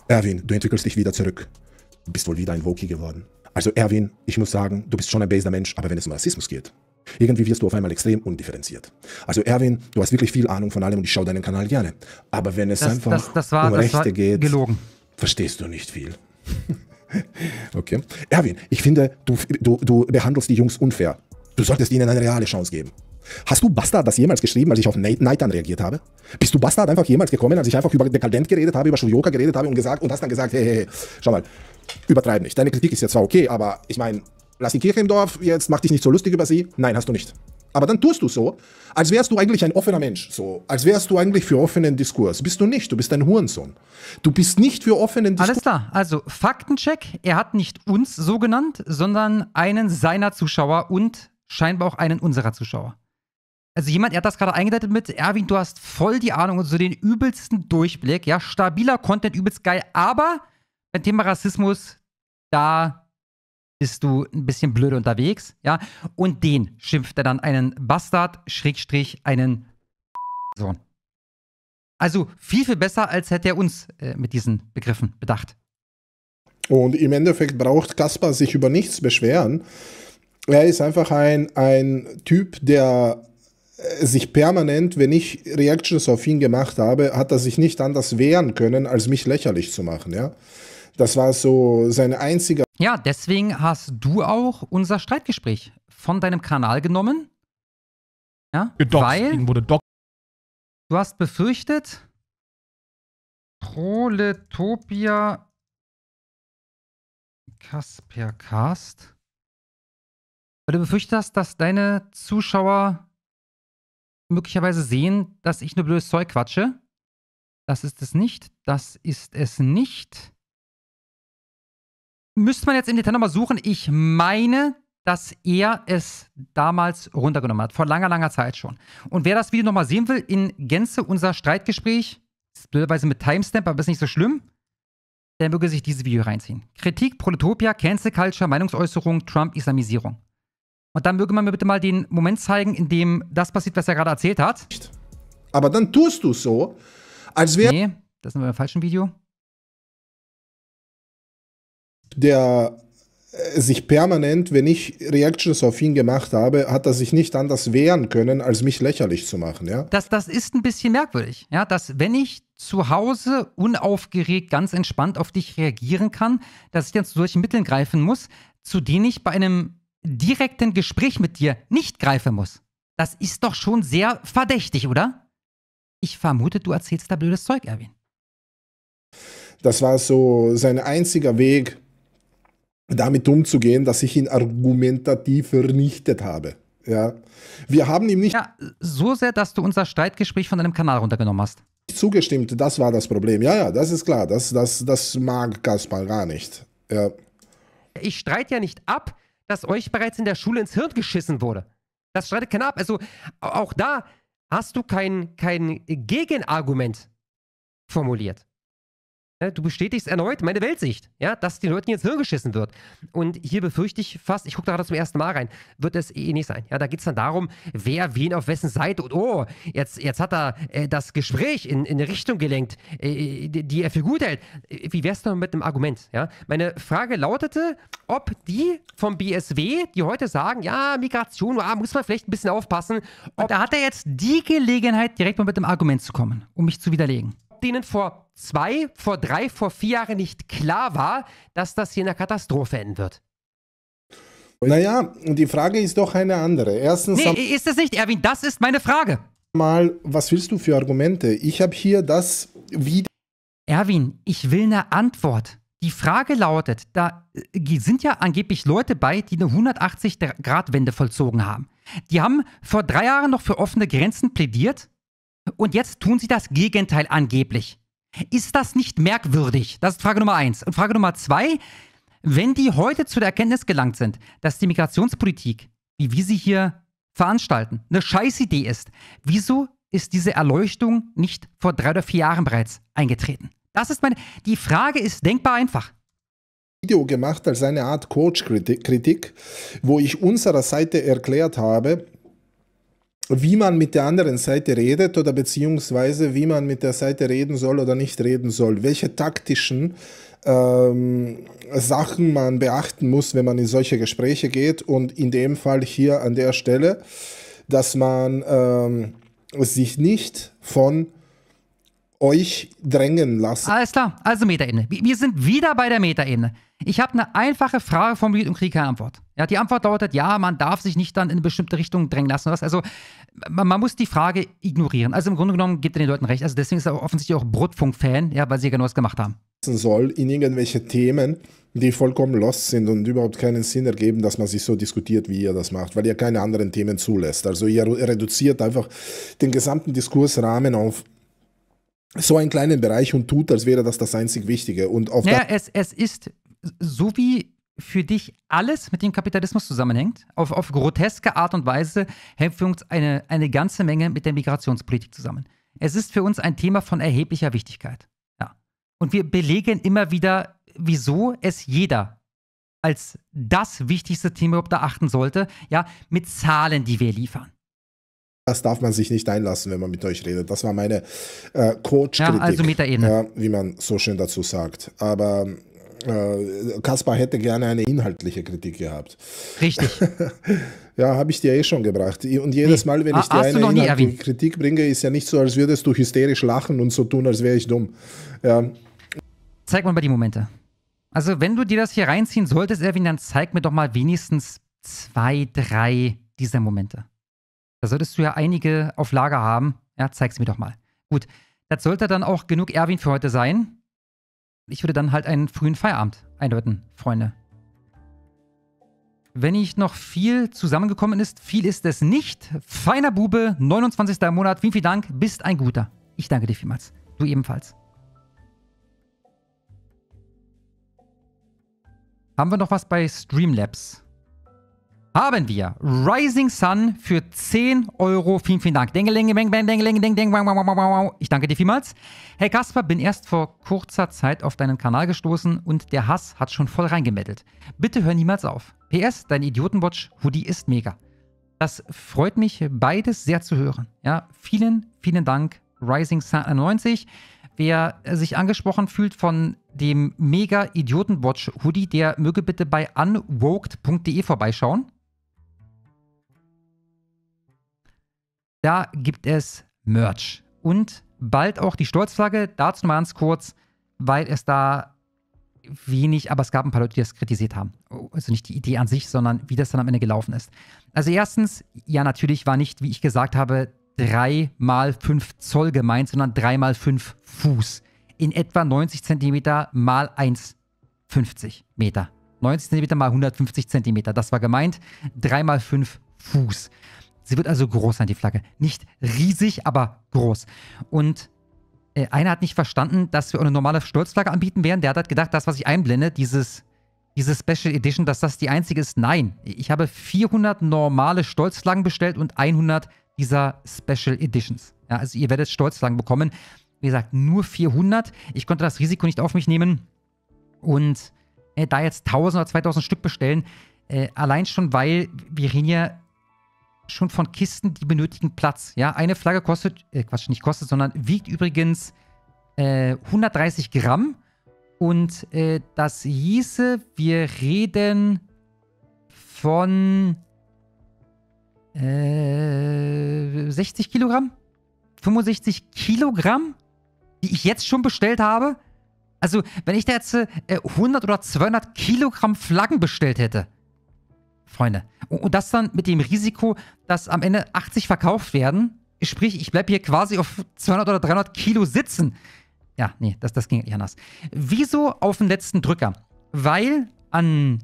Erwin, du entwickelst dich wieder zurück. Du bist wohl wieder ein Woki geworden. Also Erwin, ich muss sagen, du bist schon ein baser Mensch, aber wenn es um Rassismus geht, irgendwie wirst du auf einmal extrem undifferenziert. Also Erwin, du hast wirklich viel Ahnung von allem und ich schaue deinen Kanal gerne. Aber wenn es das, einfach das, das war, um Rechte geht, gelogen. verstehst du nicht viel. okay. Erwin, ich finde, du, du, du behandelst die Jungs unfair. Du solltest ihnen eine reale Chance geben. Hast du Bastard das jemals geschrieben, als ich auf Nathan reagiert habe? Bist du Bastard einfach jemals gekommen, als ich einfach über Dekadent geredet habe, über Shuyoka geredet habe und gesagt und hast dann gesagt, hey, hey, hey, schau mal, übertreib nicht. Deine Kritik ist ja zwar okay, aber ich meine, Lass die Kirche im Dorf, jetzt mach dich nicht so lustig über sie. Nein, hast du nicht. Aber dann tust du so, als wärst du eigentlich ein offener Mensch, so, als wärst du eigentlich für offenen Diskurs. Bist du nicht, du bist ein Hurensohn. Du bist nicht für offenen Diskurs. Alles klar, also Faktencheck, er hat nicht uns so genannt, sondern einen seiner Zuschauer und scheinbar auch einen unserer Zuschauer. Also jemand, er hat das gerade eingeleitet mit, Erwin, du hast voll die Ahnung und so den übelsten Durchblick, ja, stabiler Content, übelst geil, aber beim Thema Rassismus, da bist du ein bisschen blöd unterwegs, ja? Und den schimpft er dann einen Bastard, Schrägstrich, einen Sohn. Also viel, viel besser, als hätte er uns äh, mit diesen Begriffen bedacht. Und im Endeffekt braucht Kaspar sich über nichts beschweren. Er ist einfach ein, ein Typ, der äh, sich permanent, wenn ich Reactions auf ihn gemacht habe, hat er sich nicht anders wehren können, als mich lächerlich zu machen, ja. Das war so seine einzige. Ja, deswegen hast du auch unser Streitgespräch von deinem Kanal genommen. Ja, Gedoxt, weil wurde du hast befürchtet, Proletopia Kaspercast, weil du befürchtet hast, dass deine Zuschauer möglicherweise sehen, dass ich nur blödes Zeug quatsche. Das ist es nicht. Das ist es nicht müsste man jetzt im Detail nochmal suchen. Ich meine, dass er es damals runtergenommen hat, vor langer, langer Zeit schon. Und wer das Video nochmal sehen will, in Gänze unser Streitgespräch, blöderweise mit Timestamp, aber ist nicht so schlimm, der möge sich dieses Video reinziehen. Kritik, Proletopia, Cancel Culture, Meinungsäußerung, Trump, Islamisierung. Und dann möge man mir bitte mal den Moment zeigen, in dem das passiert, was er gerade erzählt hat. Aber dann tust du so, als wäre... Nee, das sind wir im falschen Video der äh, sich permanent, wenn ich Reactions auf ihn gemacht habe, hat er sich nicht anders wehren können, als mich lächerlich zu machen, ja? Das, das ist ein bisschen merkwürdig, ja, dass wenn ich zu Hause unaufgeregt, ganz entspannt auf dich reagieren kann, dass ich dann zu solchen Mitteln greifen muss, zu denen ich bei einem direkten Gespräch mit dir nicht greifen muss. Das ist doch schon sehr verdächtig, oder? Ich vermute, du erzählst da blödes Zeug, Erwin. Das war so sein einziger Weg, damit umzugehen, dass ich ihn argumentativ vernichtet habe. Ja. Wir haben ihm nicht. Ja, so sehr, dass du unser Streitgespräch von deinem Kanal runtergenommen hast. Zugestimmt, das war das Problem. Ja, ja, das ist klar. Das, das, das mag Kaspar gar nicht. Ja. Ich streite ja nicht ab, dass euch bereits in der Schule ins Hirn geschissen wurde. Das streitet keiner ab. Also auch da hast du kein, kein Gegenargument formuliert. Ne, du bestätigst erneut meine Weltsicht, ja, dass den Leuten jetzt Hirn geschissen wird. Und hier befürchte ich fast, ich gucke da gerade zum ersten Mal rein, wird es eh nicht sein. Ja, da geht es dann darum, wer wen auf wessen Seite und oh, jetzt, jetzt hat er äh, das Gespräch in, in eine Richtung gelenkt, äh, die, die er für gut hält. Äh, wie wär's denn mit einem Argument? Ja? Meine Frage lautete, ob die vom BSW, die heute sagen, ja, Migration, ah, muss man vielleicht ein bisschen aufpassen. Ob da hat er jetzt die Gelegenheit, direkt mal mit dem Argument zu kommen, um mich zu widerlegen ob denen vor zwei, vor drei, vor vier Jahren nicht klar war, dass das hier eine Katastrophe enden wird. Naja, die Frage ist doch eine andere. Erstens. Nee, ist es nicht, Erwin, das ist meine Frage. Mal, was willst du für Argumente? Ich habe hier das, wie. Erwin, ich will eine Antwort. Die Frage lautet: Da äh, sind ja angeblich Leute bei, die eine 180-Grad-Wende vollzogen haben. Die haben vor drei Jahren noch für offene Grenzen plädiert und jetzt tun sie das Gegenteil angeblich. Ist das nicht merkwürdig? Das ist Frage Nummer eins. Und Frage Nummer zwei, wenn die heute zu der Erkenntnis gelangt sind, dass die Migrationspolitik, wie wir sie hier veranstalten, eine Scheißidee ist, wieso ist diese Erleuchtung nicht vor drei oder vier Jahren bereits eingetreten? Das ist meine. Die Frage ist denkbar einfach. Video gemacht als eine Art Coach-Kritik, wo ich unserer Seite erklärt habe, wie man mit der anderen Seite redet oder beziehungsweise wie man mit der Seite reden soll oder nicht reden soll, welche taktischen ähm, Sachen man beachten muss, wenn man in solche Gespräche geht und in dem Fall hier an der Stelle, dass man ähm, sich nicht von euch drängen lassen. Alles klar, also Metaebene. Wir sind wieder bei der Metaebene. Ich habe eine einfache Frage formuliert und kriege keine Antwort. Ja, die Antwort lautet, ja, man darf sich nicht dann in eine bestimmte Richtung drängen lassen. Also man, man, muss die Frage ignorieren. Also im Grunde genommen gibt er den Leuten recht. Also deswegen ist er offensichtlich auch Brotfunk-Fan, ja, weil sie ja genau das gemacht haben. Soll in irgendwelche Themen, die vollkommen lost sind und überhaupt keinen Sinn ergeben, dass man sich so diskutiert, wie ihr das macht, weil ihr keine anderen Themen zulässt. Also ihr reduziert einfach den gesamten Diskursrahmen auf so einen kleinen Bereich und tut, als wäre das das einzig Wichtige. Und auf ja, es, es ist so wie für dich alles mit dem Kapitalismus zusammenhängt, auf, auf groteske Art und Weise hängt für uns eine, eine ganze Menge mit der Migrationspolitik zusammen. Es ist für uns ein Thema von erheblicher Wichtigkeit. Ja. Und wir belegen immer wieder, wieso es jeder als das wichtigste Thema überhaupt achten sollte, ja, mit Zahlen, die wir liefern das darf man sich nicht einlassen, wenn man mit euch redet. Das war meine äh, Coach-Kritik, ja, also äh, wie man so schön dazu sagt. Aber äh, Kaspar hätte gerne eine inhaltliche Kritik gehabt. Richtig. ja, habe ich dir eh schon gebracht. Und jedes Mal, wenn ich dir eine inhaltliche Kritik bringe, ist ja nicht so, als würdest du hysterisch lachen und so tun, als wäre ich dumm. Ja. Zeig mal die Momente. Also, wenn du dir das hier reinziehen solltest, Erwin, dann zeig mir doch mal wenigstens zwei, drei dieser Momente. Da solltest du ja einige auf Lager haben. Ja, zeig's mir doch mal. Gut, das sollte dann auch genug Erwin für heute sein. Ich würde dann halt einen frühen Feierabend eindeuten, Freunde. Wenn nicht noch viel zusammengekommen ist, viel ist es nicht. Feiner Bube, 29. Monat, vielen, vielen Dank, bist ein Guter. Ich danke dir vielmals. Du ebenfalls. Haben wir noch was bei Streamlabs? haben wir Rising Sun für 10 Euro. Vielen, vielen Dank. Ich danke dir vielmals. Hey Kasper, bin erst vor kurzer Zeit auf deinen Kanal gestoßen und der Hass hat schon voll reingemeldet. Bitte hör niemals auf. PS, dein Idiotenwatch-Hoodie ist mega. Das freut mich beides sehr zu hören. Ja, vielen, vielen Dank, Rising Sun 91. Wer sich angesprochen fühlt von dem mega Idiotenwatch Hoodie, der möge bitte bei unwoked.de vorbeischauen. Da gibt es Merch und bald auch die Stolzflagge. Dazu mal ganz kurz, weil es da wenig, aber es gab ein paar Leute, die das kritisiert haben. Oh, also nicht die Idee an sich, sondern wie das dann am Ende gelaufen ist. Also erstens, ja, natürlich war nicht, wie ich gesagt habe, 3 mal 5 Zoll gemeint, sondern 3 mal 5 Fuß. In etwa 90 Zentimeter mal 1,50 Meter. 90 Zentimeter mal 150 Zentimeter. Das war gemeint. 3 mal 5 Fuß. Sie wird also groß sein, die Flagge. Nicht riesig, aber groß. Und äh, einer hat nicht verstanden, dass wir eine normale Stolzflagge anbieten werden. Der hat halt gedacht, das, was ich einblende, dieses, diese Special Edition, dass das die einzige ist. Nein, ich habe 400 normale Stolzflaggen bestellt und 100 dieser Special Editions. Ja, also ihr werdet Stolzflaggen bekommen. Wie gesagt, nur 400. Ich konnte das Risiko nicht auf mich nehmen. Und äh, da jetzt 1000 oder 2000 Stück bestellen, äh, allein schon, weil wir reden hier schon von Kisten, die benötigen Platz. Ja, eine Flagge kostet, äh, Quatsch, nicht kostet, sondern wiegt übrigens äh, 130 Gramm. Und äh, das hieße, wir reden von äh, 60 Kilogramm, 65 Kilogramm, die ich jetzt schon bestellt habe. Also, wenn ich da jetzt äh, 100 oder 200 Kilogramm Flaggen bestellt hätte, Freunde. Und das dann mit dem Risiko, dass am Ende 80 verkauft werden. Sprich, ich bleibe hier quasi auf 200 oder 300 Kilo sitzen. Ja, nee, das, das ging nicht anders. Wieso auf den letzten Drücker? Weil an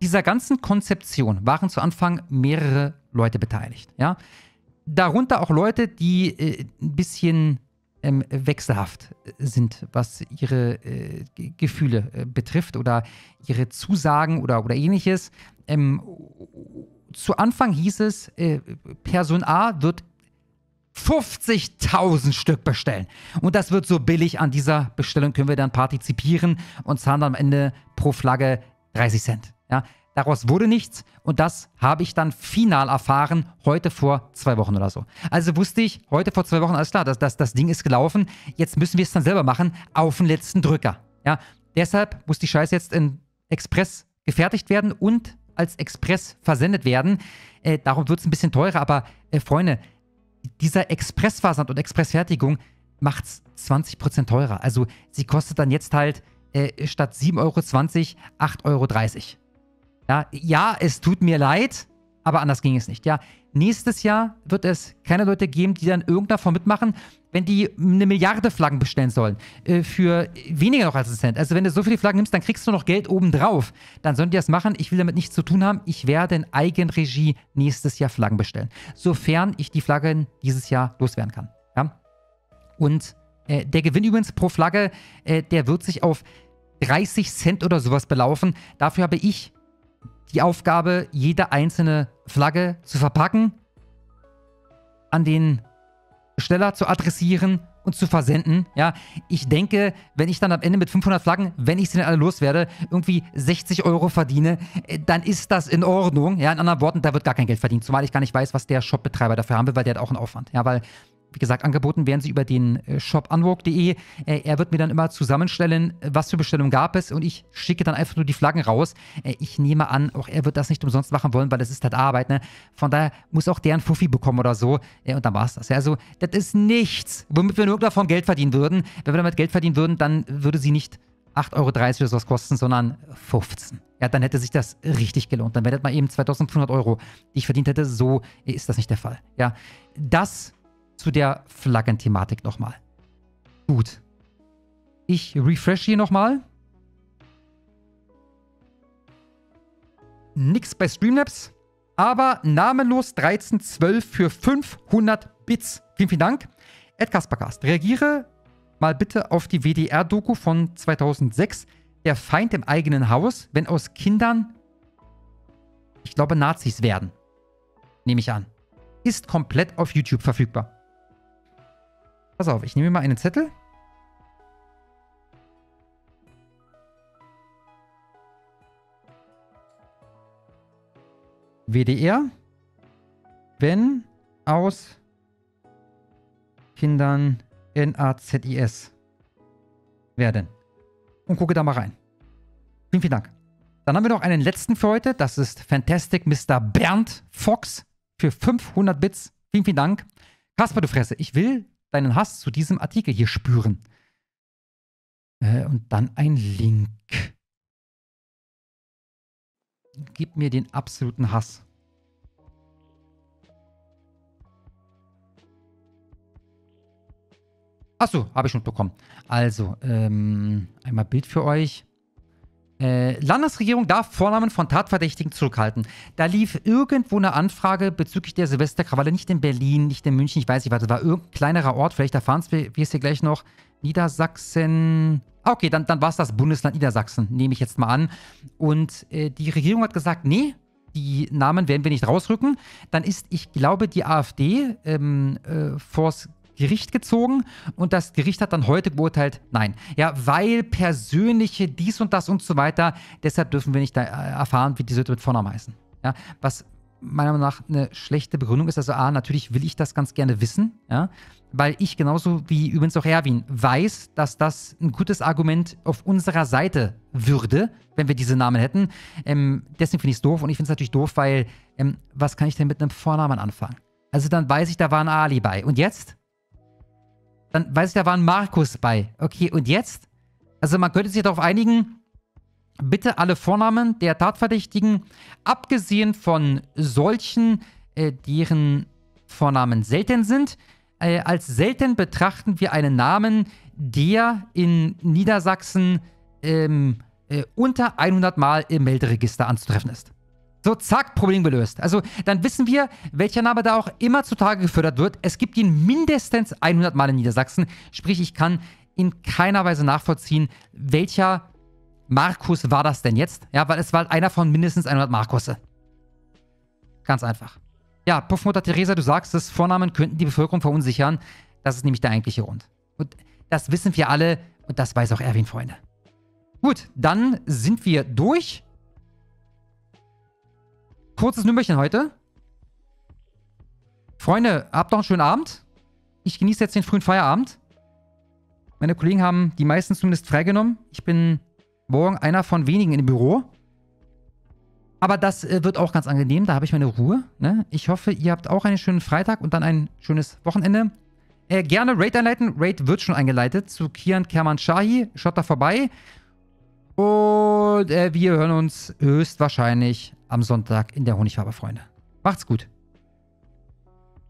dieser ganzen Konzeption waren zu Anfang mehrere Leute beteiligt. Ja? Darunter auch Leute, die äh, ein bisschen ähm, wechselhaft äh, sind, was ihre äh, Gefühle äh, betrifft oder ihre Zusagen oder, oder ähnliches. Ähm, zu Anfang hieß es, äh, Person A wird 50.000 Stück bestellen. Und das wird so billig. An dieser Bestellung können wir dann partizipieren und zahlen dann am Ende pro Flagge 30 Cent. Ja, Daraus wurde nichts und das habe ich dann final erfahren, heute vor zwei Wochen oder so. Also wusste ich, heute vor zwei Wochen, alles klar, das, das, das Ding ist gelaufen, jetzt müssen wir es dann selber machen, auf den letzten Drücker. Ja, deshalb muss die Scheiße jetzt in Express gefertigt werden und als Express versendet werden. Äh, darum wird es ein bisschen teurer, aber äh, Freunde, dieser Expressversand und Expressfertigung macht es 20% teurer. Also sie kostet dann jetzt halt äh, statt 7,20 Euro 8,30 Euro. Ja, ja, es tut mir leid, aber anders ging es nicht. Ja, nächstes Jahr wird es keine Leute geben, die dann irgendeiner Form mitmachen, wenn die eine Milliarde Flaggen bestellen sollen. Äh, für weniger noch als einen Cent. Also wenn du so viele Flaggen nimmst, dann kriegst du noch Geld obendrauf. Dann sollen die das machen. Ich will damit nichts zu tun haben. Ich werde in Eigenregie nächstes Jahr Flaggen bestellen. Sofern ich die Flaggen dieses Jahr loswerden kann. Ja? Und äh, der Gewinn übrigens pro Flagge, äh, der wird sich auf 30 Cent oder sowas belaufen. Dafür habe ich die Aufgabe, jede einzelne Flagge zu verpacken, an den Steller zu adressieren und zu versenden. Ja, ich denke, wenn ich dann am Ende mit 500 Flaggen, wenn ich sie dann alle loswerde, irgendwie 60 Euro verdiene, äh, dann ist das in Ordnung. Ja, in anderen Worten, da wird gar kein Geld verdient. Zumal ich gar nicht weiß, was der Shopbetreiber dafür haben will, weil der hat auch einen Aufwand. Ja, weil wie gesagt, angeboten werden sie über den äh, Shop unwalk.de. Äh, er wird mir dann immer zusammenstellen, was für Bestellungen gab es und ich schicke dann einfach nur die Flaggen raus. Äh, ich nehme an, auch er wird das nicht umsonst machen wollen, weil das ist halt Arbeit. Ne? Von daher muss auch der ein Fuffi bekommen oder so und dann war es das. Also, das ist nichts, womit wir in irgendeiner Form Geld verdienen würden. Wenn wir damit Geld verdienen würden, dann würde sie nicht 8,30 Euro oder sowas kosten, sondern 15. Ja, dann hätte sich das richtig gelohnt. Dann wäre das mal eben 2500 Euro, die ich verdient hätte. So ist das nicht der Fall. Ja, das zu der Flaggenthematik nochmal. Gut. Ich refresh hier nochmal. Nix bei Streamlabs, aber namenlos 1312 für 500 Bits. Vielen, vielen Dank. Ed Kaspercast, reagiere mal bitte auf die WDR-Doku von 2006, Der Feind im eigenen Haus, wenn aus Kindern, ich glaube, Nazis werden. Nehme ich an. Ist komplett auf YouTube verfügbar. Pass auf, ich nehme mir mal einen Zettel. WDR, wenn aus Kindern NAZIS werden. Und gucke da mal rein. Vielen, vielen Dank. Dann haben wir noch einen letzten für heute. Das ist Fantastic Mr. Bernd Fox für 500 Bits. Vielen, vielen Dank. Kasper, du Fresse, ich will deinen Hass zu diesem Artikel hier spüren. Äh, und dann ein Link. Gib mir den absoluten Hass. Achso, habe ich schon bekommen. Also, ähm, einmal Bild für euch. Äh, Landesregierung darf Vornamen von Tatverdächtigen zurückhalten. Da lief irgendwo eine Anfrage bezüglich der Silvesterkrawalle, nicht in Berlin, nicht in München, ich weiß nicht, warte, war irgendein kleinerer Ort, vielleicht erfahren wir es hier gleich noch. Niedersachsen. Ah, okay, dann, dann war es das Bundesland Niedersachsen, nehme ich jetzt mal an. Und äh, die Regierung hat gesagt, nee, die Namen werden wir nicht rausrücken. Dann ist, ich glaube, die AfD ähm, äh, vors Gericht gezogen und das Gericht hat dann heute beurteilt, nein. Ja, weil persönliche dies und das und so weiter, deshalb dürfen wir nicht äh, erfahren, wie die Leute mit Vornamen heißen. Ja, was meiner Meinung nach eine schlechte Begründung ist. Also A, natürlich will ich das ganz gerne wissen, ja, weil ich genauso wie übrigens auch Erwin weiß, dass das ein gutes Argument auf unserer Seite würde, wenn wir diese Namen hätten. Ähm, deswegen finde ich es doof und ich finde es natürlich doof, weil ähm, was kann ich denn mit einem Vornamen anfangen? Also dann weiß ich, da war ein Ali bei. Und jetzt? Dann weiß ich, da war ein Markus bei. Okay, und jetzt? Also man könnte sich darauf einigen, bitte alle Vornamen der Tatverdächtigen, abgesehen von solchen, äh, deren Vornamen selten sind, äh, als selten betrachten wir einen Namen, der in Niedersachsen ähm, äh, unter 100 Mal im Melderegister anzutreffen ist. So, zack, Problem gelöst. Also, dann wissen wir, welcher Name da auch immer zutage gefördert wird. Es gibt ihn mindestens 100 Mal in Niedersachsen. Sprich, ich kann in keiner Weise nachvollziehen, welcher Markus war das denn jetzt? Ja, weil es war einer von mindestens 100 Markusse. Ganz einfach. Ja, Puffmutter Theresa, du sagst es, Vornamen könnten die Bevölkerung verunsichern. Das ist nämlich der eigentliche Grund. Und das wissen wir alle und das weiß auch Erwin, Freunde. Gut, dann sind wir durch. Kurzes Nümmerchen heute. Freunde, habt doch einen schönen Abend. Ich genieße jetzt den frühen Feierabend. Meine Kollegen haben die meisten zumindest freigenommen. Ich bin morgen einer von wenigen im Büro. Aber das äh, wird auch ganz angenehm, da habe ich meine Ruhe. Ne? Ich hoffe, ihr habt auch einen schönen Freitag und dann ein schönes Wochenende. Äh, gerne Raid einleiten. Raid wird schon eingeleitet zu Kian Kerman Shahi. Schaut da vorbei. Und äh, wir hören uns höchstwahrscheinlich am Sonntag in der Honigfarbe, Freunde. Macht's gut.